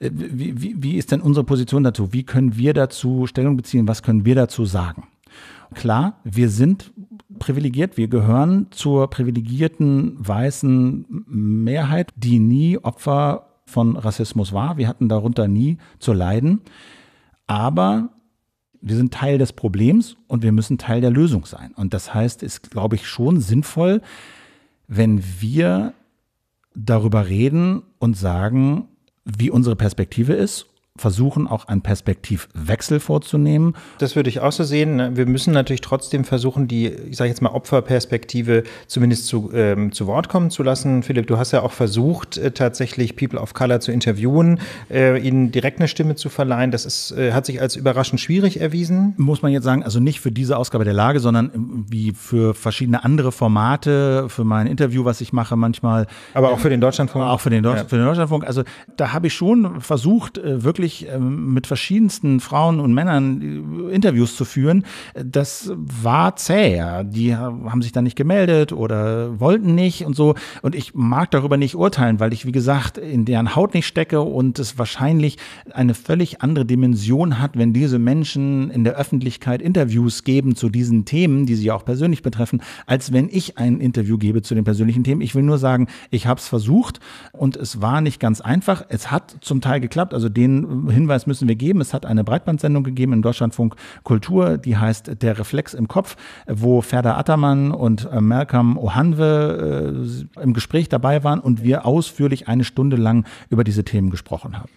Äh, wie, wie, wie ist denn unsere Position dazu? Wie können wir dazu Stellung beziehen? Was können wir dazu sagen? Klar, wir sind privilegiert, wir gehören zur privilegierten weißen Mehrheit, die nie Opfer von Rassismus war. Wir hatten darunter nie zu leiden. Aber wir sind Teil des Problems und wir müssen Teil der Lösung sein. Und das heißt, ist, glaube ich, schon sinnvoll, wenn wir darüber reden und sagen, wie unsere Perspektive ist versuchen, auch einen Perspektivwechsel vorzunehmen. Das würde ich auch so sehen. Wir müssen natürlich trotzdem versuchen, die, ich sage jetzt mal, Opferperspektive zumindest zu, ähm, zu Wort kommen zu lassen. Philipp, du hast ja auch versucht, äh, tatsächlich People of Color zu interviewen, äh, ihnen direkt eine Stimme zu verleihen. Das ist, äh, hat sich als überraschend schwierig erwiesen. Muss man jetzt sagen, also nicht für diese Ausgabe der Lage, sondern ähm, wie für verschiedene andere Formate, für mein Interview, was ich mache manchmal. Aber auch für den Deutschlandfunk. Auch für den, Deutsch ja. für den Deutschlandfunk. Also da habe ich schon versucht, äh, wirklich wirklich ähm, mit verschiedensten Frauen und Männern äh, Interviews zu führen, äh, das war zäh. Die haben sich da nicht gemeldet oder wollten nicht und so. Und ich mag darüber nicht urteilen, weil ich, wie gesagt, in deren Haut nicht stecke und es wahrscheinlich eine völlig andere Dimension hat, wenn diese Menschen in der Öffentlichkeit Interviews geben zu diesen Themen, die sie ja auch persönlich betreffen, als wenn ich ein Interview gebe zu den persönlichen Themen. Ich will nur sagen, ich habe es versucht und es war nicht ganz einfach. Es hat zum Teil geklappt. Also den Hinweis müssen wir geben. Es hat eine Breitbandsendung gegeben im Deutschlandfunk Kultur, die heißt Der Reflex im Kopf, wo Ferda Attermann und äh, Malcolm Ohanwe äh, im Gespräch dabei waren und wir ausführlich eine Stunde lang über diese Themen gesprochen haben.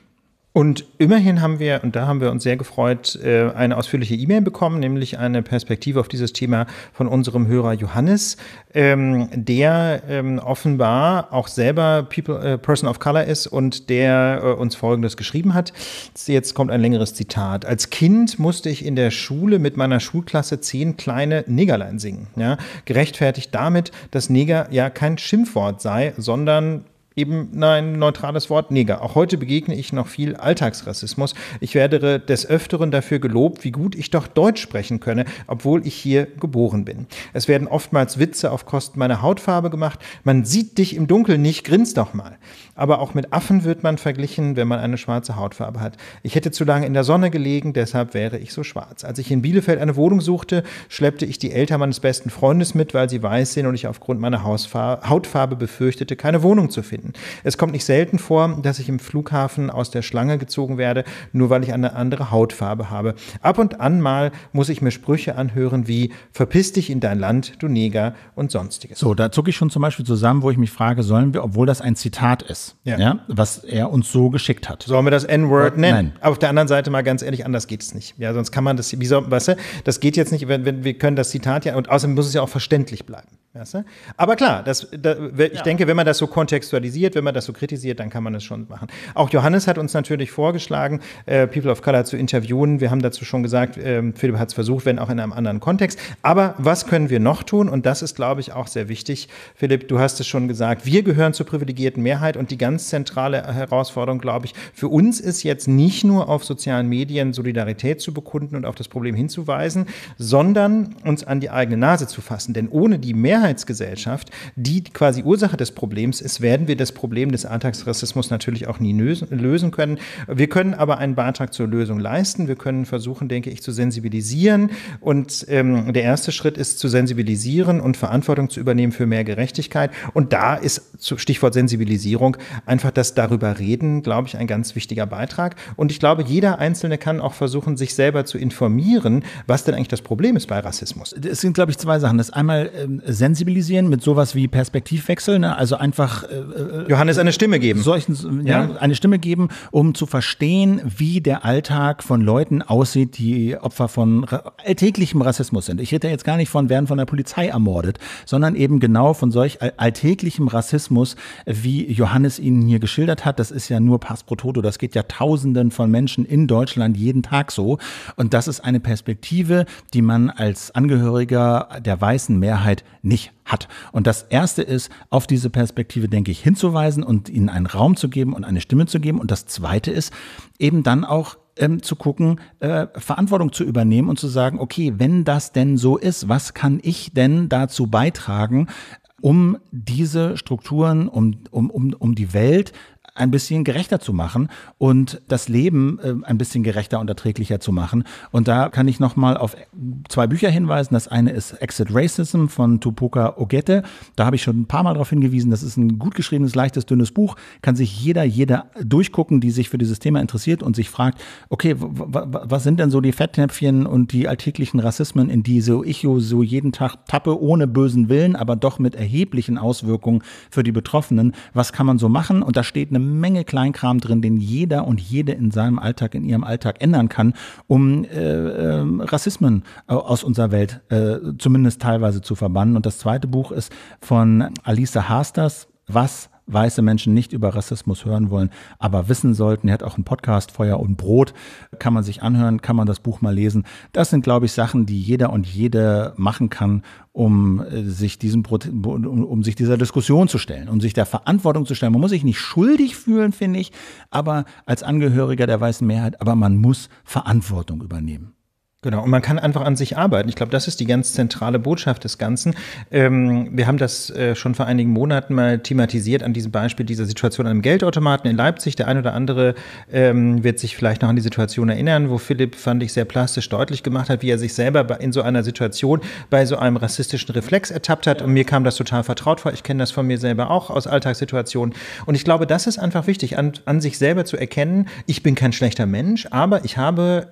Und immerhin haben wir, und da haben wir uns sehr gefreut, äh, eine ausführliche E-Mail bekommen, nämlich eine Perspektive auf dieses Thema von unserem Hörer Johannes, ähm, der ähm, offenbar auch selber People, äh, Person of Color ist und der äh, uns Folgendes geschrieben hat. Jetzt kommt ein längeres Zitat. Als Kind musste ich in der Schule mit meiner Schulklasse zehn kleine Negerlein singen. Ja, gerechtfertigt damit, dass Neger ja kein Schimpfwort sei, sondern eben ein neutrales Wort, Neger. Auch heute begegne ich noch viel Alltagsrassismus. Ich werde des Öfteren dafür gelobt, wie gut ich doch Deutsch sprechen könne, obwohl ich hier geboren bin. Es werden oftmals Witze auf Kosten meiner Hautfarbe gemacht. Man sieht dich im Dunkeln nicht, grinst doch mal aber auch mit Affen wird man verglichen, wenn man eine schwarze Hautfarbe hat. Ich hätte zu lange in der Sonne gelegen, deshalb wäre ich so schwarz. Als ich in Bielefeld eine Wohnung suchte, schleppte ich die Eltern meines besten Freundes mit, weil sie weiß sind und ich aufgrund meiner Hautfarbe befürchtete, keine Wohnung zu finden. Es kommt nicht selten vor, dass ich im Flughafen aus der Schlange gezogen werde, nur weil ich eine andere Hautfarbe habe. Ab und an mal muss ich mir Sprüche anhören wie Verpiss dich in dein Land, du Neger und sonstiges. So, da zucke ich schon zum Beispiel zusammen, wo ich mich frage, sollen wir, obwohl das ein Zitat ist, ja. ja. was er uns so geschickt hat. Sollen wir das N-Word nennen? Nein. Aber auf der anderen Seite mal ganz ehrlich, anders geht es nicht. Ja, sonst kann man das, wie soll, weißt du, das geht jetzt nicht, wenn, wenn, wir können das Zitat ja, und außerdem muss es ja auch verständlich bleiben. Weißt du? Aber klar, das, da, ich ja. denke, wenn man das so kontextualisiert, wenn man das so kritisiert, dann kann man das schon machen. Auch Johannes hat uns natürlich vorgeschlagen, äh, People of Color zu interviewen. Wir haben dazu schon gesagt, äh, Philipp hat es versucht, wenn auch in einem anderen Kontext. Aber was können wir noch tun? Und das ist, glaube ich, auch sehr wichtig. Philipp, du hast es schon gesagt, wir gehören zur privilegierten Mehrheit und die ganz zentrale Herausforderung, glaube ich, für uns ist jetzt nicht nur auf sozialen Medien Solidarität zu bekunden und auf das Problem hinzuweisen, sondern uns an die eigene Nase zu fassen. Denn ohne die Mehrheit Mehrheitsgesellschaft, die quasi Ursache des Problems ist, werden wir das Problem des Alltagsrassismus natürlich auch nie lösen können. Wir können aber einen Beitrag zur Lösung leisten. Wir können versuchen, denke ich, zu sensibilisieren. Und ähm, der erste Schritt ist zu sensibilisieren und Verantwortung zu übernehmen für mehr Gerechtigkeit. Und da ist, Stichwort Sensibilisierung, einfach das darüber reden, glaube ich, ein ganz wichtiger Beitrag. Und ich glaube, jeder Einzelne kann auch versuchen, sich selber zu informieren, was denn eigentlich das Problem ist bei Rassismus. Es sind, glaube ich, zwei Sachen. Das einmal ähm, sensibilisieren mit sowas wie Perspektivwechsel, ne? also einfach äh, äh, Johannes eine Stimme geben. Solchen, ja, ja, eine Stimme geben, um zu verstehen, wie der Alltag von Leuten aussieht, die Opfer von alltäglichem Rassismus sind. Ich rede jetzt gar nicht von werden von der Polizei ermordet, sondern eben genau von solch alltäglichem Rassismus, wie Johannes Ihnen hier geschildert hat. Das ist ja nur Pass pro Toto, das geht ja tausenden von Menschen in Deutschland jeden Tag so und das ist eine Perspektive, die man als Angehöriger der weißen Mehrheit nicht sich hat. Und das Erste ist, auf diese Perspektive, denke ich, hinzuweisen und ihnen einen Raum zu geben und eine Stimme zu geben. Und das Zweite ist, eben dann auch ähm, zu gucken, äh, Verantwortung zu übernehmen und zu sagen, okay, wenn das denn so ist, was kann ich denn dazu beitragen, um diese Strukturen, um, um, um, um die Welt ein bisschen gerechter zu machen und das Leben äh, ein bisschen gerechter und erträglicher zu machen. Und da kann ich nochmal auf zwei Bücher hinweisen. Das eine ist Exit Racism von Tupoka Ogette. Da habe ich schon ein paar Mal darauf hingewiesen. Das ist ein gut geschriebenes, leichtes, dünnes Buch. Kann sich jeder, jeder durchgucken, die sich für dieses Thema interessiert und sich fragt, okay, was sind denn so die Fettnäpfchen und die alltäglichen Rassismen, in die so ich so jeden Tag tappe, ohne bösen Willen, aber doch mit erheblichen Auswirkungen für die Betroffenen. Was kann man so machen? Und da steht eine Menge Kleinkram drin, den jeder und jede in seinem Alltag, in ihrem Alltag ändern kann, um äh, ähm, äh, Rassismen aus unserer Welt äh, zumindest teilweise zu verbannen. Und das zweite Buch ist von Alisa Hasters, was weiße Menschen nicht über Rassismus hören wollen, aber wissen sollten. Er hat auch einen Podcast Feuer und Brot, kann man sich anhören, kann man das Buch mal lesen. Das sind, glaube ich, Sachen, die jeder und jede machen kann, um äh, sich diesem um, sich dieser Diskussion zu stellen, um sich der Verantwortung zu stellen. Man muss sich nicht schuldig fühlen, finde ich, aber als Angehöriger der weißen Mehrheit, aber man muss Verantwortung übernehmen. Genau, und man kann einfach an sich arbeiten. Ich glaube, das ist die ganz zentrale Botschaft des Ganzen. Ähm, wir haben das äh, schon vor einigen Monaten mal thematisiert an diesem Beispiel dieser Situation an einem Geldautomaten in Leipzig. Der ein oder andere ähm, wird sich vielleicht noch an die Situation erinnern, wo Philipp, fand ich, sehr plastisch deutlich gemacht hat, wie er sich selber in so einer Situation bei so einem rassistischen Reflex ertappt hat. Und mir kam das total vertraut vor. Ich kenne das von mir selber auch aus Alltagssituationen. Und ich glaube, das ist einfach wichtig, an, an sich selber zu erkennen, ich bin kein schlechter Mensch, aber ich habe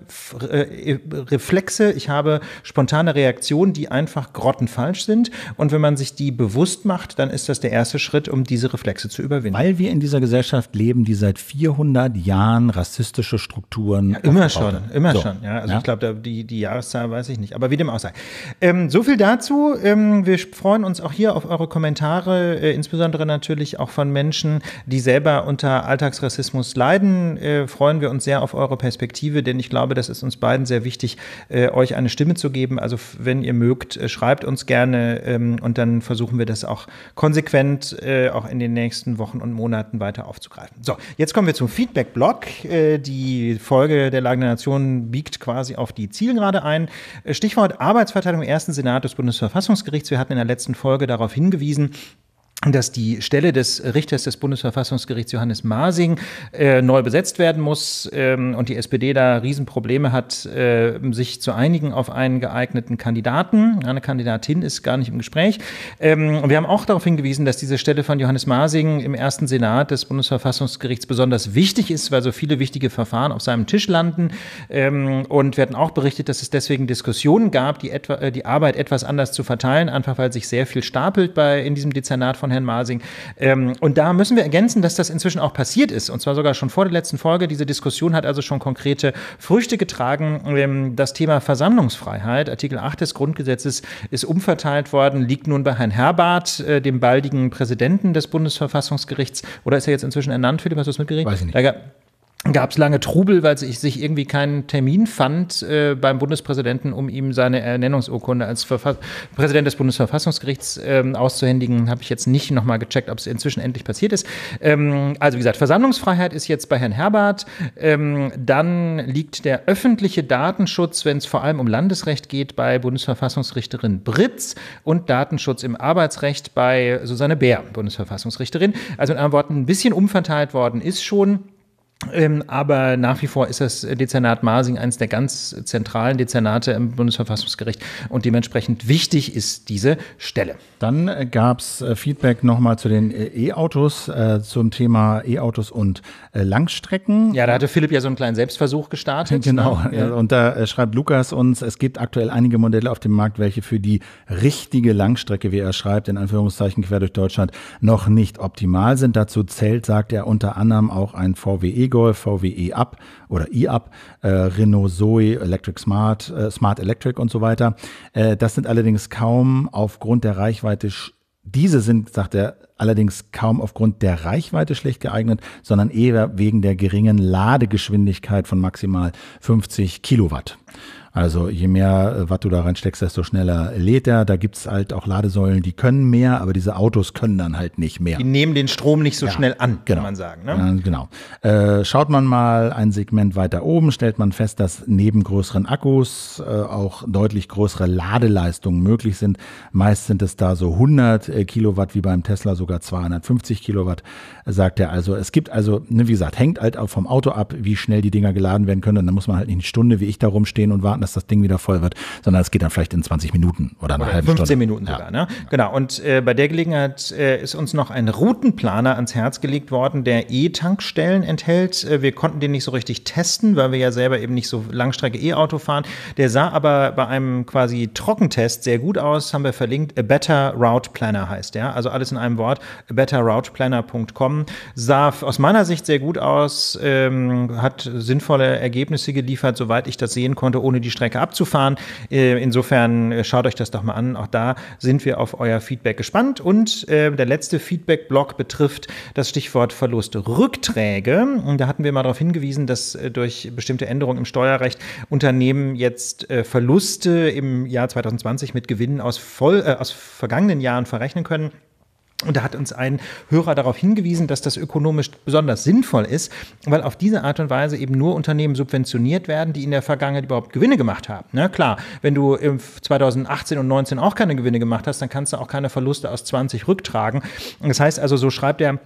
äh, Reflexe, ich habe spontane Reaktionen, die einfach grottenfalsch sind. Und wenn man sich die bewusst macht, dann ist das der erste Schritt, um diese Reflexe zu überwinden. Weil wir in dieser Gesellschaft leben, die seit 400 Jahren rassistische Strukturen. Ja, immer schon, immer so. schon. Ja, also ja? ich glaube, die, die Jahreszahl weiß ich nicht. Aber wie dem auch sei. Ähm, so viel dazu. Ähm, wir freuen uns auch hier auf eure Kommentare, äh, insbesondere natürlich auch von Menschen, die selber unter Alltagsrassismus leiden. Äh, freuen wir uns sehr auf eure Perspektive, denn ich glaube, das ist uns beiden sehr wichtig, äh, euch eine Stimme zu geben. Also wenn ihr mögt, äh, schreibt uns gerne ähm, und dann versuchen wir das auch konsequent äh, auch in den nächsten Wochen und Monaten weiter aufzugreifen. So, jetzt kommen wir zum Feedback-Blog. die Folge der Lage der Nation biegt quasi auf die Zielgerade ein. Stichwort Arbeitsverteilung im ersten Senat des Bundesverfassungsgerichts. Wir hatten in der letzten Folge darauf hingewiesen, dass die Stelle des Richters des Bundesverfassungsgerichts Johannes Masing äh, neu besetzt werden muss ähm, und die SPD da Riesenprobleme hat, äh, sich zu einigen auf einen geeigneten Kandidaten. Eine Kandidatin ist gar nicht im Gespräch. Ähm, und wir haben auch darauf hingewiesen, dass diese Stelle von Johannes Masing im ersten Senat des Bundesverfassungsgerichts besonders wichtig ist, weil so viele wichtige Verfahren auf seinem Tisch landen. Ähm, und wir hatten auch berichtet, dass es deswegen Diskussionen gab, die, etwa, äh, die Arbeit etwas anders zu verteilen, einfach weil sich sehr viel stapelt bei, in diesem Dezernat von Herrn Masing. Ähm, und da müssen wir ergänzen, dass das inzwischen auch passiert ist. Und zwar sogar schon vor der letzten Folge. Diese Diskussion hat also schon konkrete Früchte getragen. Ähm, das Thema Versammlungsfreiheit, Artikel 8 des Grundgesetzes, ist umverteilt worden, liegt nun bei Herrn Herbart, äh, dem baldigen Präsidenten des Bundesverfassungsgerichts. Oder ist er jetzt inzwischen ernannt, Philipp? Hast du es mitgeredet? Weiß ich nicht. Da gab es lange Trubel, weil sich irgendwie keinen Termin fand äh, beim Bundespräsidenten, um ihm seine Ernennungsurkunde als Verfass Präsident des Bundesverfassungsgerichts ähm, auszuhändigen. Habe ich jetzt nicht nochmal gecheckt, ob es inzwischen endlich passiert ist. Ähm, also wie gesagt, Versammlungsfreiheit ist jetzt bei Herrn Herbert. Ähm, dann liegt der öffentliche Datenschutz, wenn es vor allem um Landesrecht geht, bei Bundesverfassungsrichterin Britz und Datenschutz im Arbeitsrecht bei Susanne Bär, Bundesverfassungsrichterin. Also in anderen Worten, ein bisschen umverteilt worden ist schon. Ähm, aber nach wie vor ist das Dezernat Masing eines der ganz zentralen Dezernate im Bundesverfassungsgericht und dementsprechend wichtig ist diese Stelle. Dann gab es äh, Feedback nochmal zu den äh, E-Autos, äh, zum Thema E-Autos und äh, Langstrecken. Ja, da hatte Philipp ja so einen kleinen Selbstversuch gestartet. Genau, ne? ja. und da äh, schreibt Lukas uns, es gibt aktuell einige Modelle auf dem Markt, welche für die richtige Langstrecke, wie er schreibt, in Anführungszeichen quer durch Deutschland, noch nicht optimal sind. Dazu zählt, sagt er, unter anderem auch ein VWE E-Golf, VW E-Up oder E-Up, äh, Renault Zoe, Electric Smart, äh, Smart Electric und so weiter. Äh, das sind allerdings kaum aufgrund der Reichweite, diese sind, sagt er, allerdings kaum aufgrund der Reichweite schlecht geeignet, sondern eher wegen der geringen Ladegeschwindigkeit von maximal 50 Kilowatt. Also je mehr äh, Watt du da reinsteckst, desto schneller lädt er. Da gibt's halt auch Ladesäulen, die können mehr, aber diese Autos können dann halt nicht mehr. Die nehmen den Strom nicht so ja, schnell an, genau. kann man sagen. Ne? Äh, genau. Äh, schaut man mal ein Segment weiter oben, stellt man fest, dass neben größeren Akkus äh, auch deutlich größere Ladeleistungen möglich sind. Meist sind es da so 100 äh, Kilowatt, wie beim Tesla sogar 250 Kilowatt, sagt er. Also es gibt also, ne, wie gesagt, hängt halt auch vom Auto ab, wie schnell die Dinger geladen werden können. Und dann muss man halt nicht eine Stunde wie ich da rumstehen und warten warten, dass das Ding wieder voll wird, sondern es geht dann vielleicht in 20 Minuten oder eine oder halbe 15 Stunde. 15 Minuten ja. sogar, ne? Genau. Und äh, bei der Gelegenheit äh, ist uns noch ein Routenplaner ans Herz gelegt worden, der E-Tankstellen enthält. Äh, wir konnten den nicht so richtig testen, weil wir ja selber eben nicht so Langstrecke E-Auto fahren. Der sah aber bei einem quasi Trockentest sehr gut aus, haben wir verlinkt. A Better Route Planner heißt der. Also alles in einem Wort. betterrouteplanner.com. Sah aus meiner Sicht sehr gut aus, ähm, hat sinnvolle Ergebnisse geliefert, soweit ich das sehen konnte, ohne die die Strecke abzufahren. Äh, insofern äh, schaut euch das doch mal an. Auch da sind wir auf euer Feedback gespannt. Und äh, der letzte Feedback-Block betrifft das Stichwort verloste Rückträge. da hatten wir mal darauf hingewiesen, dass durch bestimmte Änderungen im Steuerrecht Unternehmen jetzt Verluste im Jahr 2020 mit Gewinnen aus, voll, äh, aus vergangenen Jahren verrechnen können. Und da hat uns ein Hörer darauf hingewiesen, dass das ökonomisch besonders sinnvoll ist, weil auf diese Art und Weise eben nur Unternehmen subventioniert werden, die in der Vergangenheit überhaupt Gewinne gemacht haben. Na klar, wenn du 2018 und 19 auch keine Gewinne gemacht hast, dann kannst du auch keine Verluste aus 20 rücktragen. Das heißt also, so schreibt er,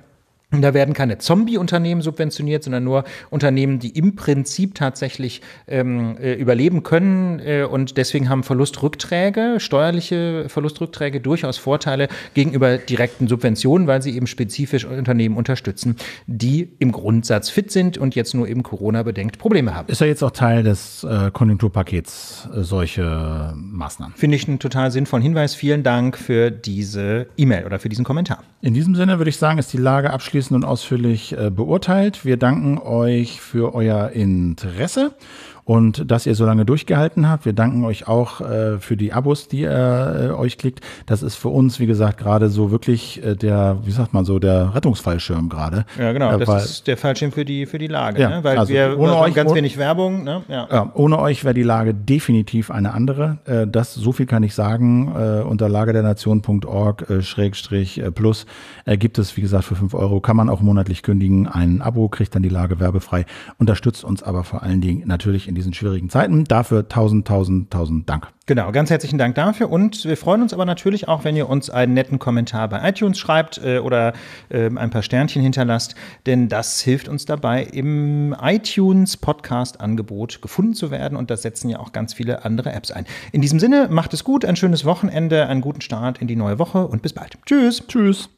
und da werden keine Zombie-Unternehmen subventioniert, sondern nur Unternehmen, die im Prinzip tatsächlich ähm, äh, überleben können. Äh, und deswegen haben Verlustrückträge, steuerliche Verlustrückträge durchaus Vorteile gegenüber direkten Subventionen, weil sie eben spezifisch Unternehmen unterstützen, die im Grundsatz fit sind und jetzt nur eben corona bedenkt Probleme haben. Ist ja jetzt auch Teil des äh, Konjunkturpakets äh, solche Maßnahmen. Finde ich einen total sinnvollen Hinweis. Vielen Dank für diese E-Mail oder für diesen Kommentar. In diesem Sinne würde ich sagen, ist die Lage abschließend abschließend und ausführlich äh, beurteilt. Wir danken euch für euer Interesse und dass ihr so lange durchgehalten habt. Wir danken euch auch äh, für die Abos, die ihr äh, euch klickt. Das ist für uns, wie gesagt, gerade so wirklich äh, der, wie sagt man so, der Rettungsfallschirm gerade. Ja, genau. Äh, das weil, ist der Fallschirm für die, für die Lage, ja, ne? weil also wir ohne euch, ganz ohne, wenig Werbung. Ne? Ja. Ja, ohne euch wäre die Lage definitiv eine andere. Äh, das, so viel kann ich sagen, äh, unter äh, schrägstrich äh, plus äh, gibt es, wie gesagt, für fünf Euro kann man auch monatlich kündigen, ein Abo, kriegt dann die Lage werbefrei, unterstützt uns aber vor allen Dingen natürlich in in diesen schwierigen Zeiten. Dafür tausend, tausend, tausend Dank. Genau, ganz herzlichen Dank dafür und wir freuen uns aber natürlich auch, wenn ihr uns einen netten Kommentar bei iTunes schreibt äh, oder äh, ein paar Sternchen hinterlasst, denn das hilft uns dabei, im iTunes Podcast Angebot gefunden zu werden und das setzen ja auch ganz viele andere Apps ein. In diesem Sinne, macht es gut, ein schönes Wochenende, einen guten Start in die neue Woche und bis bald. Tschüss. Tschüss.